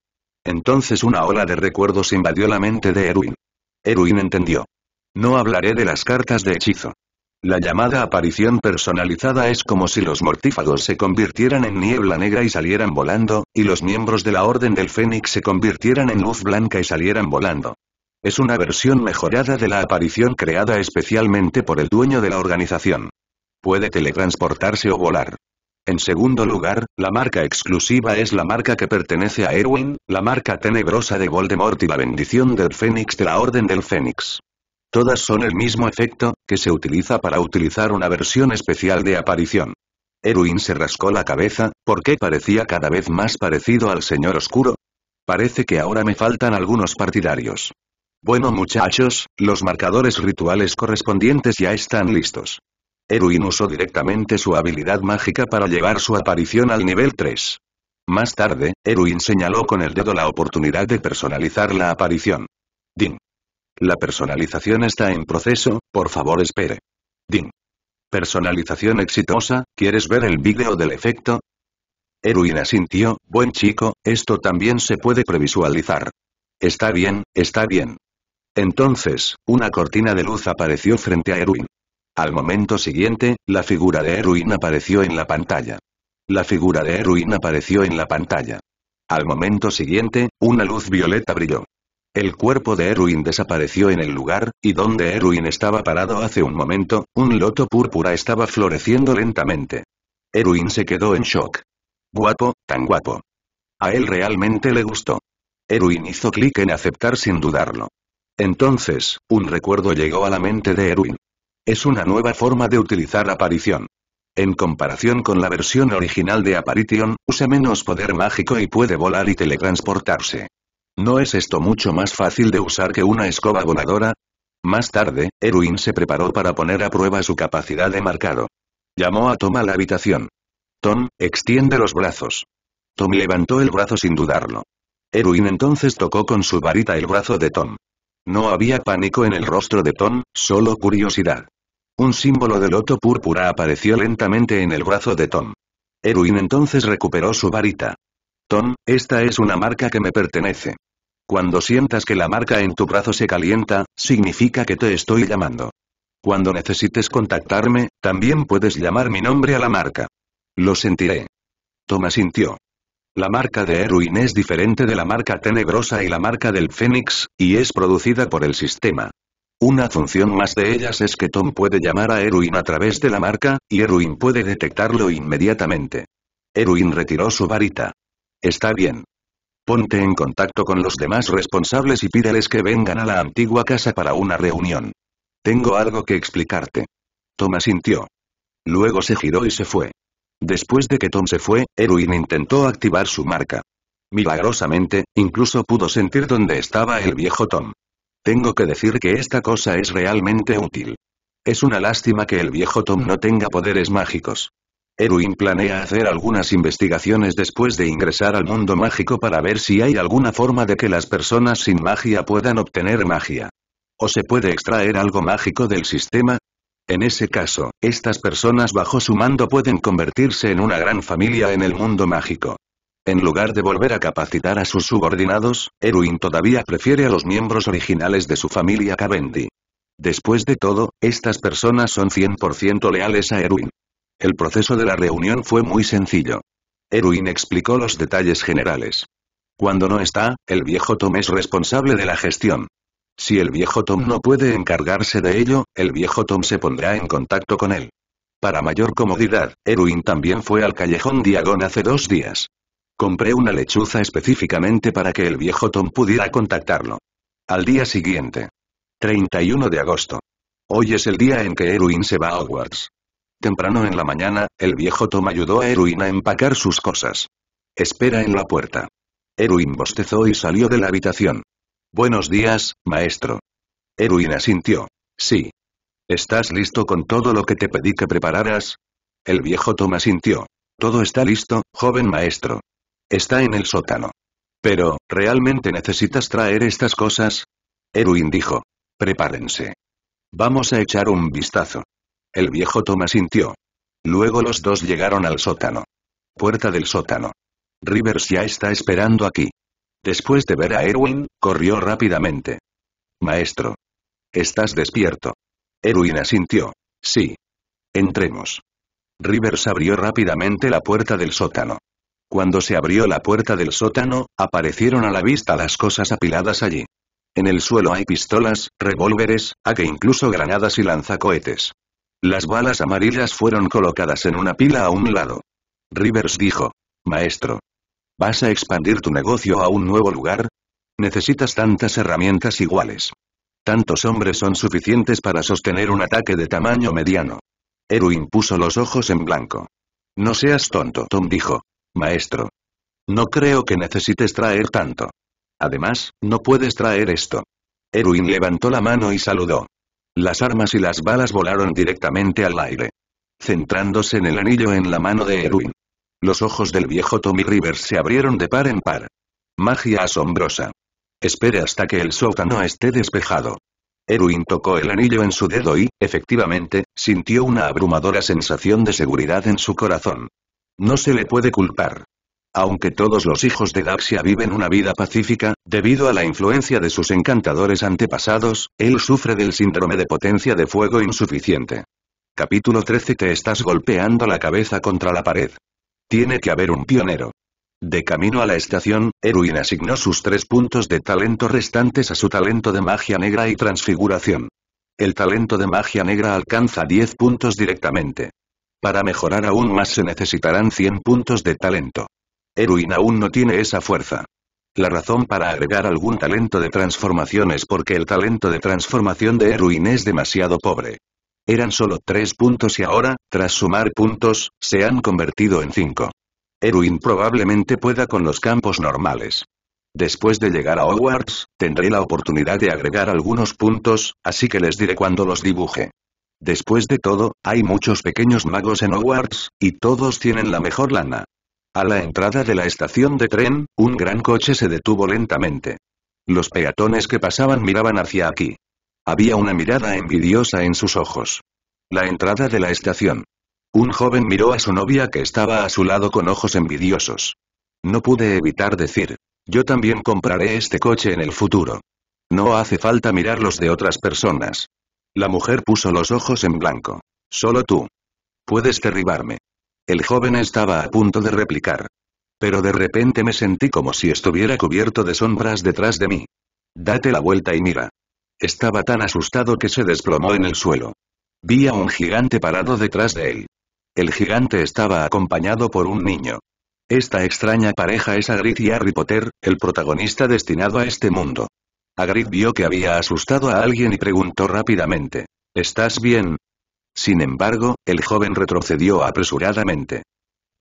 Entonces una ola de recuerdos invadió la mente de Erwin. Erwin entendió. No hablaré de las cartas de hechizo. La llamada aparición personalizada es como si los mortífagos se convirtieran en niebla negra y salieran volando, y los miembros de la Orden del Fénix se convirtieran en luz blanca y salieran volando. Es una versión mejorada de la aparición creada especialmente por el dueño de la organización. Puede teletransportarse o volar. En segundo lugar, la marca exclusiva es la marca que pertenece a Erwin, la marca tenebrosa de Voldemort y la bendición del Fénix de la Orden del Fénix. Todas son el mismo efecto, que se utiliza para utilizar una versión especial de aparición. Erwin se rascó la cabeza, porque parecía cada vez más parecido al señor oscuro? Parece que ahora me faltan algunos partidarios. Bueno muchachos, los marcadores rituales correspondientes ya están listos. Erwin usó directamente su habilidad mágica para llevar su aparición al nivel 3. Más tarde, Erwin señaló con el dedo la oportunidad de personalizar la aparición. La personalización está en proceso, por favor espere. Ding. Personalización exitosa, ¿quieres ver el vídeo del efecto? Eruina asintió, buen chico, esto también se puede previsualizar. Está bien, está bien. Entonces, una cortina de luz apareció frente a Erwin. Al momento siguiente, la figura de Erwin apareció en la pantalla. La figura de Erwin apareció en la pantalla. Al momento siguiente, una luz violeta brilló. El cuerpo de Erwin desapareció en el lugar, y donde Erwin estaba parado hace un momento, un loto púrpura estaba floreciendo lentamente. Erwin se quedó en shock. Guapo, tan guapo. A él realmente le gustó. Erwin hizo clic en aceptar sin dudarlo. Entonces, un recuerdo llegó a la mente de Erwin. Es una nueva forma de utilizar aparición. En comparación con la versión original de Aparition, usa menos poder mágico y puede volar y teletransportarse. ¿No es esto mucho más fácil de usar que una escoba voladora? Más tarde, Erwin se preparó para poner a prueba su capacidad de marcado. Llamó a Tom a la habitación. Tom, extiende los brazos. Tom levantó el brazo sin dudarlo. Erwin entonces tocó con su varita el brazo de Tom. No había pánico en el rostro de Tom, solo curiosidad. Un símbolo de loto púrpura apareció lentamente en el brazo de Tom. Erwin entonces recuperó su varita. Tom, esta es una marca que me pertenece. Cuando sientas que la marca en tu brazo se calienta, significa que te estoy llamando. Cuando necesites contactarme, también puedes llamar mi nombre a la marca. Lo sentiré. Toma sintió. La marca de Erwin es diferente de la marca tenebrosa y la marca del Fénix, y es producida por el sistema. Una función más de ellas es que Tom puede llamar a Erwin a través de la marca, y Erwin puede detectarlo inmediatamente. Erwin retiró su varita. Está bien. Ponte en contacto con los demás responsables y pídeles que vengan a la antigua casa para una reunión. Tengo algo que explicarte. Tom asintió. Luego se giró y se fue. Después de que Tom se fue, Erwin intentó activar su marca. Milagrosamente, incluso pudo sentir dónde estaba el viejo Tom. Tengo que decir que esta cosa es realmente útil. Es una lástima que el viejo Tom no tenga poderes mágicos. Erwin planea hacer algunas investigaciones después de ingresar al mundo mágico para ver si hay alguna forma de que las personas sin magia puedan obtener magia. ¿O se puede extraer algo mágico del sistema? En ese caso, estas personas bajo su mando pueden convertirse en una gran familia en el mundo mágico. En lugar de volver a capacitar a sus subordinados, Erwin todavía prefiere a los miembros originales de su familia Cavendi. Después de todo, estas personas son 100% leales a Erwin. El proceso de la reunión fue muy sencillo. Erwin explicó los detalles generales. Cuando no está, el viejo Tom es responsable de la gestión. Si el viejo Tom no puede encargarse de ello, el viejo Tom se pondrá en contacto con él. Para mayor comodidad, Erwin también fue al callejón Diagón hace dos días. Compré una lechuza específicamente para que el viejo Tom pudiera contactarlo. Al día siguiente. 31 de agosto. Hoy es el día en que Erwin se va a Hogwarts. Temprano en la mañana, el viejo Tom ayudó a Erwin a empacar sus cosas. Espera en la puerta. Erwin bostezó y salió de la habitación. Buenos días, maestro. Erwin asintió. Sí. ¿Estás listo con todo lo que te pedí que prepararas? El viejo Tom asintió. Todo está listo, joven maestro. Está en el sótano. Pero, ¿realmente necesitas traer estas cosas? Erwin dijo. Prepárense. Vamos a echar un vistazo. El viejo Tomás sintió. Luego los dos llegaron al sótano. Puerta del sótano. Rivers ya está esperando aquí. Después de ver a Erwin, corrió rápidamente. Maestro. Estás despierto. Erwin asintió. Sí. Entremos. Rivers abrió rápidamente la puerta del sótano. Cuando se abrió la puerta del sótano, aparecieron a la vista las cosas apiladas allí. En el suelo hay pistolas, revólveres, a que incluso granadas y lanzacohetes. Las balas amarillas fueron colocadas en una pila a un lado. Rivers dijo. Maestro. ¿Vas a expandir tu negocio a un nuevo lugar? Necesitas tantas herramientas iguales. Tantos hombres son suficientes para sostener un ataque de tamaño mediano. Erwin puso los ojos en blanco. No seas tonto, Tom dijo. Maestro. No creo que necesites traer tanto. Además, no puedes traer esto. Erwin levantó la mano y saludó. Las armas y las balas volaron directamente al aire. Centrándose en el anillo en la mano de Erwin. Los ojos del viejo Tommy Rivers se abrieron de par en par. Magia asombrosa. Espere hasta que el sótano esté despejado. Erwin tocó el anillo en su dedo y, efectivamente, sintió una abrumadora sensación de seguridad en su corazón. No se le puede culpar. Aunque todos los hijos de Daxia viven una vida pacífica, debido a la influencia de sus encantadores antepasados, él sufre del síndrome de potencia de fuego insuficiente. Capítulo 13 Te estás golpeando la cabeza contra la pared. Tiene que haber un pionero. De camino a la estación, Eruin asignó sus tres puntos de talento restantes a su talento de magia negra y transfiguración. El talento de magia negra alcanza 10 puntos directamente. Para mejorar aún más se necesitarán 100 puntos de talento. Eruin aún no tiene esa fuerza. La razón para agregar algún talento de transformación es porque el talento de transformación de Erwin es demasiado pobre. Eran solo tres puntos y ahora, tras sumar puntos, se han convertido en 5. Erwin probablemente pueda con los campos normales. Después de llegar a Hogwarts, tendré la oportunidad de agregar algunos puntos, así que les diré cuando los dibuje. Después de todo, hay muchos pequeños magos en Hogwarts, y todos tienen la mejor lana. A la entrada de la estación de tren, un gran coche se detuvo lentamente. Los peatones que pasaban miraban hacia aquí. Había una mirada envidiosa en sus ojos. La entrada de la estación. Un joven miró a su novia que estaba a su lado con ojos envidiosos. No pude evitar decir, yo también compraré este coche en el futuro. No hace falta mirar los de otras personas. La mujer puso los ojos en blanco. Solo tú. Puedes derribarme. El joven estaba a punto de replicar. Pero de repente me sentí como si estuviera cubierto de sombras detrás de mí. Date la vuelta y mira. Estaba tan asustado que se desplomó en el suelo. Vi a un gigante parado detrás de él. El gigante estaba acompañado por un niño. Esta extraña pareja es Agrid y Harry Potter, el protagonista destinado a este mundo. Agrid vio que había asustado a alguien y preguntó rápidamente. ¿Estás bien? Sin embargo, el joven retrocedió apresuradamente.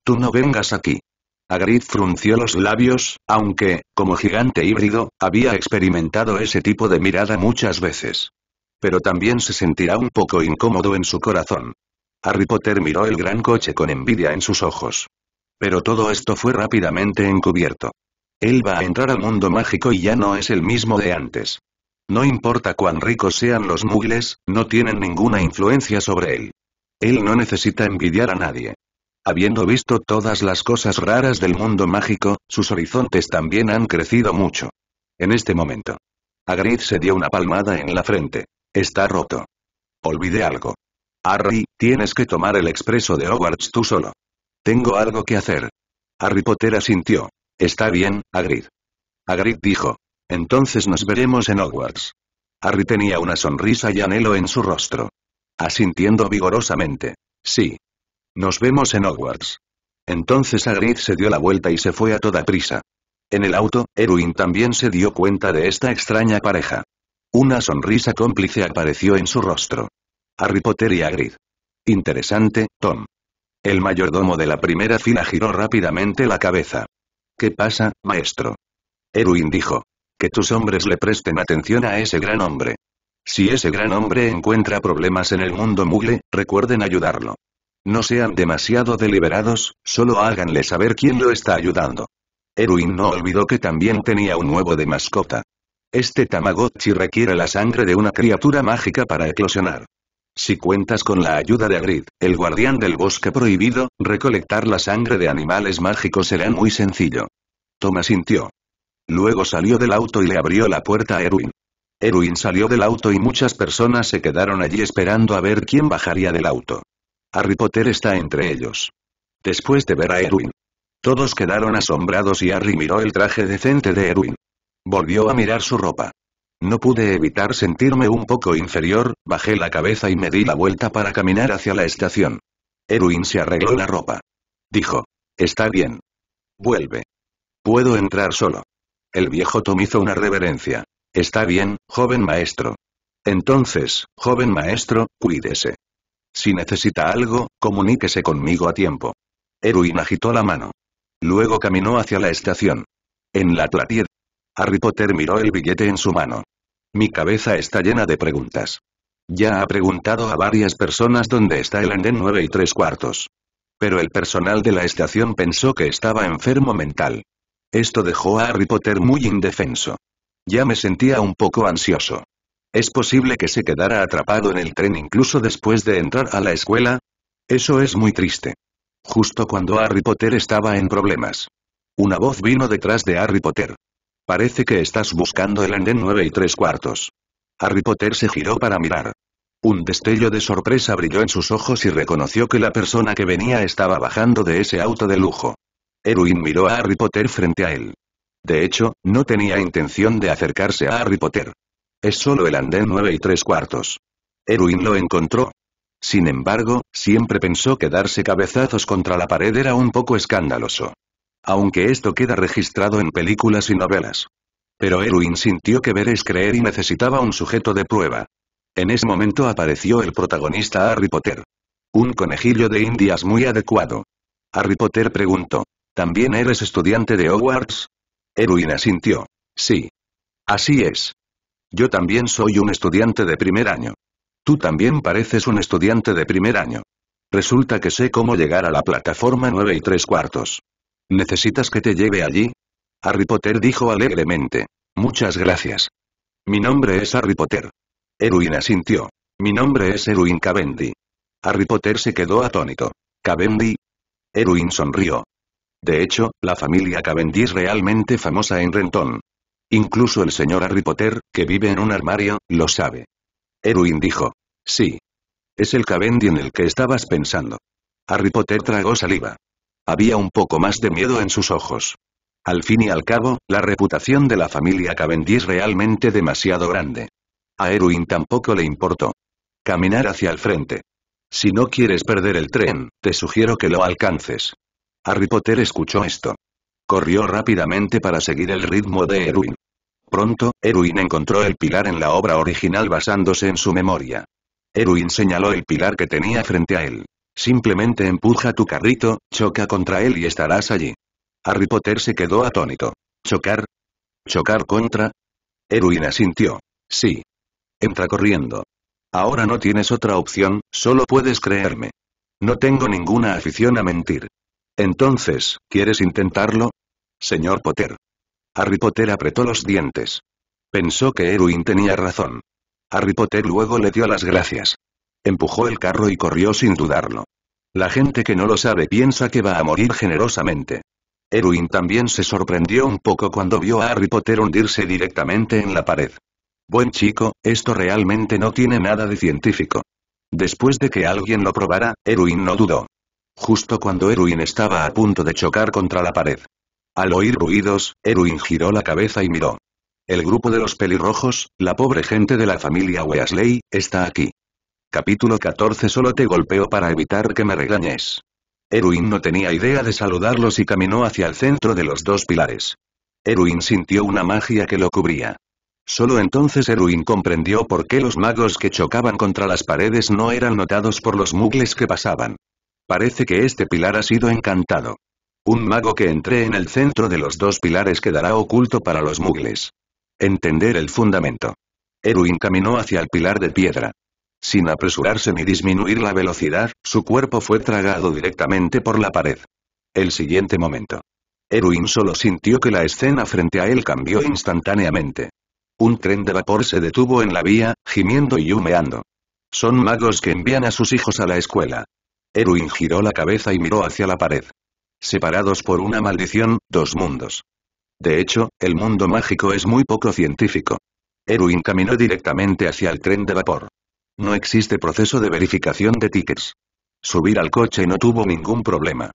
Tú no vengas aquí. Agrid frunció los labios, aunque, como gigante híbrido, había experimentado ese tipo de mirada muchas veces. Pero también se sentirá un poco incómodo en su corazón. Harry Potter miró el gran coche con envidia en sus ojos. Pero todo esto fue rápidamente encubierto. Él va a entrar al mundo mágico y ya no es el mismo de antes. No importa cuán ricos sean los Mugles, no tienen ninguna influencia sobre él. Él no necesita envidiar a nadie. Habiendo visto todas las cosas raras del mundo mágico, sus horizontes también han crecido mucho. En este momento. Agrid se dio una palmada en la frente. Está roto. Olvidé algo. Harry, tienes que tomar el expreso de Hogwarts tú solo. Tengo algo que hacer. Harry Potter asintió. Está bien, Agrid. Agrid dijo. Entonces nos veremos en Hogwarts. Harry tenía una sonrisa y anhelo en su rostro. Asintiendo vigorosamente. Sí. Nos vemos en Hogwarts. Entonces Hagrid se dio la vuelta y se fue a toda prisa. En el auto, Erwin también se dio cuenta de esta extraña pareja. Una sonrisa cómplice apareció en su rostro. Harry Potter y Hagrid. Interesante, Tom. El mayordomo de la primera fila giró rápidamente la cabeza. ¿Qué pasa, maestro? Erwin dijo. Que tus hombres le presten atención a ese gran hombre. Si ese gran hombre encuentra problemas en el mundo mugle, recuerden ayudarlo. No sean demasiado deliberados, solo háganle saber quién lo está ayudando. Erwin no olvidó que también tenía un huevo de mascota. Este Tamagotchi requiere la sangre de una criatura mágica para eclosionar. Si cuentas con la ayuda de Agrid, el guardián del bosque prohibido, recolectar la sangre de animales mágicos será muy sencillo. Toma sintió. Luego salió del auto y le abrió la puerta a Erwin. Erwin salió del auto y muchas personas se quedaron allí esperando a ver quién bajaría del auto. Harry Potter está entre ellos. Después de ver a Erwin. Todos quedaron asombrados y Harry miró el traje decente de Erwin. Volvió a mirar su ropa. No pude evitar sentirme un poco inferior, bajé la cabeza y me di la vuelta para caminar hacia la estación. Erwin se arregló la ropa. Dijo. Está bien. Vuelve. Puedo entrar solo. El viejo Tom hizo una reverencia. Está bien, joven maestro. Entonces, joven maestro, cuídese. Si necesita algo, comuníquese conmigo a tiempo. Erwin agitó la mano. Luego caminó hacia la estación. En la Tlatied. Harry Potter miró el billete en su mano. Mi cabeza está llena de preguntas. Ya ha preguntado a varias personas dónde está el andén 9 y tres cuartos. Pero el personal de la estación pensó que estaba enfermo mental. Esto dejó a Harry Potter muy indefenso. Ya me sentía un poco ansioso. ¿Es posible que se quedara atrapado en el tren incluso después de entrar a la escuela? Eso es muy triste. Justo cuando Harry Potter estaba en problemas. Una voz vino detrás de Harry Potter. Parece que estás buscando el andén 9 y tres cuartos. Harry Potter se giró para mirar. Un destello de sorpresa brilló en sus ojos y reconoció que la persona que venía estaba bajando de ese auto de lujo. Erwin miró a Harry Potter frente a él. De hecho, no tenía intención de acercarse a Harry Potter. Es solo el andén 9 y 3 cuartos. Erwin lo encontró. Sin embargo, siempre pensó que darse cabezazos contra la pared era un poco escandaloso. Aunque esto queda registrado en películas y novelas. Pero Erwin sintió que ver es creer y necesitaba un sujeto de prueba. En ese momento apareció el protagonista Harry Potter. Un conejillo de indias muy adecuado. Harry Potter preguntó. ¿También eres estudiante de Hogwarts? Erwin asintió. Sí. Así es. Yo también soy un estudiante de primer año. Tú también pareces un estudiante de primer año. Resulta que sé cómo llegar a la plataforma 9 y tres cuartos. ¿Necesitas que te lleve allí? Harry Potter dijo alegremente. Muchas gracias. Mi nombre es Harry Potter. Erwin asintió. Mi nombre es Erwin Cavendi. Harry Potter se quedó atónito. ¿Cavendi? Erwin sonrió. De hecho, la familia Cavendish realmente famosa en Renton. Incluso el señor Harry Potter, que vive en un armario, lo sabe. Erwin dijo. Sí. Es el Cavendish en el que estabas pensando. Harry Potter tragó saliva. Había un poco más de miedo en sus ojos. Al fin y al cabo, la reputación de la familia Cavendish realmente demasiado grande. A Erwin tampoco le importó. Caminar hacia el frente. Si no quieres perder el tren, te sugiero que lo alcances. Harry Potter escuchó esto. Corrió rápidamente para seguir el ritmo de Erwin. Pronto, Erwin encontró el pilar en la obra original basándose en su memoria. Erwin señaló el pilar que tenía frente a él. Simplemente empuja tu carrito, choca contra él y estarás allí. Harry Potter se quedó atónito. ¿Chocar? ¿Chocar contra? Erwin asintió. Sí. Entra corriendo. Ahora no tienes otra opción, solo puedes creerme. No tengo ninguna afición a mentir. Entonces, ¿quieres intentarlo? Señor Potter. Harry Potter apretó los dientes. Pensó que Erwin tenía razón. Harry Potter luego le dio las gracias. Empujó el carro y corrió sin dudarlo. La gente que no lo sabe piensa que va a morir generosamente. Erwin también se sorprendió un poco cuando vio a Harry Potter hundirse directamente en la pared. Buen chico, esto realmente no tiene nada de científico. Después de que alguien lo probara, Erwin no dudó justo cuando Erwin estaba a punto de chocar contra la pared. Al oír ruidos, Erwin giró la cabeza y miró. El grupo de los pelirrojos, la pobre gente de la familia Weasley, está aquí. Capítulo 14 Solo te golpeo para evitar que me regañes. Erwin no tenía idea de saludarlos y caminó hacia el centro de los dos pilares. Erwin sintió una magia que lo cubría. Solo entonces Erwin comprendió por qué los magos que chocaban contra las paredes no eran notados por los mugles que pasaban. Parece que este pilar ha sido encantado. Un mago que entre en el centro de los dos pilares quedará oculto para los mugles. Entender el fundamento. Erwin caminó hacia el pilar de piedra. Sin apresurarse ni disminuir la velocidad, su cuerpo fue tragado directamente por la pared. El siguiente momento. Erwin solo sintió que la escena frente a él cambió instantáneamente. Un tren de vapor se detuvo en la vía, gimiendo y humeando. Son magos que envían a sus hijos a la escuela. Erwin giró la cabeza y miró hacia la pared. Separados por una maldición, dos mundos. De hecho, el mundo mágico es muy poco científico. Erwin caminó directamente hacia el tren de vapor. No existe proceso de verificación de tickets. Subir al coche no tuvo ningún problema.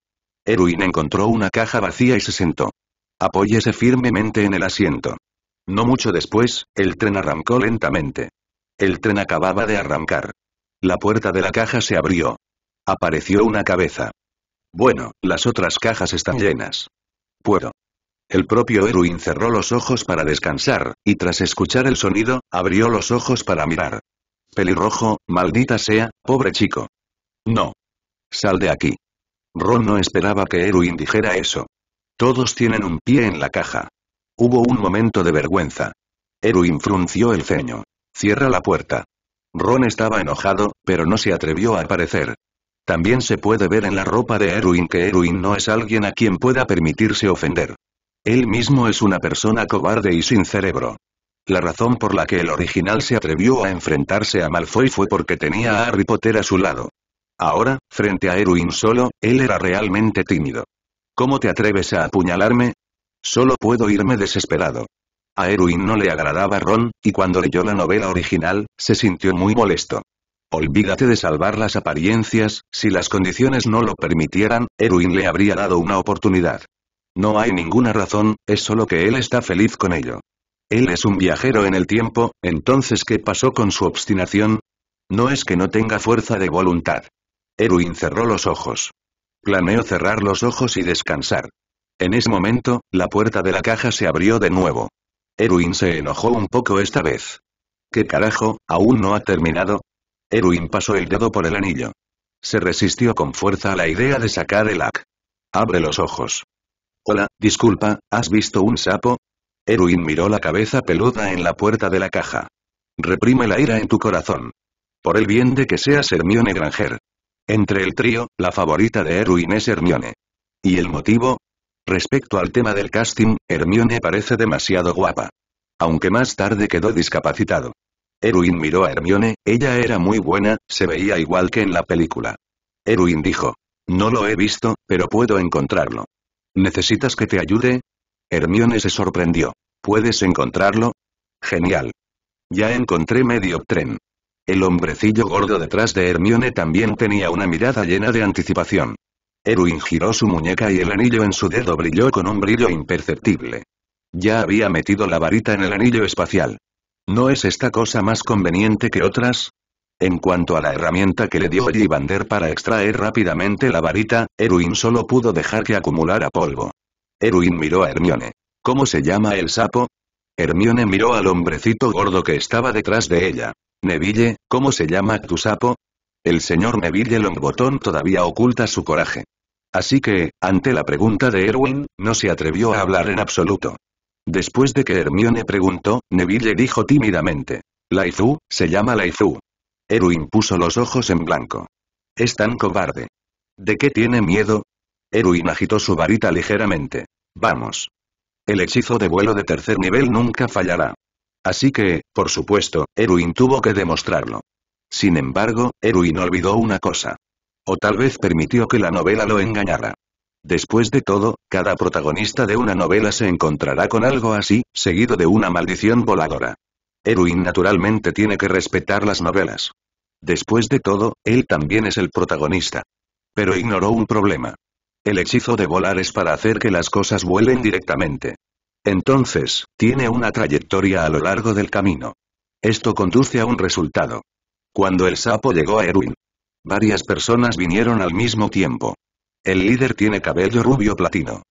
Erwin encontró una caja vacía y se sentó. Apóyese firmemente en el asiento. No mucho después, el tren arrancó lentamente. El tren acababa de arrancar. La puerta de la caja se abrió. Apareció una cabeza. Bueno, las otras cajas están llenas. Puedo. El propio Erwin cerró los ojos para descansar, y tras escuchar el sonido, abrió los ojos para mirar. Pelirrojo, maldita sea, pobre chico. No. Sal de aquí. Ron no esperaba que Erwin dijera eso. Todos tienen un pie en la caja. Hubo un momento de vergüenza. Erwin frunció el ceño. Cierra la puerta. Ron estaba enojado, pero no se atrevió a aparecer. También se puede ver en la ropa de Erwin que Erwin no es alguien a quien pueda permitirse ofender. Él mismo es una persona cobarde y sin cerebro. La razón por la que el original se atrevió a enfrentarse a Malfoy fue porque tenía a Harry Potter a su lado. Ahora, frente a Erwin solo, él era realmente tímido. ¿Cómo te atreves a apuñalarme? Solo puedo irme desesperado. A Erwin no le agradaba Ron, y cuando leyó la novela original, se sintió muy molesto. Olvídate de salvar las apariencias, si las condiciones no lo permitieran, Erwin le habría dado una oportunidad. No hay ninguna razón, es solo que él está feliz con ello. Él es un viajero en el tiempo, entonces ¿qué pasó con su obstinación? No es que no tenga fuerza de voluntad. Erwin cerró los ojos. Planeó cerrar los ojos y descansar. En ese momento, la puerta de la caja se abrió de nuevo. Erwin se enojó un poco esta vez. ¿Qué carajo, aún no ha terminado? Erwin pasó el dedo por el anillo. Se resistió con fuerza a la idea de sacar el ac. Abre los ojos. Hola, disculpa, ¿has visto un sapo? Erwin miró la cabeza peluda en la puerta de la caja. Reprime la ira en tu corazón. Por el bien de que seas Hermione Granger. Entre el trío, la favorita de Erwin es Hermione. ¿Y el motivo? Respecto al tema del casting, Hermione parece demasiado guapa. Aunque más tarde quedó discapacitado. Erwin miró a Hermione, ella era muy buena, se veía igual que en la película. Erwin dijo. No lo he visto, pero puedo encontrarlo. ¿Necesitas que te ayude? Hermione se sorprendió. ¿Puedes encontrarlo? Genial. Ya encontré medio tren. El hombrecillo gordo detrás de Hermione también tenía una mirada llena de anticipación. Erwin giró su muñeca y el anillo en su dedo brilló con un brillo imperceptible. Ya había metido la varita en el anillo espacial. ¿No es esta cosa más conveniente que otras? En cuanto a la herramienta que le dio Givander para extraer rápidamente la varita, Erwin solo pudo dejar que acumulara polvo. Erwin miró a Hermione. ¿Cómo se llama el sapo? Hermione miró al hombrecito gordo que estaba detrás de ella. Neville, ¿cómo se llama tu sapo? El señor Neville Longbotón todavía oculta su coraje. Así que, ante la pregunta de Erwin, no se atrevió a hablar en absoluto. Después de que Hermione preguntó, Neville dijo tímidamente. Laizú, se llama Laizú. Erwin puso los ojos en blanco. Es tan cobarde. ¿De qué tiene miedo? Erwin agitó su varita ligeramente. Vamos. El hechizo de vuelo de tercer nivel nunca fallará. Así que, por supuesto, Erwin tuvo que demostrarlo. Sin embargo, Erwin olvidó una cosa. O tal vez permitió que la novela lo engañara. Después de todo, cada protagonista de una novela se encontrará con algo así, seguido de una maldición voladora. Erwin naturalmente tiene que respetar las novelas. Después de todo, él también es el protagonista. Pero ignoró un problema. El hechizo de volar es para hacer que las cosas vuelen directamente. Entonces, tiene una trayectoria a lo largo del camino. Esto conduce a un resultado. Cuando el sapo llegó a Erwin, varias personas vinieron al mismo tiempo. El líder tiene cabello rubio platino.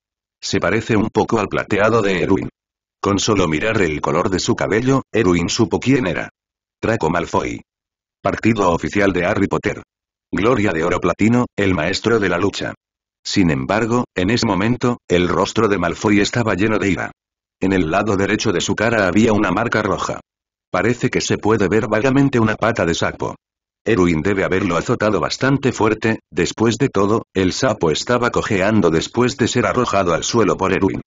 Se parece un poco al plateado de Erwin. Con solo mirar el color de su cabello, Erwin supo quién era. Draco Malfoy. Partido oficial de Harry Potter. Gloria de Oro Platino, el maestro de la lucha. Sin embargo, en ese momento, el rostro de Malfoy estaba lleno de ira. En el lado derecho de su cara había una marca roja. Parece que se puede ver vagamente una pata de sapo. Erwin debe haberlo azotado bastante fuerte, después de todo, el sapo estaba cojeando después de ser arrojado al suelo por Erwin.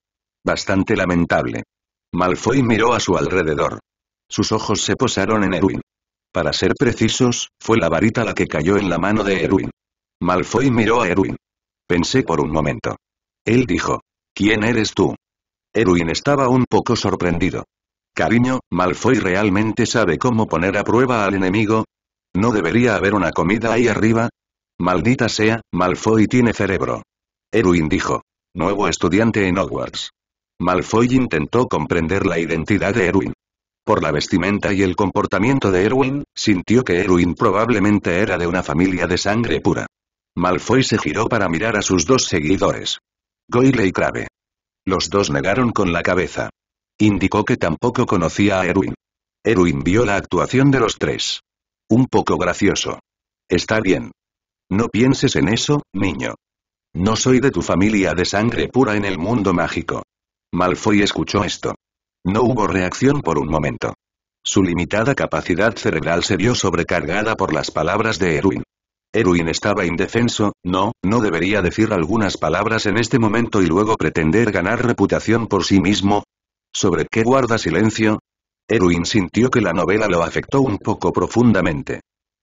Bastante lamentable. Malfoy miró a su alrededor. Sus ojos se posaron en Erwin. Para ser precisos, fue la varita la que cayó en la mano de Erwin. Malfoy miró a Erwin. Pensé por un momento. Él dijo. ¿Quién eres tú? Erwin estaba un poco sorprendido. Cariño, Malfoy realmente sabe cómo poner a prueba al enemigo, ¿No debería haber una comida ahí arriba? Maldita sea, Malfoy tiene cerebro. Erwin dijo. Nuevo estudiante en Hogwarts. Malfoy intentó comprender la identidad de Erwin. Por la vestimenta y el comportamiento de Erwin, sintió que Erwin probablemente era de una familia de sangre pura. Malfoy se giró para mirar a sus dos seguidores. Goyle y Crave. Los dos negaron con la cabeza. Indicó que tampoco conocía a Erwin. Erwin vio la actuación de los tres. Un poco gracioso. Está bien. No pienses en eso, niño. No soy de tu familia de sangre pura en el mundo mágico. Malfoy escuchó esto. No hubo reacción por un momento. Su limitada capacidad cerebral se vio sobrecargada por las palabras de Erwin. Erwin estaba indefenso, no, no debería decir algunas palabras en este momento y luego pretender ganar reputación por sí mismo. ¿Sobre qué guarda silencio? Erwin sintió que la novela lo afectó un poco profundamente.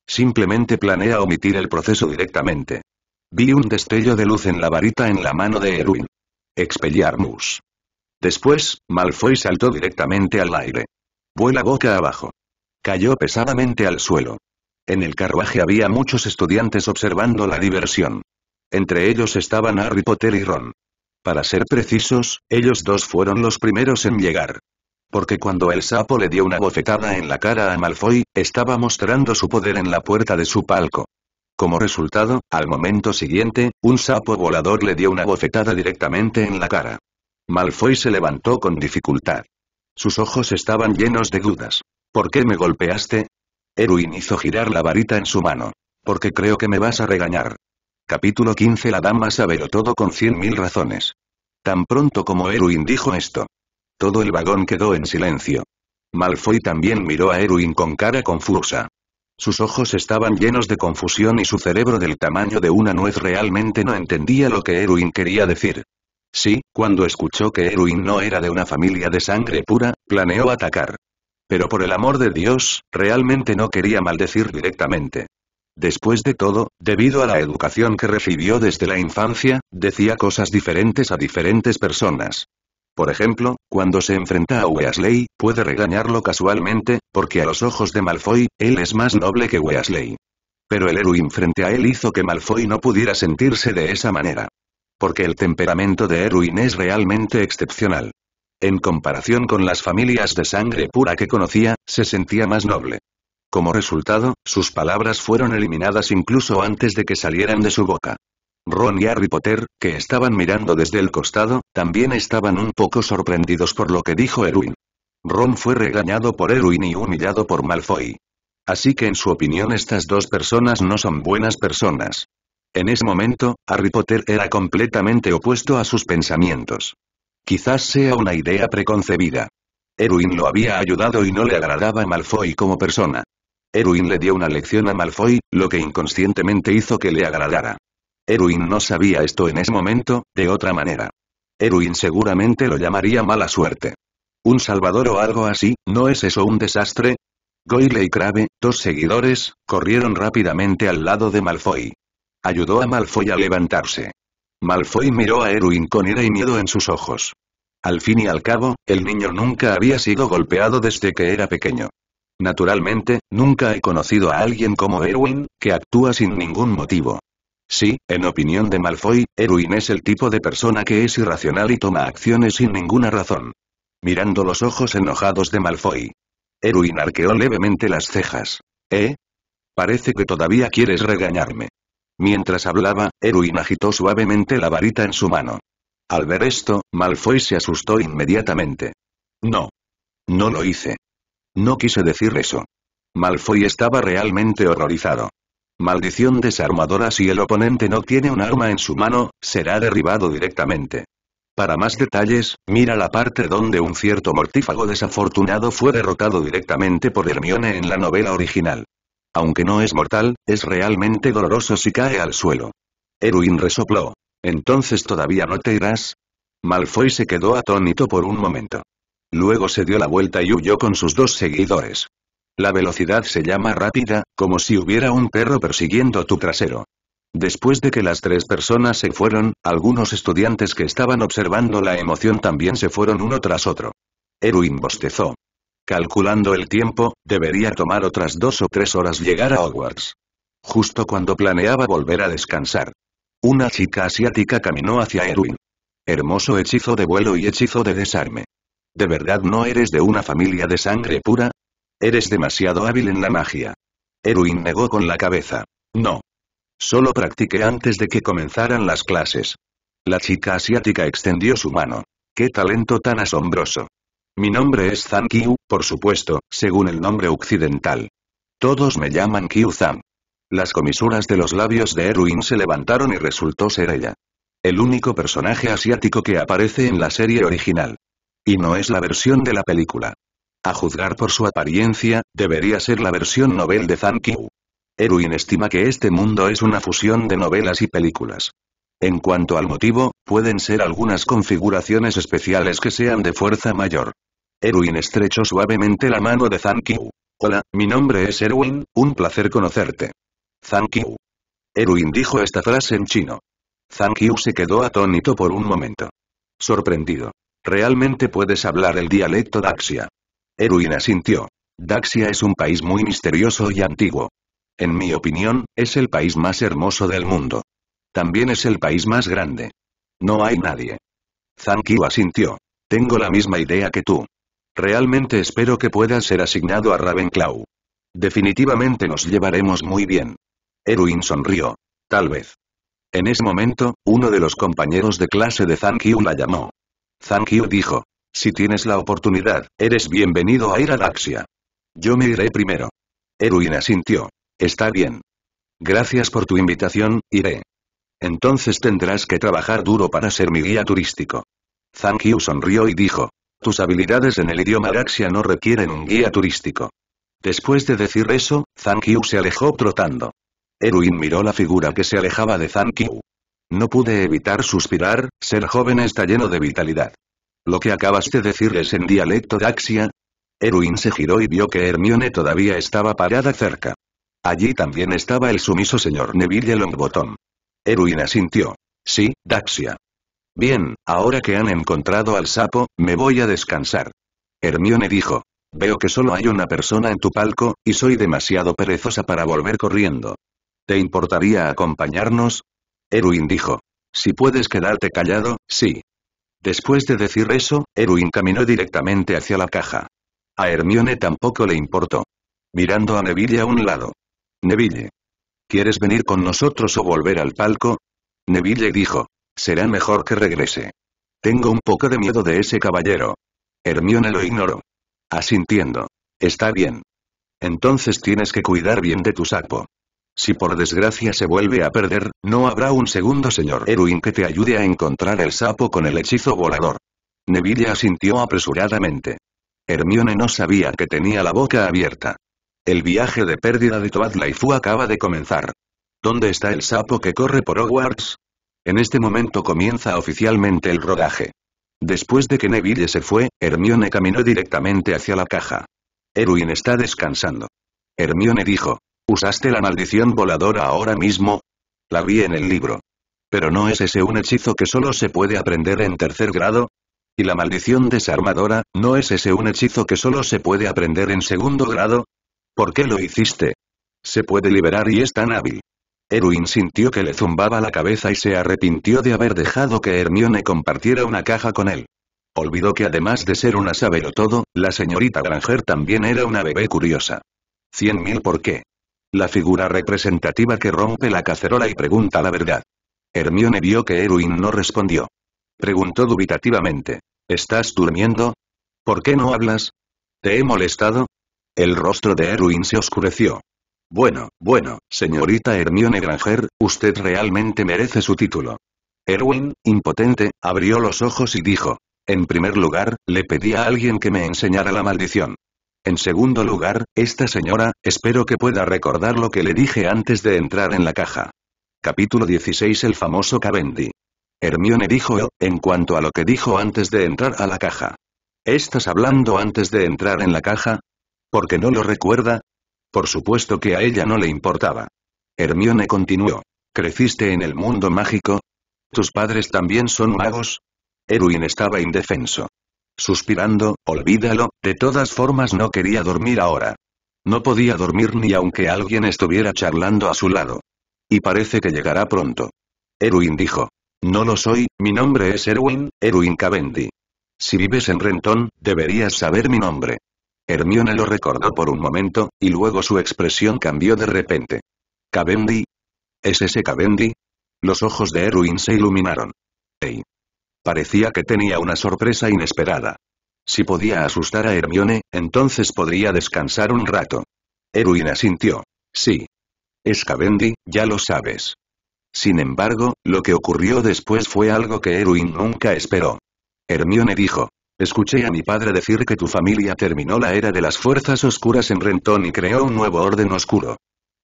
Simplemente planea omitir el proceso directamente. Vi un destello de luz en la varita en la mano de Erwin. Expelliarmus. Después, Malfoy saltó directamente al aire. Vuela boca abajo. Cayó pesadamente al suelo. En el carruaje había muchos estudiantes observando la diversión. Entre ellos estaban Harry Potter y Ron. Para ser precisos, ellos dos fueron los primeros en llegar. Porque cuando el sapo le dio una bofetada en la cara a Malfoy, estaba mostrando su poder en la puerta de su palco. Como resultado, al momento siguiente, un sapo volador le dio una bofetada directamente en la cara. Malfoy se levantó con dificultad. Sus ojos estaban llenos de dudas. ¿Por qué me golpeaste? Erwin hizo girar la varita en su mano. Porque creo que me vas a regañar. Capítulo 15 La dama sabe todo con cien mil razones. Tan pronto como Erwin dijo esto, todo el vagón quedó en silencio. Malfoy también miró a Erwin con cara confusa. Sus ojos estaban llenos de confusión y su cerebro del tamaño de una nuez realmente no entendía lo que Erwin quería decir. Sí, cuando escuchó que Erwin no era de una familia de sangre pura, planeó atacar. Pero por el amor de Dios, realmente no quería maldecir directamente. Después de todo, debido a la educación que recibió desde la infancia, decía cosas diferentes a diferentes personas. Por ejemplo, cuando se enfrenta a Weasley, puede regañarlo casualmente, porque a los ojos de Malfoy, él es más noble que Weasley. Pero el Erwin frente a él hizo que Malfoy no pudiera sentirse de esa manera. Porque el temperamento de Erwin es realmente excepcional. En comparación con las familias de sangre pura que conocía, se sentía más noble. Como resultado, sus palabras fueron eliminadas incluso antes de que salieran de su boca. Ron y Harry Potter, que estaban mirando desde el costado, también estaban un poco sorprendidos por lo que dijo Erwin. Ron fue regañado por Erwin y humillado por Malfoy. Así que en su opinión estas dos personas no son buenas personas. En ese momento, Harry Potter era completamente opuesto a sus pensamientos. Quizás sea una idea preconcebida. Erwin lo había ayudado y no le agradaba Malfoy como persona. Erwin le dio una lección a Malfoy, lo que inconscientemente hizo que le agradara. Erwin no sabía esto en ese momento, de otra manera. Erwin seguramente lo llamaría mala suerte. ¿Un salvador o algo así, no es eso un desastre? Goyle y Crave, dos seguidores, corrieron rápidamente al lado de Malfoy. Ayudó a Malfoy a levantarse. Malfoy miró a Erwin con ira y miedo en sus ojos. Al fin y al cabo, el niño nunca había sido golpeado desde que era pequeño. Naturalmente, nunca he conocido a alguien como Erwin, que actúa sin ningún motivo. Sí, en opinión de Malfoy, Erwin es el tipo de persona que es irracional y toma acciones sin ninguna razón. Mirando los ojos enojados de Malfoy. Erwin arqueó levemente las cejas. ¿Eh? Parece que todavía quieres regañarme. Mientras hablaba, Erwin agitó suavemente la varita en su mano. Al ver esto, Malfoy se asustó inmediatamente. No. No lo hice. No quise decir eso. Malfoy estaba realmente horrorizado. Maldición desarmadora Si el oponente no tiene un arma en su mano, será derribado directamente. Para más detalles, mira la parte donde un cierto mortífago desafortunado fue derrotado directamente por Hermione en la novela original. Aunque no es mortal, es realmente doloroso si cae al suelo. Erwin resopló. ¿Entonces todavía no te irás? Malfoy se quedó atónito por un momento. Luego se dio la vuelta y huyó con sus dos seguidores. La velocidad se llama rápida, como si hubiera un perro persiguiendo tu trasero. Después de que las tres personas se fueron, algunos estudiantes que estaban observando la emoción también se fueron uno tras otro. Erwin bostezó. Calculando el tiempo, debería tomar otras dos o tres horas llegar a Hogwarts. Justo cuando planeaba volver a descansar. Una chica asiática caminó hacia Erwin. Hermoso hechizo de vuelo y hechizo de desarme. ¿De verdad no eres de una familia de sangre pura? Eres demasiado hábil en la magia. Erwin negó con la cabeza. No. Solo practiqué antes de que comenzaran las clases. La chica asiática extendió su mano. ¡Qué talento tan asombroso! Mi nombre es Zhang Qiu, por supuesto, según el nombre occidental. Todos me llaman Qiu Zhang. Las comisuras de los labios de Erwin se levantaron y resultó ser ella. El único personaje asiático que aparece en la serie original. Y no es la versión de la película. A juzgar por su apariencia, debería ser la versión novel de Thank Erwin estima que este mundo es una fusión de novelas y películas. En cuanto al motivo, pueden ser algunas configuraciones especiales que sean de fuerza mayor. Erwin estrechó suavemente la mano de Thank Hola, mi nombre es Erwin, un placer conocerte. Zankyu. Erwin dijo esta frase en chino. Thank se quedó atónito por un momento. Sorprendido. Realmente puedes hablar el dialecto Daxia. Erwin asintió. Daxia es un país muy misterioso y antiguo. En mi opinión, es el país más hermoso del mundo. También es el país más grande. No hay nadie. Zankyu asintió. Tengo la misma idea que tú. Realmente espero que puedas ser asignado a Ravenclaw. Definitivamente nos llevaremos muy bien. Erwin sonrió. Tal vez. En ese momento, uno de los compañeros de clase de Zankyu la llamó. Zankiu dijo. Si tienes la oportunidad, eres bienvenido a ir a Daxia. Yo me iré primero. Erwin asintió. Está bien. Gracias por tu invitación, iré. Entonces tendrás que trabajar duro para ser mi guía turístico. Zankyu sonrió y dijo. Tus habilidades en el idioma Daxia no requieren un guía turístico. Después de decir eso, Zankyu se alejó trotando. Erwin miró la figura que se alejaba de Zankyu. No pude evitar suspirar, ser joven está lleno de vitalidad. ¿Lo que acabas de decir es en dialecto Daxia? Erwin se giró y vio que Hermione todavía estaba parada cerca. Allí también estaba el sumiso señor Neville Longbottom. Erwin asintió. Sí, Daxia. Bien, ahora que han encontrado al sapo, me voy a descansar. Hermione dijo. Veo que solo hay una persona en tu palco, y soy demasiado perezosa para volver corriendo. ¿Te importaría acompañarnos? Erwin dijo. Si puedes quedarte callado, sí. Después de decir eso, Erwin caminó directamente hacia la caja. A Hermione tampoco le importó. Mirando a Neville a un lado. Neville. ¿Quieres venir con nosotros o volver al palco? Neville dijo. Será mejor que regrese. Tengo un poco de miedo de ese caballero. Hermione lo ignoró. Asintiendo. Está bien. Entonces tienes que cuidar bien de tu sapo. Si por desgracia se vuelve a perder, no habrá un segundo señor Erwin que te ayude a encontrar el sapo con el hechizo volador. Neville asintió apresuradamente. Hermione no sabía que tenía la boca abierta. El viaje de pérdida de Toadlaifu acaba de comenzar. ¿Dónde está el sapo que corre por Hogwarts? En este momento comienza oficialmente el rodaje. Después de que Neville se fue, Hermione caminó directamente hacia la caja. Erwin está descansando. Hermione dijo, ¿Usaste la maldición voladora ahora mismo? La vi en el libro. Pero no es ese un hechizo que solo se puede aprender en tercer grado? ¿Y la maldición desarmadora, no es ese un hechizo que solo se puede aprender en segundo grado? ¿Por qué lo hiciste? Se puede liberar y es tan hábil. Erwin sintió que le zumbaba la cabeza y se arrepintió de haber dejado que Hermione compartiera una caja con él. Olvidó que además de ser una todo, la señorita Granger también era una bebé curiosa. Cien mil por qué. La figura representativa que rompe la cacerola y pregunta la verdad. Hermione vio que Erwin no respondió. Preguntó dubitativamente. ¿Estás durmiendo? ¿Por qué no hablas? ¿Te he molestado? El rostro de Erwin se oscureció. Bueno, bueno, señorita Hermione Granger, usted realmente merece su título. Erwin, impotente, abrió los ojos y dijo. En primer lugar, le pedí a alguien que me enseñara la maldición. En segundo lugar, esta señora, espero que pueda recordar lo que le dije antes de entrar en la caja. Capítulo 16 El famoso Cavendi. Hermione dijo oh", en cuanto a lo que dijo antes de entrar a la caja. ¿Estás hablando antes de entrar en la caja? ¿Por qué no lo recuerda? Por supuesto que a ella no le importaba. Hermione continuó. ¿Creciste en el mundo mágico? ¿Tus padres también son magos? Erwin estaba indefenso suspirando, olvídalo, de todas formas no quería dormir ahora. No podía dormir ni aunque alguien estuviera charlando a su lado. Y parece que llegará pronto. Erwin dijo. No lo soy, mi nombre es Erwin, Erwin Cavendi. Si vives en Renton, deberías saber mi nombre. Hermione lo recordó por un momento, y luego su expresión cambió de repente. Cavendi. ¿Es ese Cavendi? Los ojos de Erwin se iluminaron. ¡Ey! Parecía que tenía una sorpresa inesperada. Si podía asustar a Hermione, entonces podría descansar un rato. Erwin asintió. Sí. Escavendi, ya lo sabes. Sin embargo, lo que ocurrió después fue algo que Erwin nunca esperó. Hermione dijo. Escuché a mi padre decir que tu familia terminó la era de las fuerzas oscuras en Renton y creó un nuevo orden oscuro.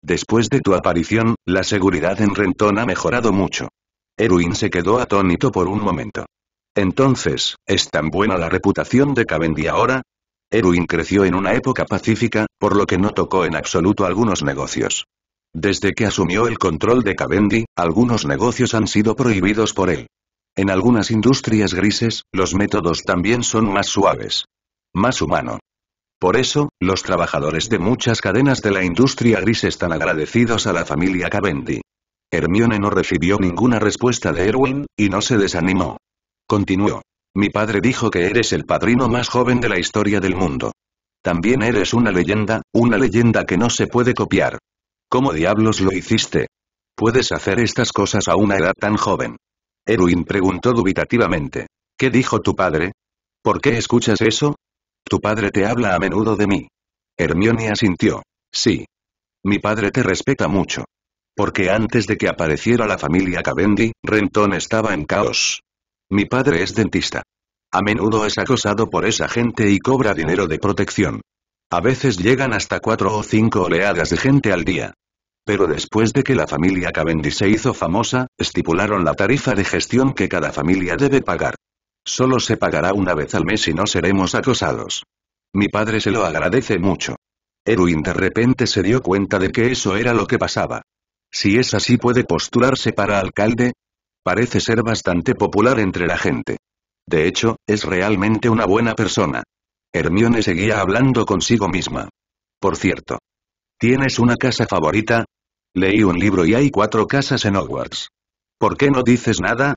Después de tu aparición, la seguridad en Renton ha mejorado mucho. Erwin se quedó atónito por un momento. Entonces, ¿es tan buena la reputación de Cavendi ahora? Erwin creció en una época pacífica, por lo que no tocó en absoluto algunos negocios. Desde que asumió el control de Cavendi, algunos negocios han sido prohibidos por él. En algunas industrias grises, los métodos también son más suaves. Más humano. Por eso, los trabajadores de muchas cadenas de la industria gris están agradecidos a la familia Cavendi. Hermione no recibió ninguna respuesta de Erwin, y no se desanimó. Continuó. Mi padre dijo que eres el padrino más joven de la historia del mundo. También eres una leyenda, una leyenda que no se puede copiar. ¿Cómo diablos lo hiciste? Puedes hacer estas cosas a una edad tan joven. Erwin preguntó dubitativamente. ¿Qué dijo tu padre? ¿Por qué escuchas eso? Tu padre te habla a menudo de mí. Hermione asintió. Sí. Mi padre te respeta mucho. Porque antes de que apareciera la familia Cavendi, Renton estaba en caos. Mi padre es dentista. A menudo es acosado por esa gente y cobra dinero de protección. A veces llegan hasta cuatro o cinco oleadas de gente al día. Pero después de que la familia Cavendi se hizo famosa, estipularon la tarifa de gestión que cada familia debe pagar. Solo se pagará una vez al mes y no seremos acosados. Mi padre se lo agradece mucho. Erwin de repente se dio cuenta de que eso era lo que pasaba. Si es así puede postularse para alcalde. Parece ser bastante popular entre la gente. De hecho, es realmente una buena persona. Hermione seguía hablando consigo misma. Por cierto. ¿Tienes una casa favorita? Leí un libro y hay cuatro casas en Hogwarts. ¿Por qué no dices nada?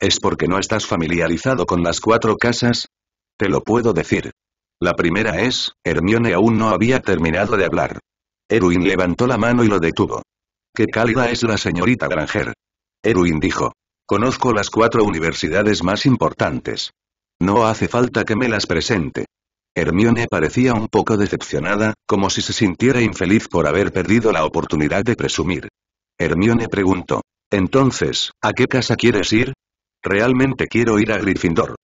¿Es porque no estás familiarizado con las cuatro casas? Te lo puedo decir. La primera es, Hermione aún no había terminado de hablar. Erwin levantó la mano y lo detuvo. Qué cálida es la señorita Granger. Erwin dijo. Conozco las cuatro universidades más importantes. No hace falta que me las presente. Hermione parecía un poco decepcionada, como si se sintiera infeliz por haber perdido la oportunidad de presumir. Hermione preguntó. Entonces, ¿a qué casa quieres ir? Realmente quiero ir a Gryffindor.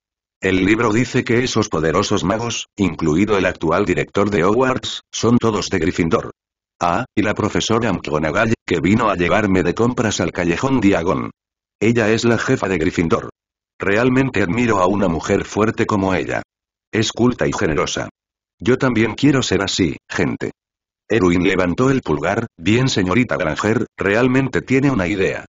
El libro dice que esos poderosos magos, incluido el actual director de Hogwarts, son todos de Gryffindor. Ah, y la profesora McGonagall, que vino a llevarme de compras al callejón Diagon. Ella es la jefa de Gryffindor. Realmente admiro a una mujer fuerte como ella. Es culta y generosa. Yo también quiero ser así, gente. Erwin levantó el pulgar, bien señorita Granger, realmente tiene una idea.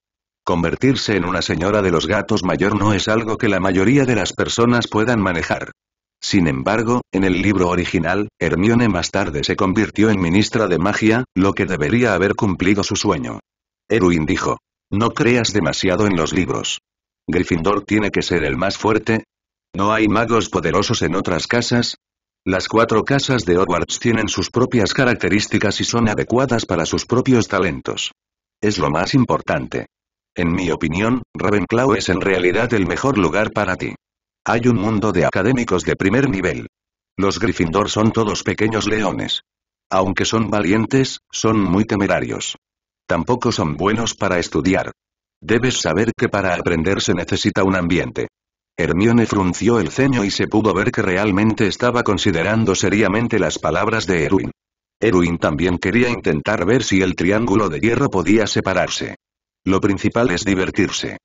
Convertirse en una señora de los gatos mayor no es algo que la mayoría de las personas puedan manejar. Sin embargo, en el libro original, Hermione más tarde se convirtió en ministra de magia, lo que debería haber cumplido su sueño. Erwin dijo. No creas demasiado en los libros. Gryffindor tiene que ser el más fuerte. ¿No hay magos poderosos en otras casas? Las cuatro casas de Hogwarts tienen sus propias características y son adecuadas para sus propios talentos. Es lo más importante. En mi opinión, Ravenclaw es en realidad el mejor lugar para ti. Hay un mundo de académicos de primer nivel. Los Gryffindor son todos pequeños leones. Aunque son valientes, son muy temerarios. Tampoco son buenos para estudiar. Debes saber que para aprender se necesita un ambiente. Hermione frunció el ceño y se pudo ver que realmente estaba considerando seriamente las palabras de Erwin. Erwin también quería intentar ver si el triángulo de hierro podía separarse. Lo principal es divertirse.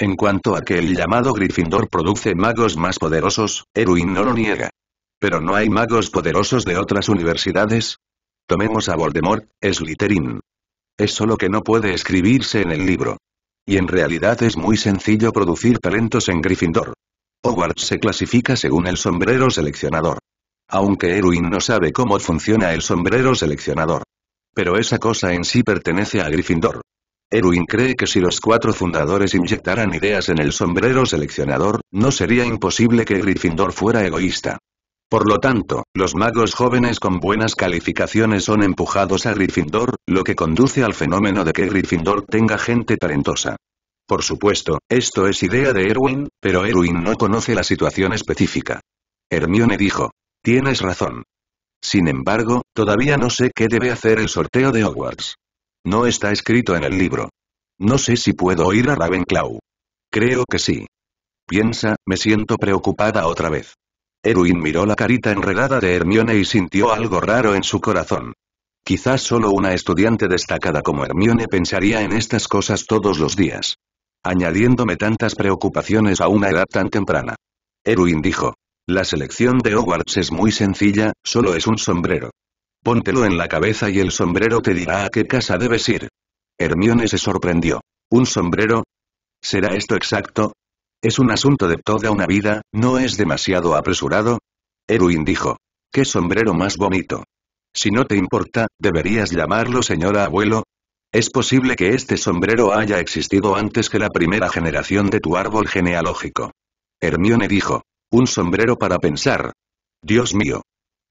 En cuanto a que el llamado Gryffindor produce magos más poderosos, Erwin no lo niega. Pero no hay magos poderosos de otras universidades. Tomemos a Voldemort, Slytherin. Es solo que no puede escribirse en el libro. Y en realidad es muy sencillo producir talentos en Gryffindor. Hogwarts se clasifica según el sombrero seleccionador. Aunque Erwin no sabe cómo funciona el sombrero seleccionador. Pero esa cosa en sí pertenece a Gryffindor. Erwin cree que si los cuatro fundadores inyectaran ideas en el sombrero seleccionador, no sería imposible que Gryffindor fuera egoísta. Por lo tanto, los magos jóvenes con buenas calificaciones son empujados a Gryffindor, lo que conduce al fenómeno de que Gryffindor tenga gente talentosa. Por supuesto, esto es idea de Erwin, pero Erwin no conoce la situación específica. Hermione dijo. Tienes razón. Sin embargo, todavía no sé qué debe hacer el sorteo de Hogwarts. No está escrito en el libro. No sé si puedo ir a Ravenclaw. Creo que sí. Piensa, me siento preocupada otra vez. Erwin miró la carita enredada de Hermione y sintió algo raro en su corazón. Quizás solo una estudiante destacada como Hermione pensaría en estas cosas todos los días. Añadiéndome tantas preocupaciones a una edad tan temprana. Erwin dijo. La selección de Hogwarts es muy sencilla, solo es un sombrero. Póntelo en la cabeza y el sombrero te dirá a qué casa debes ir. Hermione se sorprendió. ¿Un sombrero? ¿Será esto exacto? Es un asunto de toda una vida, ¿no es demasiado apresurado? Erwin dijo. ¿Qué sombrero más bonito? Si no te importa, deberías llamarlo señora abuelo. Es posible que este sombrero haya existido antes que la primera generación de tu árbol genealógico. Hermione dijo. Un sombrero para pensar. Dios mío,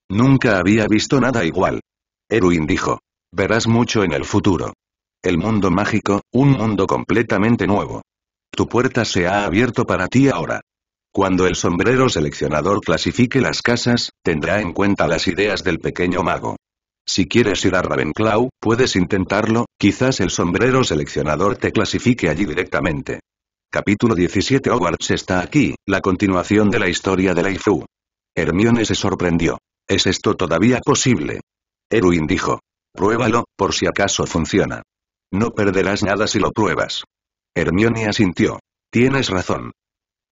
Nunca había visto nada igual. Erwin dijo. Verás mucho en el futuro. El mundo mágico, un mundo completamente nuevo. Tu puerta se ha abierto para ti ahora. Cuando el sombrero seleccionador clasifique las casas, tendrá en cuenta las ideas del pequeño mago. Si quieres ir a Ravenclaw, puedes intentarlo, quizás el sombrero seleccionador te clasifique allí directamente. Capítulo 17 Hogwarts está aquí, la continuación de la historia de Leifu. Hermione se sorprendió. ¿Es esto todavía posible? Erwin dijo. Pruébalo, por si acaso funciona. No perderás nada si lo pruebas. Hermione asintió. Tienes razón.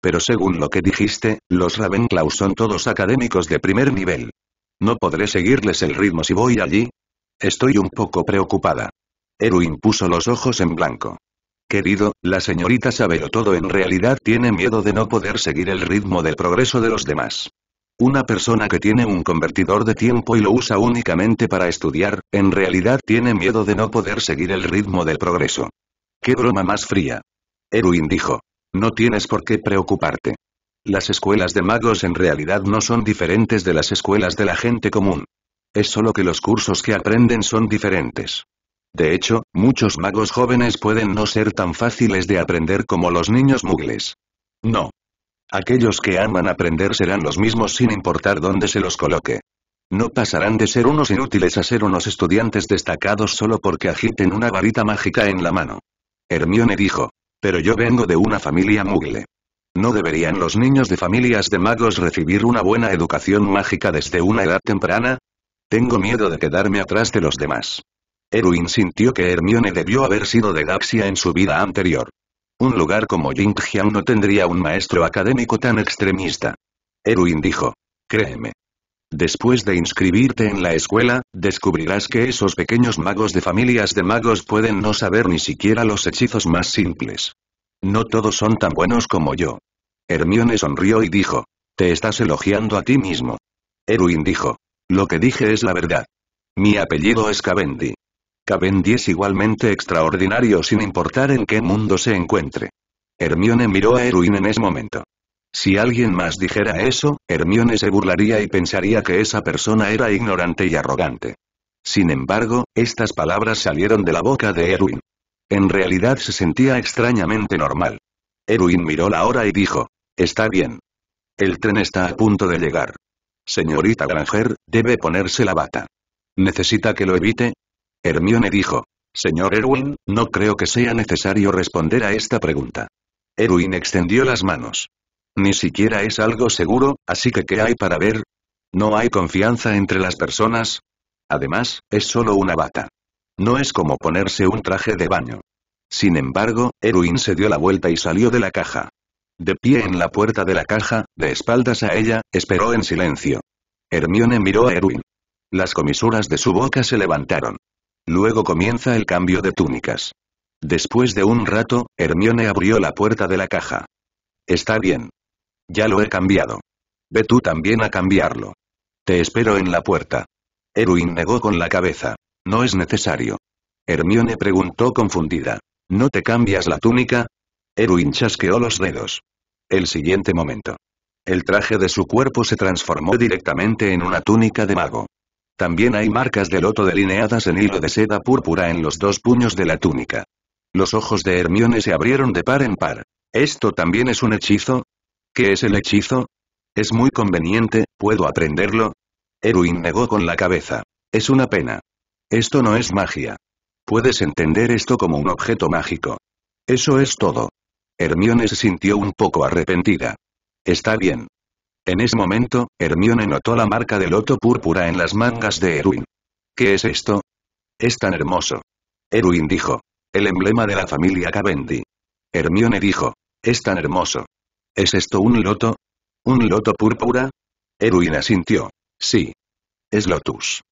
Pero según lo que dijiste, los Ravenclaws son todos académicos de primer nivel. No podré seguirles el ritmo si voy allí. Estoy un poco preocupada. Erwin puso los ojos en blanco. Querido, la señorita todo en realidad tiene miedo de no poder seguir el ritmo del progreso de los demás. Una persona que tiene un convertidor de tiempo y lo usa únicamente para estudiar, en realidad tiene miedo de no poder seguir el ritmo del progreso. ¡Qué broma más fría! Erwin dijo. No tienes por qué preocuparte. Las escuelas de magos en realidad no son diferentes de las escuelas de la gente común. Es solo que los cursos que aprenden son diferentes. De hecho, muchos magos jóvenes pueden no ser tan fáciles de aprender como los niños mugles. No. Aquellos que aman aprender serán los mismos sin importar dónde se los coloque. No pasarán de ser unos inútiles a ser unos estudiantes destacados solo porque agiten una varita mágica en la mano. Hermione dijo. Pero yo vengo de una familia mugle. ¿No deberían los niños de familias de magos recibir una buena educación mágica desde una edad temprana? Tengo miedo de quedarme atrás de los demás. Erwin sintió que Hermione debió haber sido de Daxia en su vida anterior. Un lugar como yingjiang no tendría un maestro académico tan extremista. Erwin dijo. Créeme. Después de inscribirte en la escuela, descubrirás que esos pequeños magos de familias de magos pueden no saber ni siquiera los hechizos más simples. No todos son tan buenos como yo. Hermione sonrió y dijo. Te estás elogiando a ti mismo. Erwin dijo. Lo que dije es la verdad. Mi apellido es Cavendi. Caben es igualmente extraordinario sin importar en qué mundo se encuentre. Hermione miró a Erwin en ese momento. Si alguien más dijera eso, Hermione se burlaría y pensaría que esa persona era ignorante y arrogante. Sin embargo, estas palabras salieron de la boca de Erwin. En realidad se sentía extrañamente normal. Erwin miró la hora y dijo, está bien. El tren está a punto de llegar. Señorita Granger, debe ponerse la bata. Necesita que lo evite, Hermione dijo. Señor Erwin, no creo que sea necesario responder a esta pregunta. Erwin extendió las manos. Ni siquiera es algo seguro, así que ¿qué hay para ver? No hay confianza entre las personas. Además, es solo una bata. No es como ponerse un traje de baño. Sin embargo, Erwin se dio la vuelta y salió de la caja. De pie en la puerta de la caja, de espaldas a ella, esperó en silencio. Hermione miró a Erwin. Las comisuras de su boca se levantaron. Luego comienza el cambio de túnicas. Después de un rato, Hermione abrió la puerta de la caja. Está bien. Ya lo he cambiado. Ve tú también a cambiarlo. Te espero en la puerta. Erwin negó con la cabeza. No es necesario. Hermione preguntó confundida. ¿No te cambias la túnica? Erwin chasqueó los dedos. El siguiente momento. El traje de su cuerpo se transformó directamente en una túnica de mago. También hay marcas de loto delineadas en hilo de seda púrpura en los dos puños de la túnica. Los ojos de Hermione se abrieron de par en par. ¿Esto también es un hechizo? ¿Qué es el hechizo? Es muy conveniente, ¿puedo aprenderlo? Erwin negó con la cabeza. Es una pena. Esto no es magia. Puedes entender esto como un objeto mágico. Eso es todo. Hermione se sintió un poco arrepentida. Está bien. En ese momento, Hermione notó la marca de loto púrpura en las mangas de Erwin. ¿Qué es esto? Es tan hermoso. Erwin dijo. El emblema de la familia Cavendi. Hermione dijo. Es tan hermoso. ¿Es esto un loto? ¿Un loto púrpura? Erwin asintió. Sí. Es Lotus.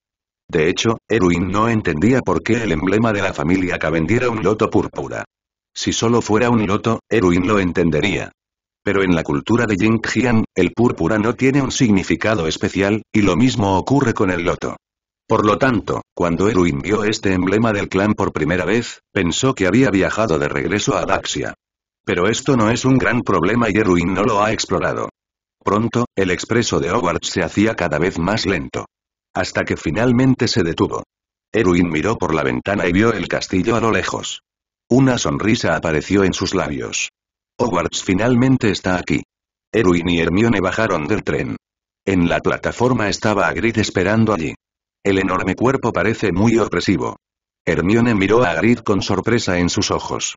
De hecho, Erwin no entendía por qué el emblema de la familia era un loto púrpura. Si solo fuera un loto, Erwin lo entendería, pero en la cultura de Jingjian, el púrpura no tiene un significado especial, y lo mismo ocurre con el loto. Por lo tanto, cuando Erwin vio este emblema del clan por primera vez, pensó que había viajado de regreso a Daxia. Pero esto no es un gran problema y Erwin no lo ha explorado. Pronto, el expreso de Hogwarts se hacía cada vez más lento. Hasta que finalmente se detuvo. Erwin miró por la ventana y vio el castillo a lo lejos. Una sonrisa apareció en sus labios. Hogwarts finalmente está aquí. Erwin y Hermione bajaron del tren. En la plataforma estaba Hagrid esperando allí. El enorme cuerpo parece muy opresivo. Hermione miró a Hagrid con sorpresa en sus ojos.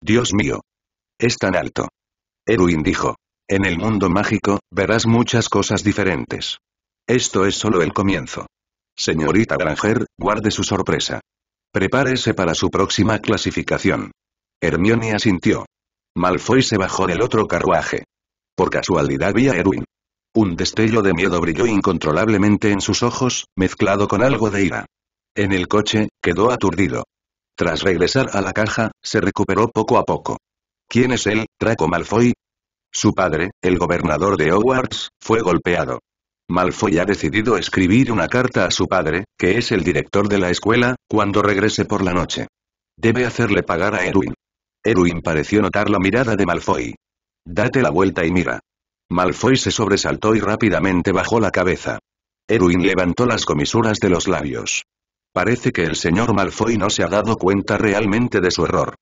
Dios mío. Es tan alto. Erwin dijo. En el mundo mágico, verás muchas cosas diferentes. Esto es solo el comienzo. Señorita Granger, guarde su sorpresa. Prepárese para su próxima clasificación. Hermione asintió. Malfoy se bajó del otro carruaje. Por casualidad vi a Erwin. Un destello de miedo brilló incontrolablemente en sus ojos, mezclado con algo de ira. En el coche, quedó aturdido. Tras regresar a la caja, se recuperó poco a poco. ¿Quién es él, Draco Malfoy? Su padre, el gobernador de Hogwarts, fue golpeado. Malfoy ha decidido escribir una carta a su padre, que es el director de la escuela, cuando regrese por la noche. Debe hacerle pagar a Erwin. Erwin pareció notar la mirada de Malfoy. Date la vuelta y mira. Malfoy se sobresaltó y rápidamente bajó la cabeza. Erwin levantó las comisuras de los labios. Parece que el señor Malfoy no se ha dado cuenta realmente de su error.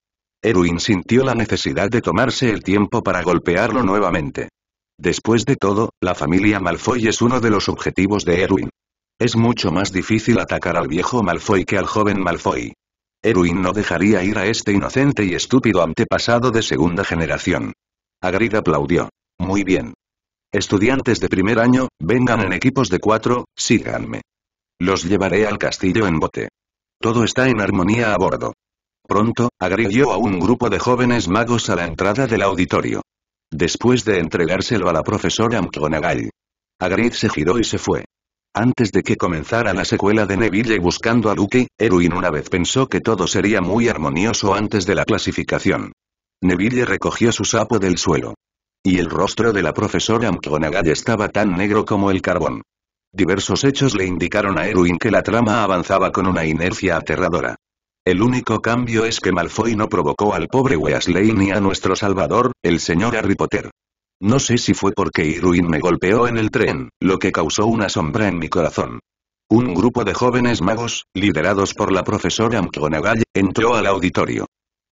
Erwin sintió la necesidad de tomarse el tiempo para golpearlo nuevamente. Después de todo, la familia Malfoy es uno de los objetivos de Erwin. Es mucho más difícil atacar al viejo Malfoy que al joven Malfoy. Eruin no dejaría ir a este inocente y estúpido antepasado de segunda generación. Agrid aplaudió. Muy bien. Estudiantes de primer año, vengan en equipos de cuatro, síganme. Los llevaré al castillo en bote. Todo está en armonía a bordo. Pronto, agredió a un grupo de jóvenes magos a la entrada del auditorio. Después de entregárselo a la profesora McGonagall. Agrid se giró y se fue. Antes de que comenzara la secuela de Neville buscando a Luke, Erwin una vez pensó que todo sería muy armonioso antes de la clasificación. Neville recogió su sapo del suelo. Y el rostro de la profesora McGonagall estaba tan negro como el carbón. Diversos hechos le indicaron a Erwin que la trama avanzaba con una inercia aterradora. El único cambio es que Malfoy no provocó al pobre Weasley ni a nuestro salvador, el señor Harry Potter. No sé si fue porque Irwin me golpeó en el tren, lo que causó una sombra en mi corazón. Un grupo de jóvenes magos, liderados por la profesora Mkgonagall, entró al auditorio.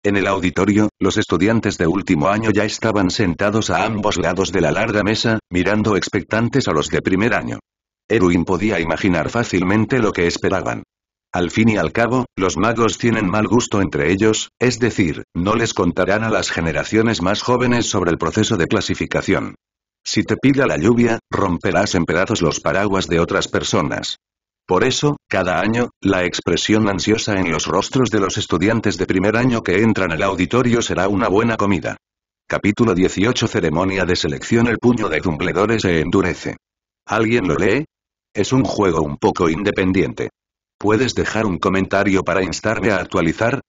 En el auditorio, los estudiantes de último año ya estaban sentados a ambos lados de la larga mesa, mirando expectantes a los de primer año. Irwin podía imaginar fácilmente lo que esperaban. Al fin y al cabo, los magos tienen mal gusto entre ellos, es decir, no les contarán a las generaciones más jóvenes sobre el proceso de clasificación. Si te pilla la lluvia, romperás en pedazos los paraguas de otras personas. Por eso, cada año, la expresión ansiosa en los rostros de los estudiantes de primer año que entran al auditorio será una buena comida. Capítulo 18 Ceremonia de selección El puño de Dumbledore se endurece. ¿Alguien lo lee? Es un juego un poco independiente. Puedes dejar un comentario para instarme a actualizar.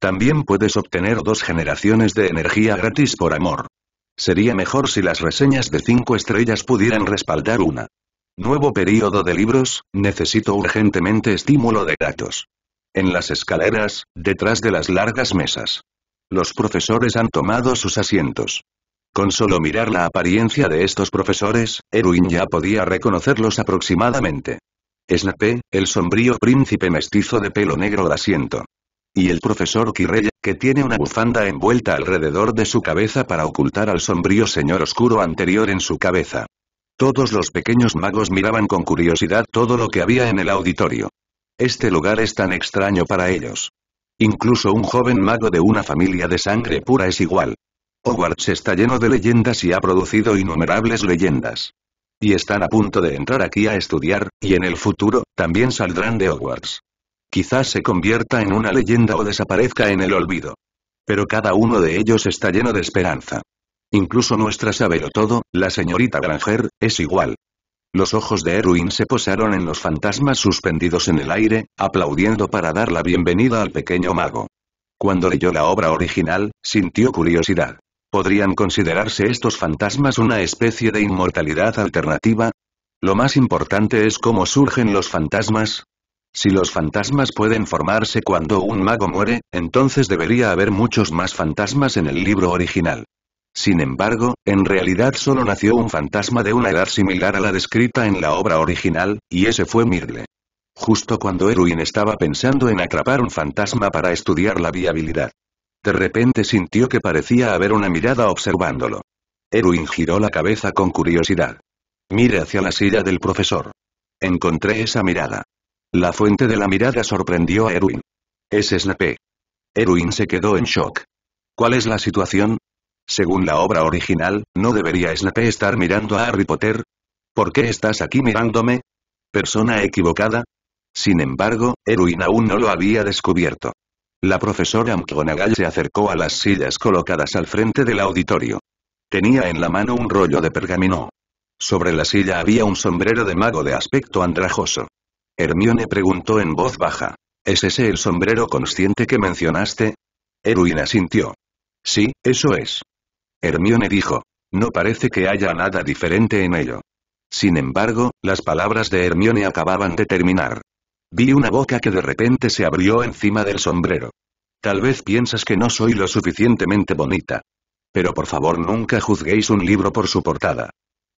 También puedes obtener dos generaciones de energía gratis por amor. Sería mejor si las reseñas de 5 estrellas pudieran respaldar una. Nuevo periodo de libros, necesito urgentemente estímulo de datos. En las escaleras, detrás de las largas mesas. Los profesores han tomado sus asientos. Con solo mirar la apariencia de estos profesores, Erwin ya podía reconocerlos aproximadamente. Snape, el sombrío príncipe mestizo de pelo negro asiento. Y el profesor Quirrella, que tiene una bufanda envuelta alrededor de su cabeza para ocultar al sombrío señor oscuro anterior en su cabeza. Todos los pequeños magos miraban con curiosidad todo lo que había en el auditorio. Este lugar es tan extraño para ellos. Incluso un joven mago de una familia de sangre pura es igual. Hogwarts está lleno de leyendas y ha producido innumerables leyendas y están a punto de entrar aquí a estudiar, y en el futuro, también saldrán de Hogwarts. Quizás se convierta en una leyenda o desaparezca en el olvido. Pero cada uno de ellos está lleno de esperanza. Incluso nuestra todo, la señorita Granger, es igual. Los ojos de Erwin se posaron en los fantasmas suspendidos en el aire, aplaudiendo para dar la bienvenida al pequeño mago. Cuando leyó la obra original, sintió curiosidad. ¿Podrían considerarse estos fantasmas una especie de inmortalidad alternativa? Lo más importante es cómo surgen los fantasmas. Si los fantasmas pueden formarse cuando un mago muere, entonces debería haber muchos más fantasmas en el libro original. Sin embargo, en realidad solo nació un fantasma de una edad similar a la descrita en la obra original, y ese fue Mirle. Justo cuando Erwin estaba pensando en atrapar un fantasma para estudiar la viabilidad de repente sintió que parecía haber una mirada observándolo. Erwin giró la cabeza con curiosidad. Mire hacia la silla del profesor. Encontré esa mirada. La fuente de la mirada sorprendió a Erwin. Es Snape. Erwin se quedó en shock. ¿Cuál es la situación? Según la obra original, ¿no debería Snape estar mirando a Harry Potter? ¿Por qué estás aquí mirándome? ¿Persona equivocada? Sin embargo, Erwin aún no lo había descubierto. La profesora McGonagall se acercó a las sillas colocadas al frente del auditorio. Tenía en la mano un rollo de pergamino. Sobre la silla había un sombrero de mago de aspecto andrajoso. Hermione preguntó en voz baja. ¿Es ese el sombrero consciente que mencionaste? Erwin sintió. Sí, eso es. Hermione dijo. No parece que haya nada diferente en ello. Sin embargo, las palabras de Hermione acababan de terminar. Vi una boca que de repente se abrió encima del sombrero. Tal vez piensas que no soy lo suficientemente bonita. Pero por favor nunca juzguéis un libro por su portada.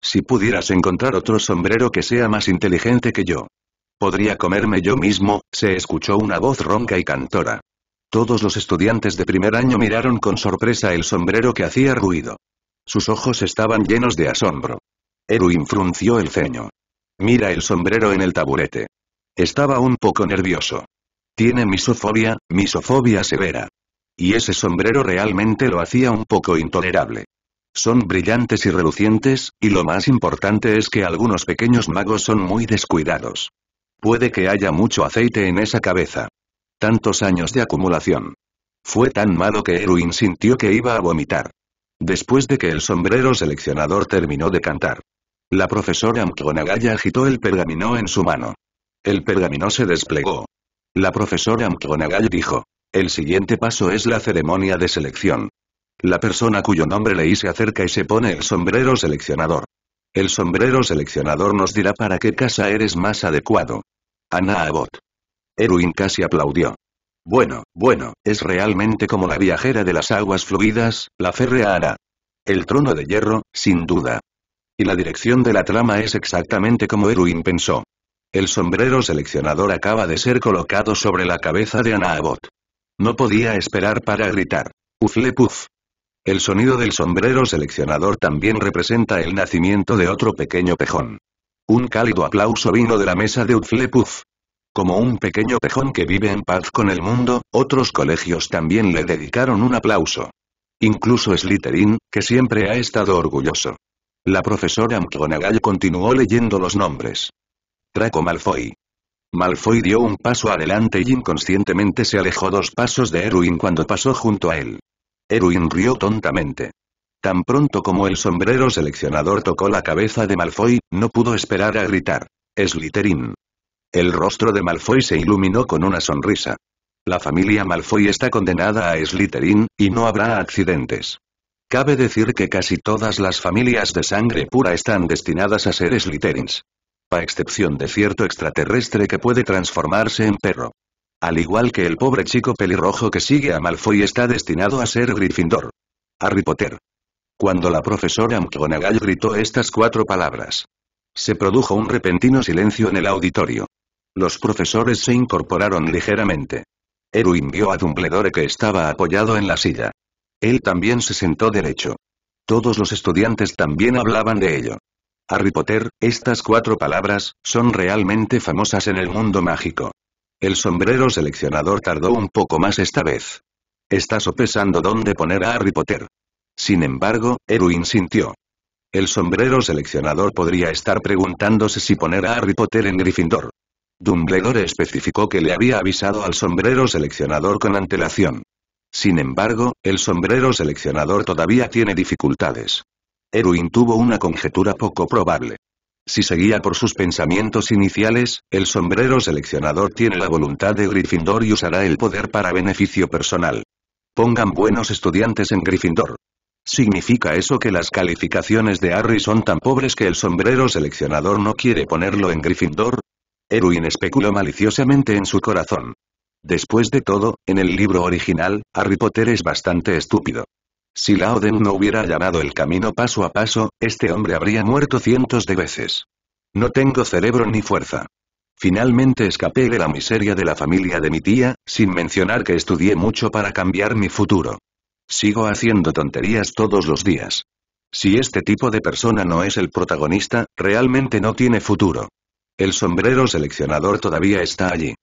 Si pudieras encontrar otro sombrero que sea más inteligente que yo. Podría comerme yo mismo, se escuchó una voz ronca y cantora. Todos los estudiantes de primer año miraron con sorpresa el sombrero que hacía ruido. Sus ojos estaban llenos de asombro. Erwin frunció el ceño. Mira el sombrero en el taburete. Estaba un poco nervioso. Tiene misofobia, misofobia severa. Y ese sombrero realmente lo hacía un poco intolerable. Son brillantes y relucientes, y lo más importante es que algunos pequeños magos son muy descuidados. Puede que haya mucho aceite en esa cabeza. Tantos años de acumulación. Fue tan malo que Erwin sintió que iba a vomitar. Después de que el sombrero seleccionador terminó de cantar. La profesora McGonagall agitó el pergamino en su mano. El pergamino se desplegó. La profesora McGonagall dijo. El siguiente paso es la ceremonia de selección. La persona cuyo nombre leí se acerca y se pone el sombrero seleccionador. El sombrero seleccionador nos dirá para qué casa eres más adecuado. Ana Abot. Erwin casi aplaudió. Bueno, bueno, es realmente como la viajera de las aguas fluidas, la férrea Ana. El trono de hierro, sin duda. Y la dirección de la trama es exactamente como Erwin pensó. El sombrero seleccionador acaba de ser colocado sobre la cabeza de Ana No podía esperar para gritar. Uflepuf. El sonido del sombrero seleccionador también representa el nacimiento de otro pequeño pejón. Un cálido aplauso vino de la mesa de Uflepuf. Como un pequeño pejón que vive en paz con el mundo, otros colegios también le dedicaron un aplauso. Incluso Slytherin, que siempre ha estado orgulloso. La profesora McGonagall continuó leyendo los nombres traco Malfoy. Malfoy dio un paso adelante y inconscientemente se alejó dos pasos de Erwin cuando pasó junto a él. Erwin rió tontamente. Tan pronto como el sombrero seleccionador tocó la cabeza de Malfoy, no pudo esperar a gritar. Slytherin. El rostro de Malfoy se iluminó con una sonrisa. La familia Malfoy está condenada a Slytherin, y no habrá accidentes. Cabe decir que casi todas las familias de sangre pura están destinadas a ser Slytherins a excepción de cierto extraterrestre que puede transformarse en perro. Al igual que el pobre chico pelirrojo que sigue a Malfoy está destinado a ser Gryffindor. Harry Potter. Cuando la profesora McGonagall gritó estas cuatro palabras. Se produjo un repentino silencio en el auditorio. Los profesores se incorporaron ligeramente. Erwin vio a Dumbledore que estaba apoyado en la silla. Él también se sentó derecho. Todos los estudiantes también hablaban de ello. Harry Potter, estas cuatro palabras, son realmente famosas en el mundo mágico. El sombrero seleccionador tardó un poco más esta vez. Está sopesando dónde poner a Harry Potter. Sin embargo, Erwin sintió. El sombrero seleccionador podría estar preguntándose si poner a Harry Potter en Gryffindor. Dumbledore especificó que le había avisado al sombrero seleccionador con antelación. Sin embargo, el sombrero seleccionador todavía tiene dificultades. Erwin tuvo una conjetura poco probable. Si seguía por sus pensamientos iniciales, el sombrero seleccionador tiene la voluntad de Gryffindor y usará el poder para beneficio personal. Pongan buenos estudiantes en Gryffindor. ¿Significa eso que las calificaciones de Harry son tan pobres que el sombrero seleccionador no quiere ponerlo en Gryffindor? Erwin especuló maliciosamente en su corazón. Después de todo, en el libro original, Harry Potter es bastante estúpido. Si Lao no hubiera allanado el camino paso a paso, este hombre habría muerto cientos de veces. No tengo cerebro ni fuerza. Finalmente escapé de la miseria de la familia de mi tía, sin mencionar que estudié mucho para cambiar mi futuro. Sigo haciendo tonterías todos los días. Si este tipo de persona no es el protagonista, realmente no tiene futuro. El sombrero seleccionador todavía está allí.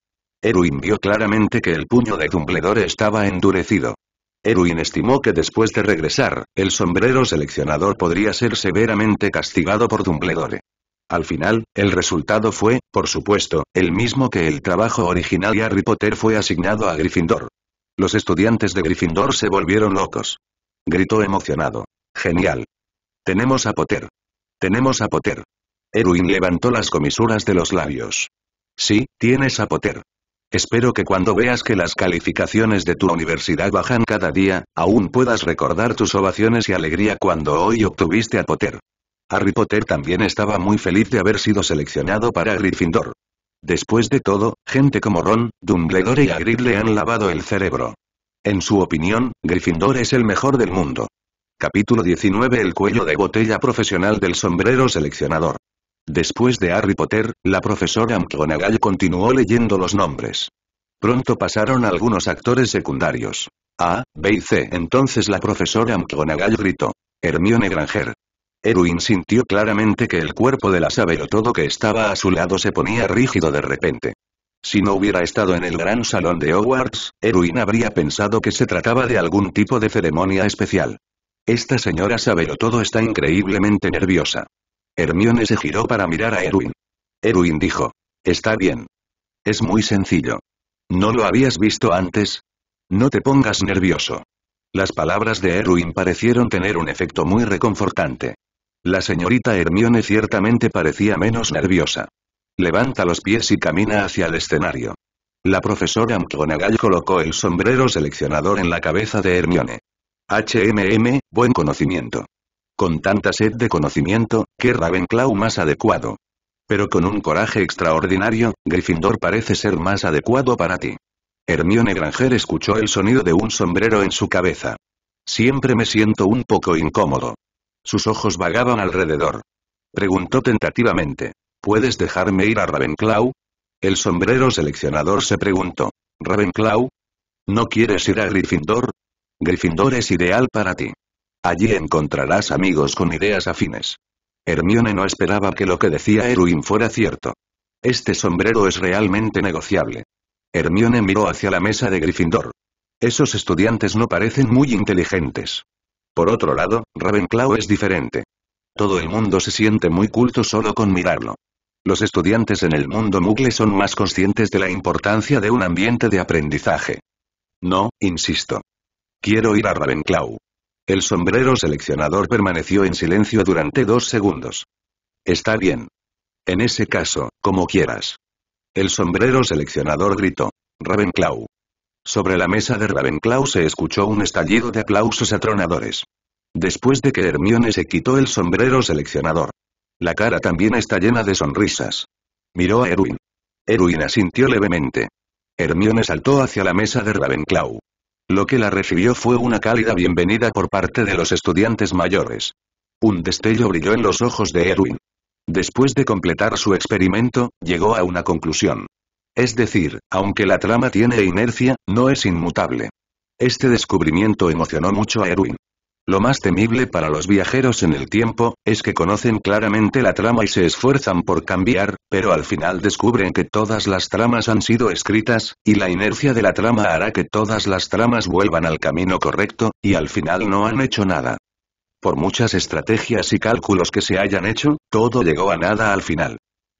Erwin vio claramente que el puño de Dumbledore estaba endurecido. Erwin estimó que después de regresar, el sombrero seleccionador podría ser severamente castigado por Dumbledore. Al final, el resultado fue, por supuesto, el mismo que el trabajo original y Harry Potter fue asignado a Gryffindor. Los estudiantes de Gryffindor se volvieron locos. Gritó emocionado. Genial. Tenemos a Potter. Tenemos a Potter. Erwin levantó las comisuras de los labios. Sí, tienes a Potter. Espero que cuando veas que las calificaciones de tu universidad bajan cada día, aún puedas recordar tus ovaciones y alegría cuando hoy obtuviste a Potter. Harry Potter también estaba muy feliz de haber sido seleccionado para Gryffindor. Después de todo, gente como Ron, Dumbledore y Hagrid le han lavado el cerebro. En su opinión, Gryffindor es el mejor del mundo. Capítulo 19 El cuello de botella profesional del sombrero seleccionador. Después de Harry Potter, la profesora McGonagall continuó leyendo los nombres. Pronto pasaron algunos actores secundarios. A, B y C. Entonces la profesora McGonagall gritó. Hermione Granger. Erwin sintió claramente que el cuerpo de la todo que estaba a su lado se ponía rígido de repente. Si no hubiera estado en el gran salón de Hogwarts, Erwin habría pensado que se trataba de algún tipo de ceremonia especial. Esta señora todo está increíblemente nerviosa. Hermione se giró para mirar a Erwin. Erwin dijo. Está bien. Es muy sencillo. ¿No lo habías visto antes? No te pongas nervioso. Las palabras de Erwin parecieron tener un efecto muy reconfortante. La señorita Hermione ciertamente parecía menos nerviosa. Levanta los pies y camina hacia el escenario. La profesora McGonagall colocó el sombrero seleccionador en la cabeza de Hermione. HMM, buen conocimiento con tanta sed de conocimiento, qué Ravenclaw más adecuado. Pero con un coraje extraordinario, Gryffindor parece ser más adecuado para ti. Hermione Granger escuchó el sonido de un sombrero en su cabeza. Siempre me siento un poco incómodo. Sus ojos vagaban alrededor. Preguntó tentativamente. ¿Puedes dejarme ir a Ravenclaw? El sombrero seleccionador se preguntó. ¿Ravenclaw? ¿No quieres ir a Gryffindor? Gryffindor es ideal para ti. Allí encontrarás amigos con ideas afines. Hermione no esperaba que lo que decía Erwin fuera cierto. Este sombrero es realmente negociable. Hermione miró hacia la mesa de Gryffindor. Esos estudiantes no parecen muy inteligentes. Por otro lado, Ravenclaw es diferente. Todo el mundo se siente muy culto solo con mirarlo. Los estudiantes en el mundo Muggle son más conscientes de la importancia de un ambiente de aprendizaje. No, insisto. Quiero ir a Ravenclaw. El sombrero seleccionador permaneció en silencio durante dos segundos. Está bien. En ese caso, como quieras. El sombrero seleccionador gritó. Ravenclaw. Sobre la mesa de Ravenclaw se escuchó un estallido de aplausos atronadores. Después de que Hermione se quitó el sombrero seleccionador. La cara también está llena de sonrisas. Miró a Erwin. Erwin asintió levemente. Hermione saltó hacia la mesa de Ravenclaw. Lo que la recibió fue una cálida bienvenida por parte de los estudiantes mayores. Un destello brilló en los ojos de Erwin. Después de completar su experimento, llegó a una conclusión. Es decir, aunque la trama tiene inercia, no es inmutable. Este descubrimiento emocionó mucho a Erwin. Lo más temible para los viajeros en el tiempo, es que conocen claramente la trama y se esfuerzan por cambiar, pero al final descubren que todas las tramas han sido escritas, y la inercia de la trama hará que todas las tramas vuelvan al camino correcto, y al final no han hecho nada. Por muchas estrategias y cálculos que se hayan hecho, todo llegó a nada al final.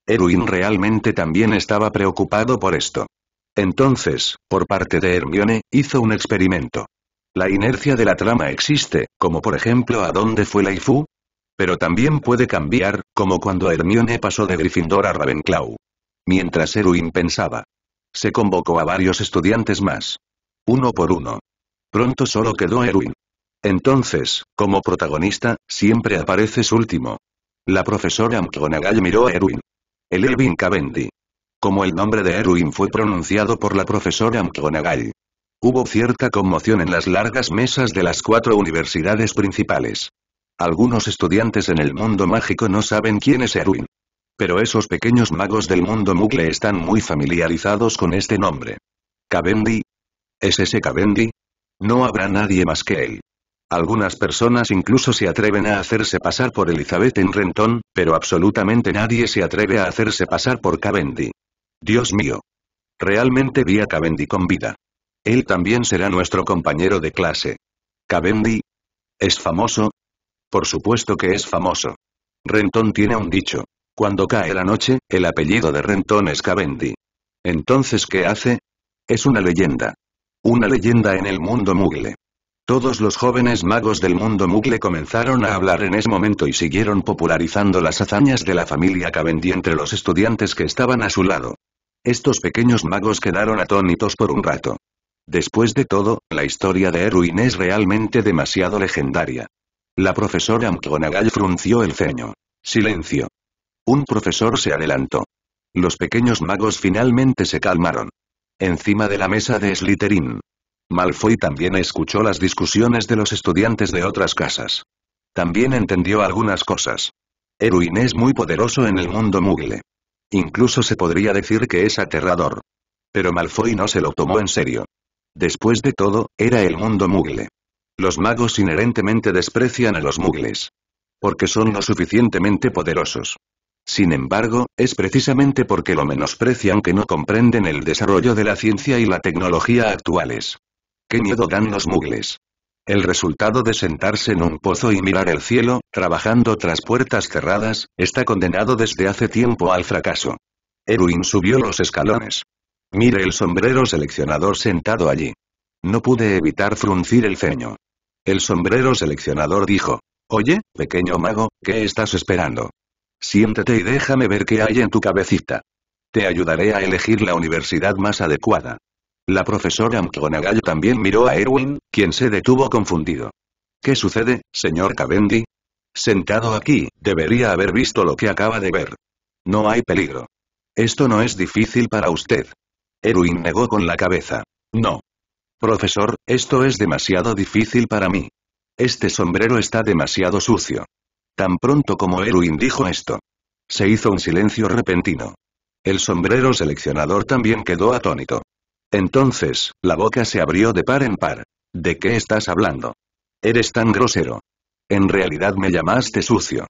Erwin realmente también estaba preocupado por esto. Entonces, por parte de Hermione, hizo un experimento. La inercia de la trama existe, como por ejemplo ¿A dónde fue Laifu? Pero también puede cambiar, como cuando Hermione pasó de Gryffindor a Ravenclaw. Mientras Erwin pensaba. Se convocó a varios estudiantes más. Uno por uno. Pronto solo quedó Erwin. Entonces, como protagonista, siempre apareces último. La profesora McGonagall miró a Erwin. El Erwin Cavendi. Como el nombre de Erwin fue pronunciado por la profesora McGonagall, Hubo cierta conmoción en las largas mesas de las cuatro universidades principales. Algunos estudiantes en el mundo mágico no saben quién es Erwin. Pero esos pequeños magos del mundo mugle están muy familiarizados con este nombre. ¿Cabendi? ¿Es ese Cabendi? No habrá nadie más que él. Algunas personas incluso se atreven a hacerse pasar por Elizabeth en Renton, pero absolutamente nadie se atreve a hacerse pasar por Cabendi. Dios mío. Realmente vi a Cabendi con vida. Él también será nuestro compañero de clase. cabendi ¿Es famoso? Por supuesto que es famoso. Renton tiene un dicho. Cuando cae la noche, el apellido de Renton es Cabendi. Entonces, ¿qué hace? Es una leyenda. Una leyenda en el mundo mugle. Todos los jóvenes magos del mundo mugle comenzaron a hablar en ese momento y siguieron popularizando las hazañas de la familia cabendi entre los estudiantes que estaban a su lado. Estos pequeños magos quedaron atónitos por un rato. Después de todo, la historia de Erwin es realmente demasiado legendaria. La profesora McGonagall frunció el ceño. Silencio. Un profesor se adelantó. Los pequeños magos finalmente se calmaron. Encima de la mesa de Slytherin. Malfoy también escuchó las discusiones de los estudiantes de otras casas. También entendió algunas cosas. Erwin es muy poderoso en el mundo mugle. Incluso se podría decir que es aterrador. Pero Malfoy no se lo tomó en serio. Después de todo, era el mundo mugle. Los magos inherentemente desprecian a los mugles. Porque son lo suficientemente poderosos. Sin embargo, es precisamente porque lo menosprecian que no comprenden el desarrollo de la ciencia y la tecnología actuales. ¿Qué miedo dan los mugles? El resultado de sentarse en un pozo y mirar el cielo, trabajando tras puertas cerradas, está condenado desde hace tiempo al fracaso. Erwin subió los escalones. Mire el sombrero seleccionador sentado allí. No pude evitar fruncir el ceño. El sombrero seleccionador dijo. Oye, pequeño mago, ¿qué estás esperando? Siéntate y déjame ver qué hay en tu cabecita. Te ayudaré a elegir la universidad más adecuada. La profesora McGonagall también miró a Erwin, quien se detuvo confundido. ¿Qué sucede, señor Cavendi? Sentado aquí, debería haber visto lo que acaba de ver. No hay peligro. Esto no es difícil para usted. Erwin negó con la cabeza. No. Profesor, esto es demasiado difícil para mí. Este sombrero está demasiado sucio. Tan pronto como Erwin dijo esto. Se hizo un silencio repentino. El sombrero seleccionador también quedó atónito. Entonces, la boca se abrió de par en par. ¿De qué estás hablando? Eres tan grosero. En realidad me llamaste sucio.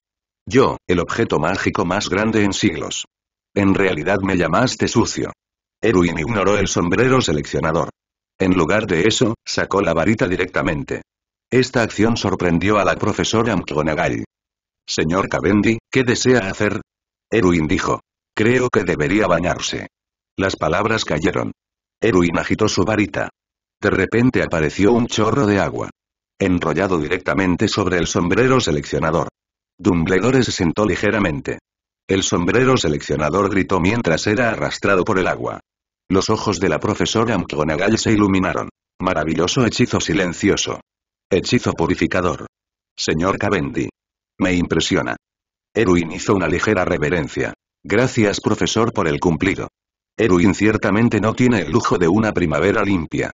Yo, el objeto mágico más grande en siglos. En realidad me llamaste sucio. Erwin ignoró el sombrero seleccionador. En lugar de eso, sacó la varita directamente. Esta acción sorprendió a la profesora McGonagall. Señor Cavendi, ¿qué desea hacer? Erwin dijo. Creo que debería bañarse. Las palabras cayeron. Erwin agitó su varita. De repente apareció un chorro de agua. Enrollado directamente sobre el sombrero seleccionador. Dumbledore se sentó ligeramente. El sombrero seleccionador gritó mientras era arrastrado por el agua. Los ojos de la profesora McGonagall se iluminaron. Maravilloso hechizo silencioso. Hechizo purificador. Señor Cavendi. Me impresiona. Erwin hizo una ligera reverencia. Gracias profesor por el cumplido. Erwin ciertamente no tiene el lujo de una primavera limpia.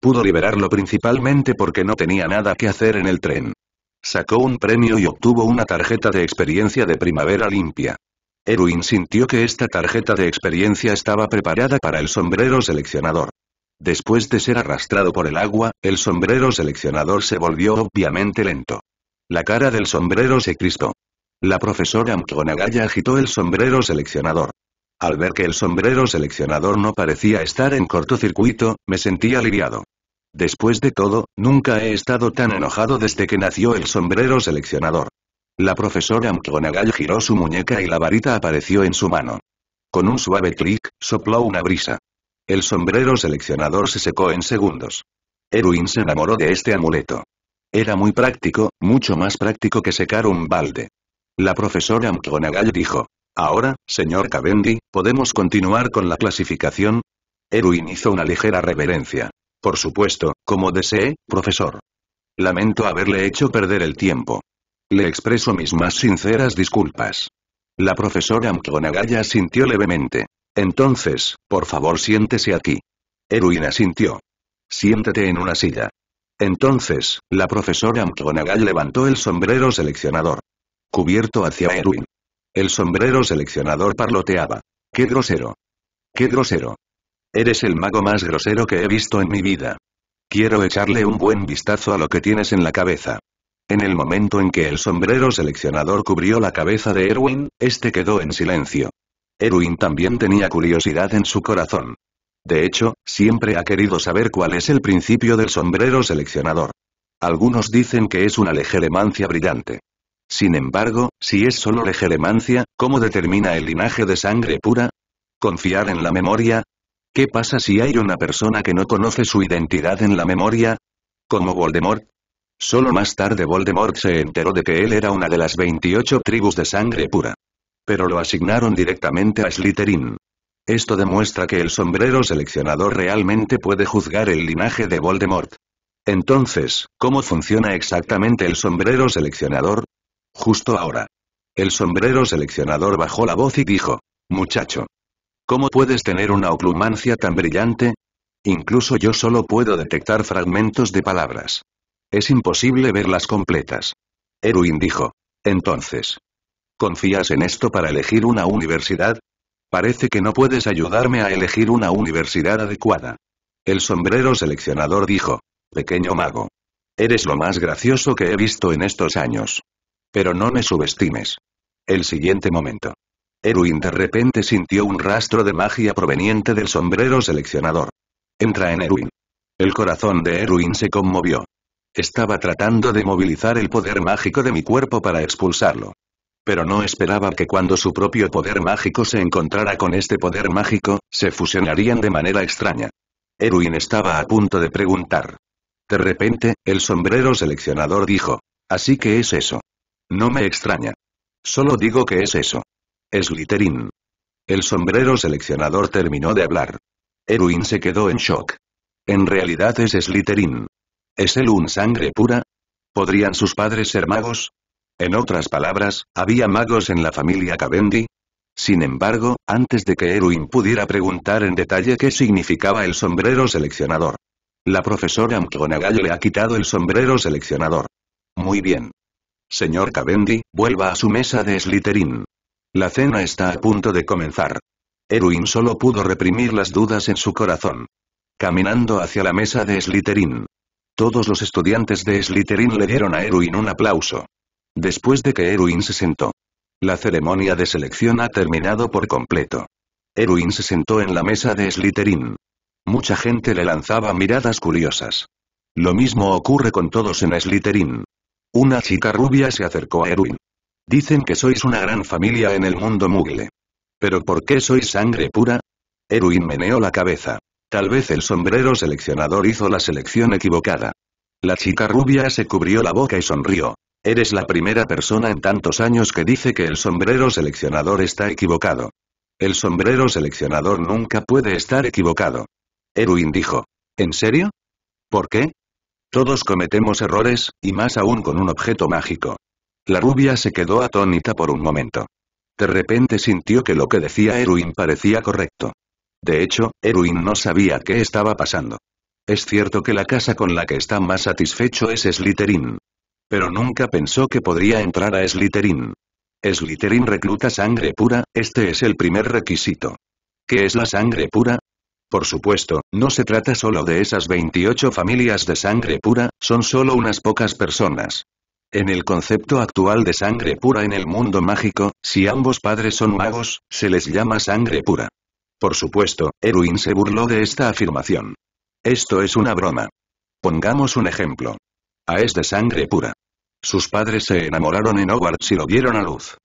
Pudo liberarlo principalmente porque no tenía nada que hacer en el tren. Sacó un premio y obtuvo una tarjeta de experiencia de primavera limpia. Erwin sintió que esta tarjeta de experiencia estaba preparada para el sombrero seleccionador. Después de ser arrastrado por el agua, el sombrero seleccionador se volvió obviamente lento. La cara del sombrero se crispó. La profesora McGonagall agitó el sombrero seleccionador. Al ver que el sombrero seleccionador no parecía estar en cortocircuito, me sentí aliviado. Después de todo, nunca he estado tan enojado desde que nació el sombrero seleccionador. La profesora McGonagall giró su muñeca y la varita apareció en su mano. Con un suave clic, sopló una brisa. El sombrero seleccionador se secó en segundos. Erwin se enamoró de este amuleto. Era muy práctico, mucho más práctico que secar un balde. La profesora McGonagall dijo. Ahora, señor Cavendi, ¿podemos continuar con la clasificación? Erwin hizo una ligera reverencia. Por supuesto, como desee, profesor. Lamento haberle hecho perder el tiempo. Le expreso mis más sinceras disculpas. La profesora Mkonagaya sintió levemente. Entonces, por favor siéntese aquí. Eruina sintió. Siéntete en una silla. Entonces, la profesora McGonagall levantó el sombrero seleccionador. Cubierto hacia Erwin. El sombrero seleccionador parloteaba. ¡Qué grosero! ¡Qué grosero! Eres el mago más grosero que he visto en mi vida. Quiero echarle un buen vistazo a lo que tienes en la cabeza. En el momento en que el sombrero seleccionador cubrió la cabeza de Erwin, este quedó en silencio. Erwin también tenía curiosidad en su corazón. De hecho, siempre ha querido saber cuál es el principio del sombrero seleccionador. Algunos dicen que es una legeremancia brillante. Sin embargo, si es solo legeremancia, ¿cómo determina el linaje de sangre pura? ¿Confiar en la memoria? ¿Qué pasa si hay una persona que no conoce su identidad en la memoria? Como Voldemort, Solo más tarde Voldemort se enteró de que él era una de las 28 tribus de sangre pura. Pero lo asignaron directamente a Slytherin. Esto demuestra que el sombrero seleccionador realmente puede juzgar el linaje de Voldemort. Entonces, ¿cómo funciona exactamente el sombrero seleccionador? Justo ahora. El sombrero seleccionador bajó la voz y dijo, Muchacho. ¿Cómo puedes tener una oclumancia tan brillante? Incluso yo solo puedo detectar fragmentos de palabras. Es imposible verlas completas. Erwin dijo. Entonces. ¿Confías en esto para elegir una universidad? Parece que no puedes ayudarme a elegir una universidad adecuada. El sombrero seleccionador dijo. Pequeño mago. Eres lo más gracioso que he visto en estos años. Pero no me subestimes. El siguiente momento. Erwin de repente sintió un rastro de magia proveniente del sombrero seleccionador. Entra en Erwin. El corazón de Erwin se conmovió. Estaba tratando de movilizar el poder mágico de mi cuerpo para expulsarlo. Pero no esperaba que cuando su propio poder mágico se encontrara con este poder mágico, se fusionarían de manera extraña. Erwin estaba a punto de preguntar. De repente, el sombrero seleccionador dijo. Así que es eso. No me extraña. Solo digo que es eso. Slytherin. El sombrero seleccionador terminó de hablar. Erwin se quedó en shock. En realidad es Slytherin. ¿Es él un sangre pura? ¿Podrían sus padres ser magos? En otras palabras, ¿había magos en la familia Cavendi? Sin embargo, antes de que Erwin pudiera preguntar en detalle qué significaba el sombrero seleccionador. La profesora McGonagall le ha quitado el sombrero seleccionador. Muy bien. Señor Cavendi, vuelva a su mesa de Slytherin. La cena está a punto de comenzar. Erwin solo pudo reprimir las dudas en su corazón. Caminando hacia la mesa de Slytherin, todos los estudiantes de Slytherin le dieron a Erwin un aplauso. Después de que Erwin se sentó. La ceremonia de selección ha terminado por completo. Erwin se sentó en la mesa de Slytherin. Mucha gente le lanzaba miradas curiosas. Lo mismo ocurre con todos en Slytherin. Una chica rubia se acercó a Erwin. Dicen que sois una gran familia en el mundo mugle. ¿Pero por qué sois sangre pura? Erwin meneó la cabeza. Tal vez el sombrero seleccionador hizo la selección equivocada. La chica rubia se cubrió la boca y sonrió. Eres la primera persona en tantos años que dice que el sombrero seleccionador está equivocado. El sombrero seleccionador nunca puede estar equivocado. Erwin dijo. ¿En serio? ¿Por qué? Todos cometemos errores, y más aún con un objeto mágico. La rubia se quedó atónita por un momento. De repente sintió que lo que decía Erwin parecía correcto. De hecho, Erwin no sabía qué estaba pasando. Es cierto que la casa con la que está más satisfecho es Slytherin. Pero nunca pensó que podría entrar a Slytherin. Slytherin recluta sangre pura, este es el primer requisito. ¿Qué es la sangre pura? Por supuesto, no se trata solo de esas 28 familias de sangre pura, son solo unas pocas personas. En el concepto actual de sangre pura en el mundo mágico, si ambos padres son magos, se les llama sangre pura. Por supuesto, Erwin se burló de esta afirmación. Esto es una broma. Pongamos un ejemplo. A es de sangre pura. Sus padres se enamoraron en Hogwarts y lo dieron a luz.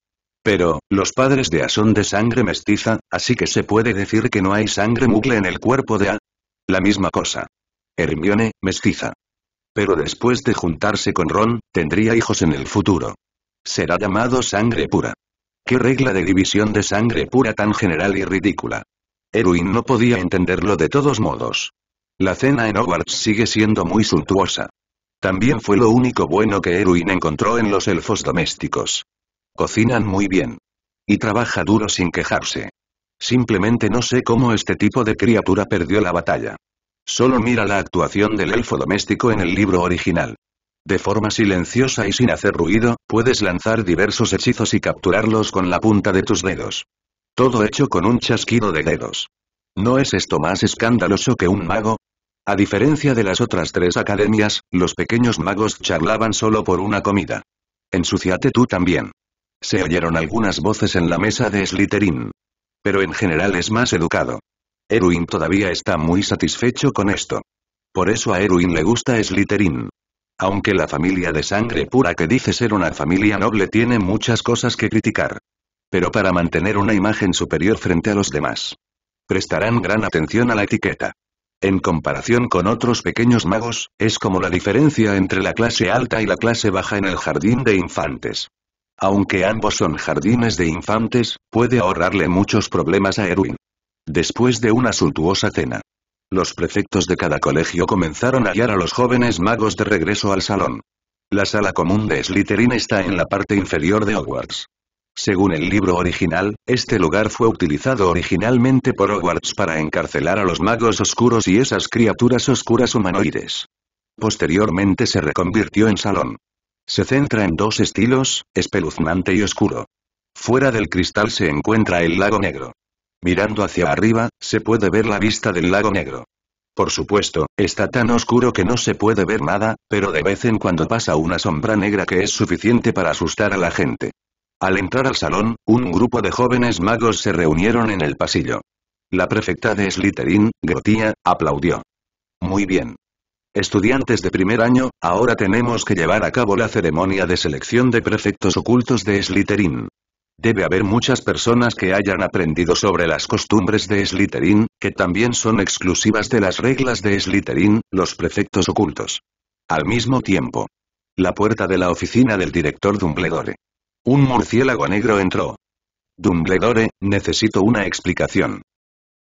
Pero, los padres de A son de sangre mestiza, así que se puede decir que no hay sangre mugle en el cuerpo de A. La misma cosa. Hermione, mestiza. Pero después de juntarse con Ron, tendría hijos en el futuro. Será llamado sangre pura. ¿Qué regla de división de sangre pura tan general y ridícula? Erwin no podía entenderlo de todos modos. La cena en Hogwarts sigue siendo muy suntuosa. También fue lo único bueno que Erwin encontró en los elfos domésticos. Cocinan muy bien. Y trabaja duro sin quejarse. Simplemente no sé cómo este tipo de criatura perdió la batalla. Solo mira la actuación del elfo doméstico en el libro original. De forma silenciosa y sin hacer ruido, puedes lanzar diversos hechizos y capturarlos con la punta de tus dedos. Todo hecho con un chasquido de dedos. ¿No es esto más escandaloso que un mago? A diferencia de las otras tres academias, los pequeños magos charlaban solo por una comida. Ensuciate tú también. Se oyeron algunas voces en la mesa de Slytherin. Pero en general es más educado. Erwin todavía está muy satisfecho con esto. Por eso a Erwin le gusta Slytherin. Aunque la familia de sangre pura que dice ser una familia noble tiene muchas cosas que criticar pero para mantener una imagen superior frente a los demás. Prestarán gran atención a la etiqueta. En comparación con otros pequeños magos, es como la diferencia entre la clase alta y la clase baja en el jardín de infantes. Aunque ambos son jardines de infantes, puede ahorrarle muchos problemas a Erwin. Después de una suntuosa cena, los prefectos de cada colegio comenzaron a guiar a los jóvenes magos de regreso al salón. La sala común de Slytherin está en la parte inferior de Hogwarts. Según el libro original, este lugar fue utilizado originalmente por Hogwarts para encarcelar a los magos oscuros y esas criaturas oscuras humanoides. Posteriormente se reconvirtió en salón. Se centra en dos estilos, espeluznante y oscuro. Fuera del cristal se encuentra el lago negro. Mirando hacia arriba, se puede ver la vista del lago negro. Por supuesto, está tan oscuro que no se puede ver nada, pero de vez en cuando pasa una sombra negra que es suficiente para asustar a la gente. Al entrar al salón, un grupo de jóvenes magos se reunieron en el pasillo. La prefecta de Slytherin, Grotia, aplaudió. Muy bien. Estudiantes de primer año, ahora tenemos que llevar a cabo la ceremonia de selección de prefectos ocultos de Slytherin. Debe haber muchas personas que hayan aprendido sobre las costumbres de Slytherin, que también son exclusivas de las reglas de Slytherin, los prefectos ocultos. Al mismo tiempo. La puerta de la oficina del director Dumbledore. Un murciélago negro entró. Dumbledore, necesito una explicación.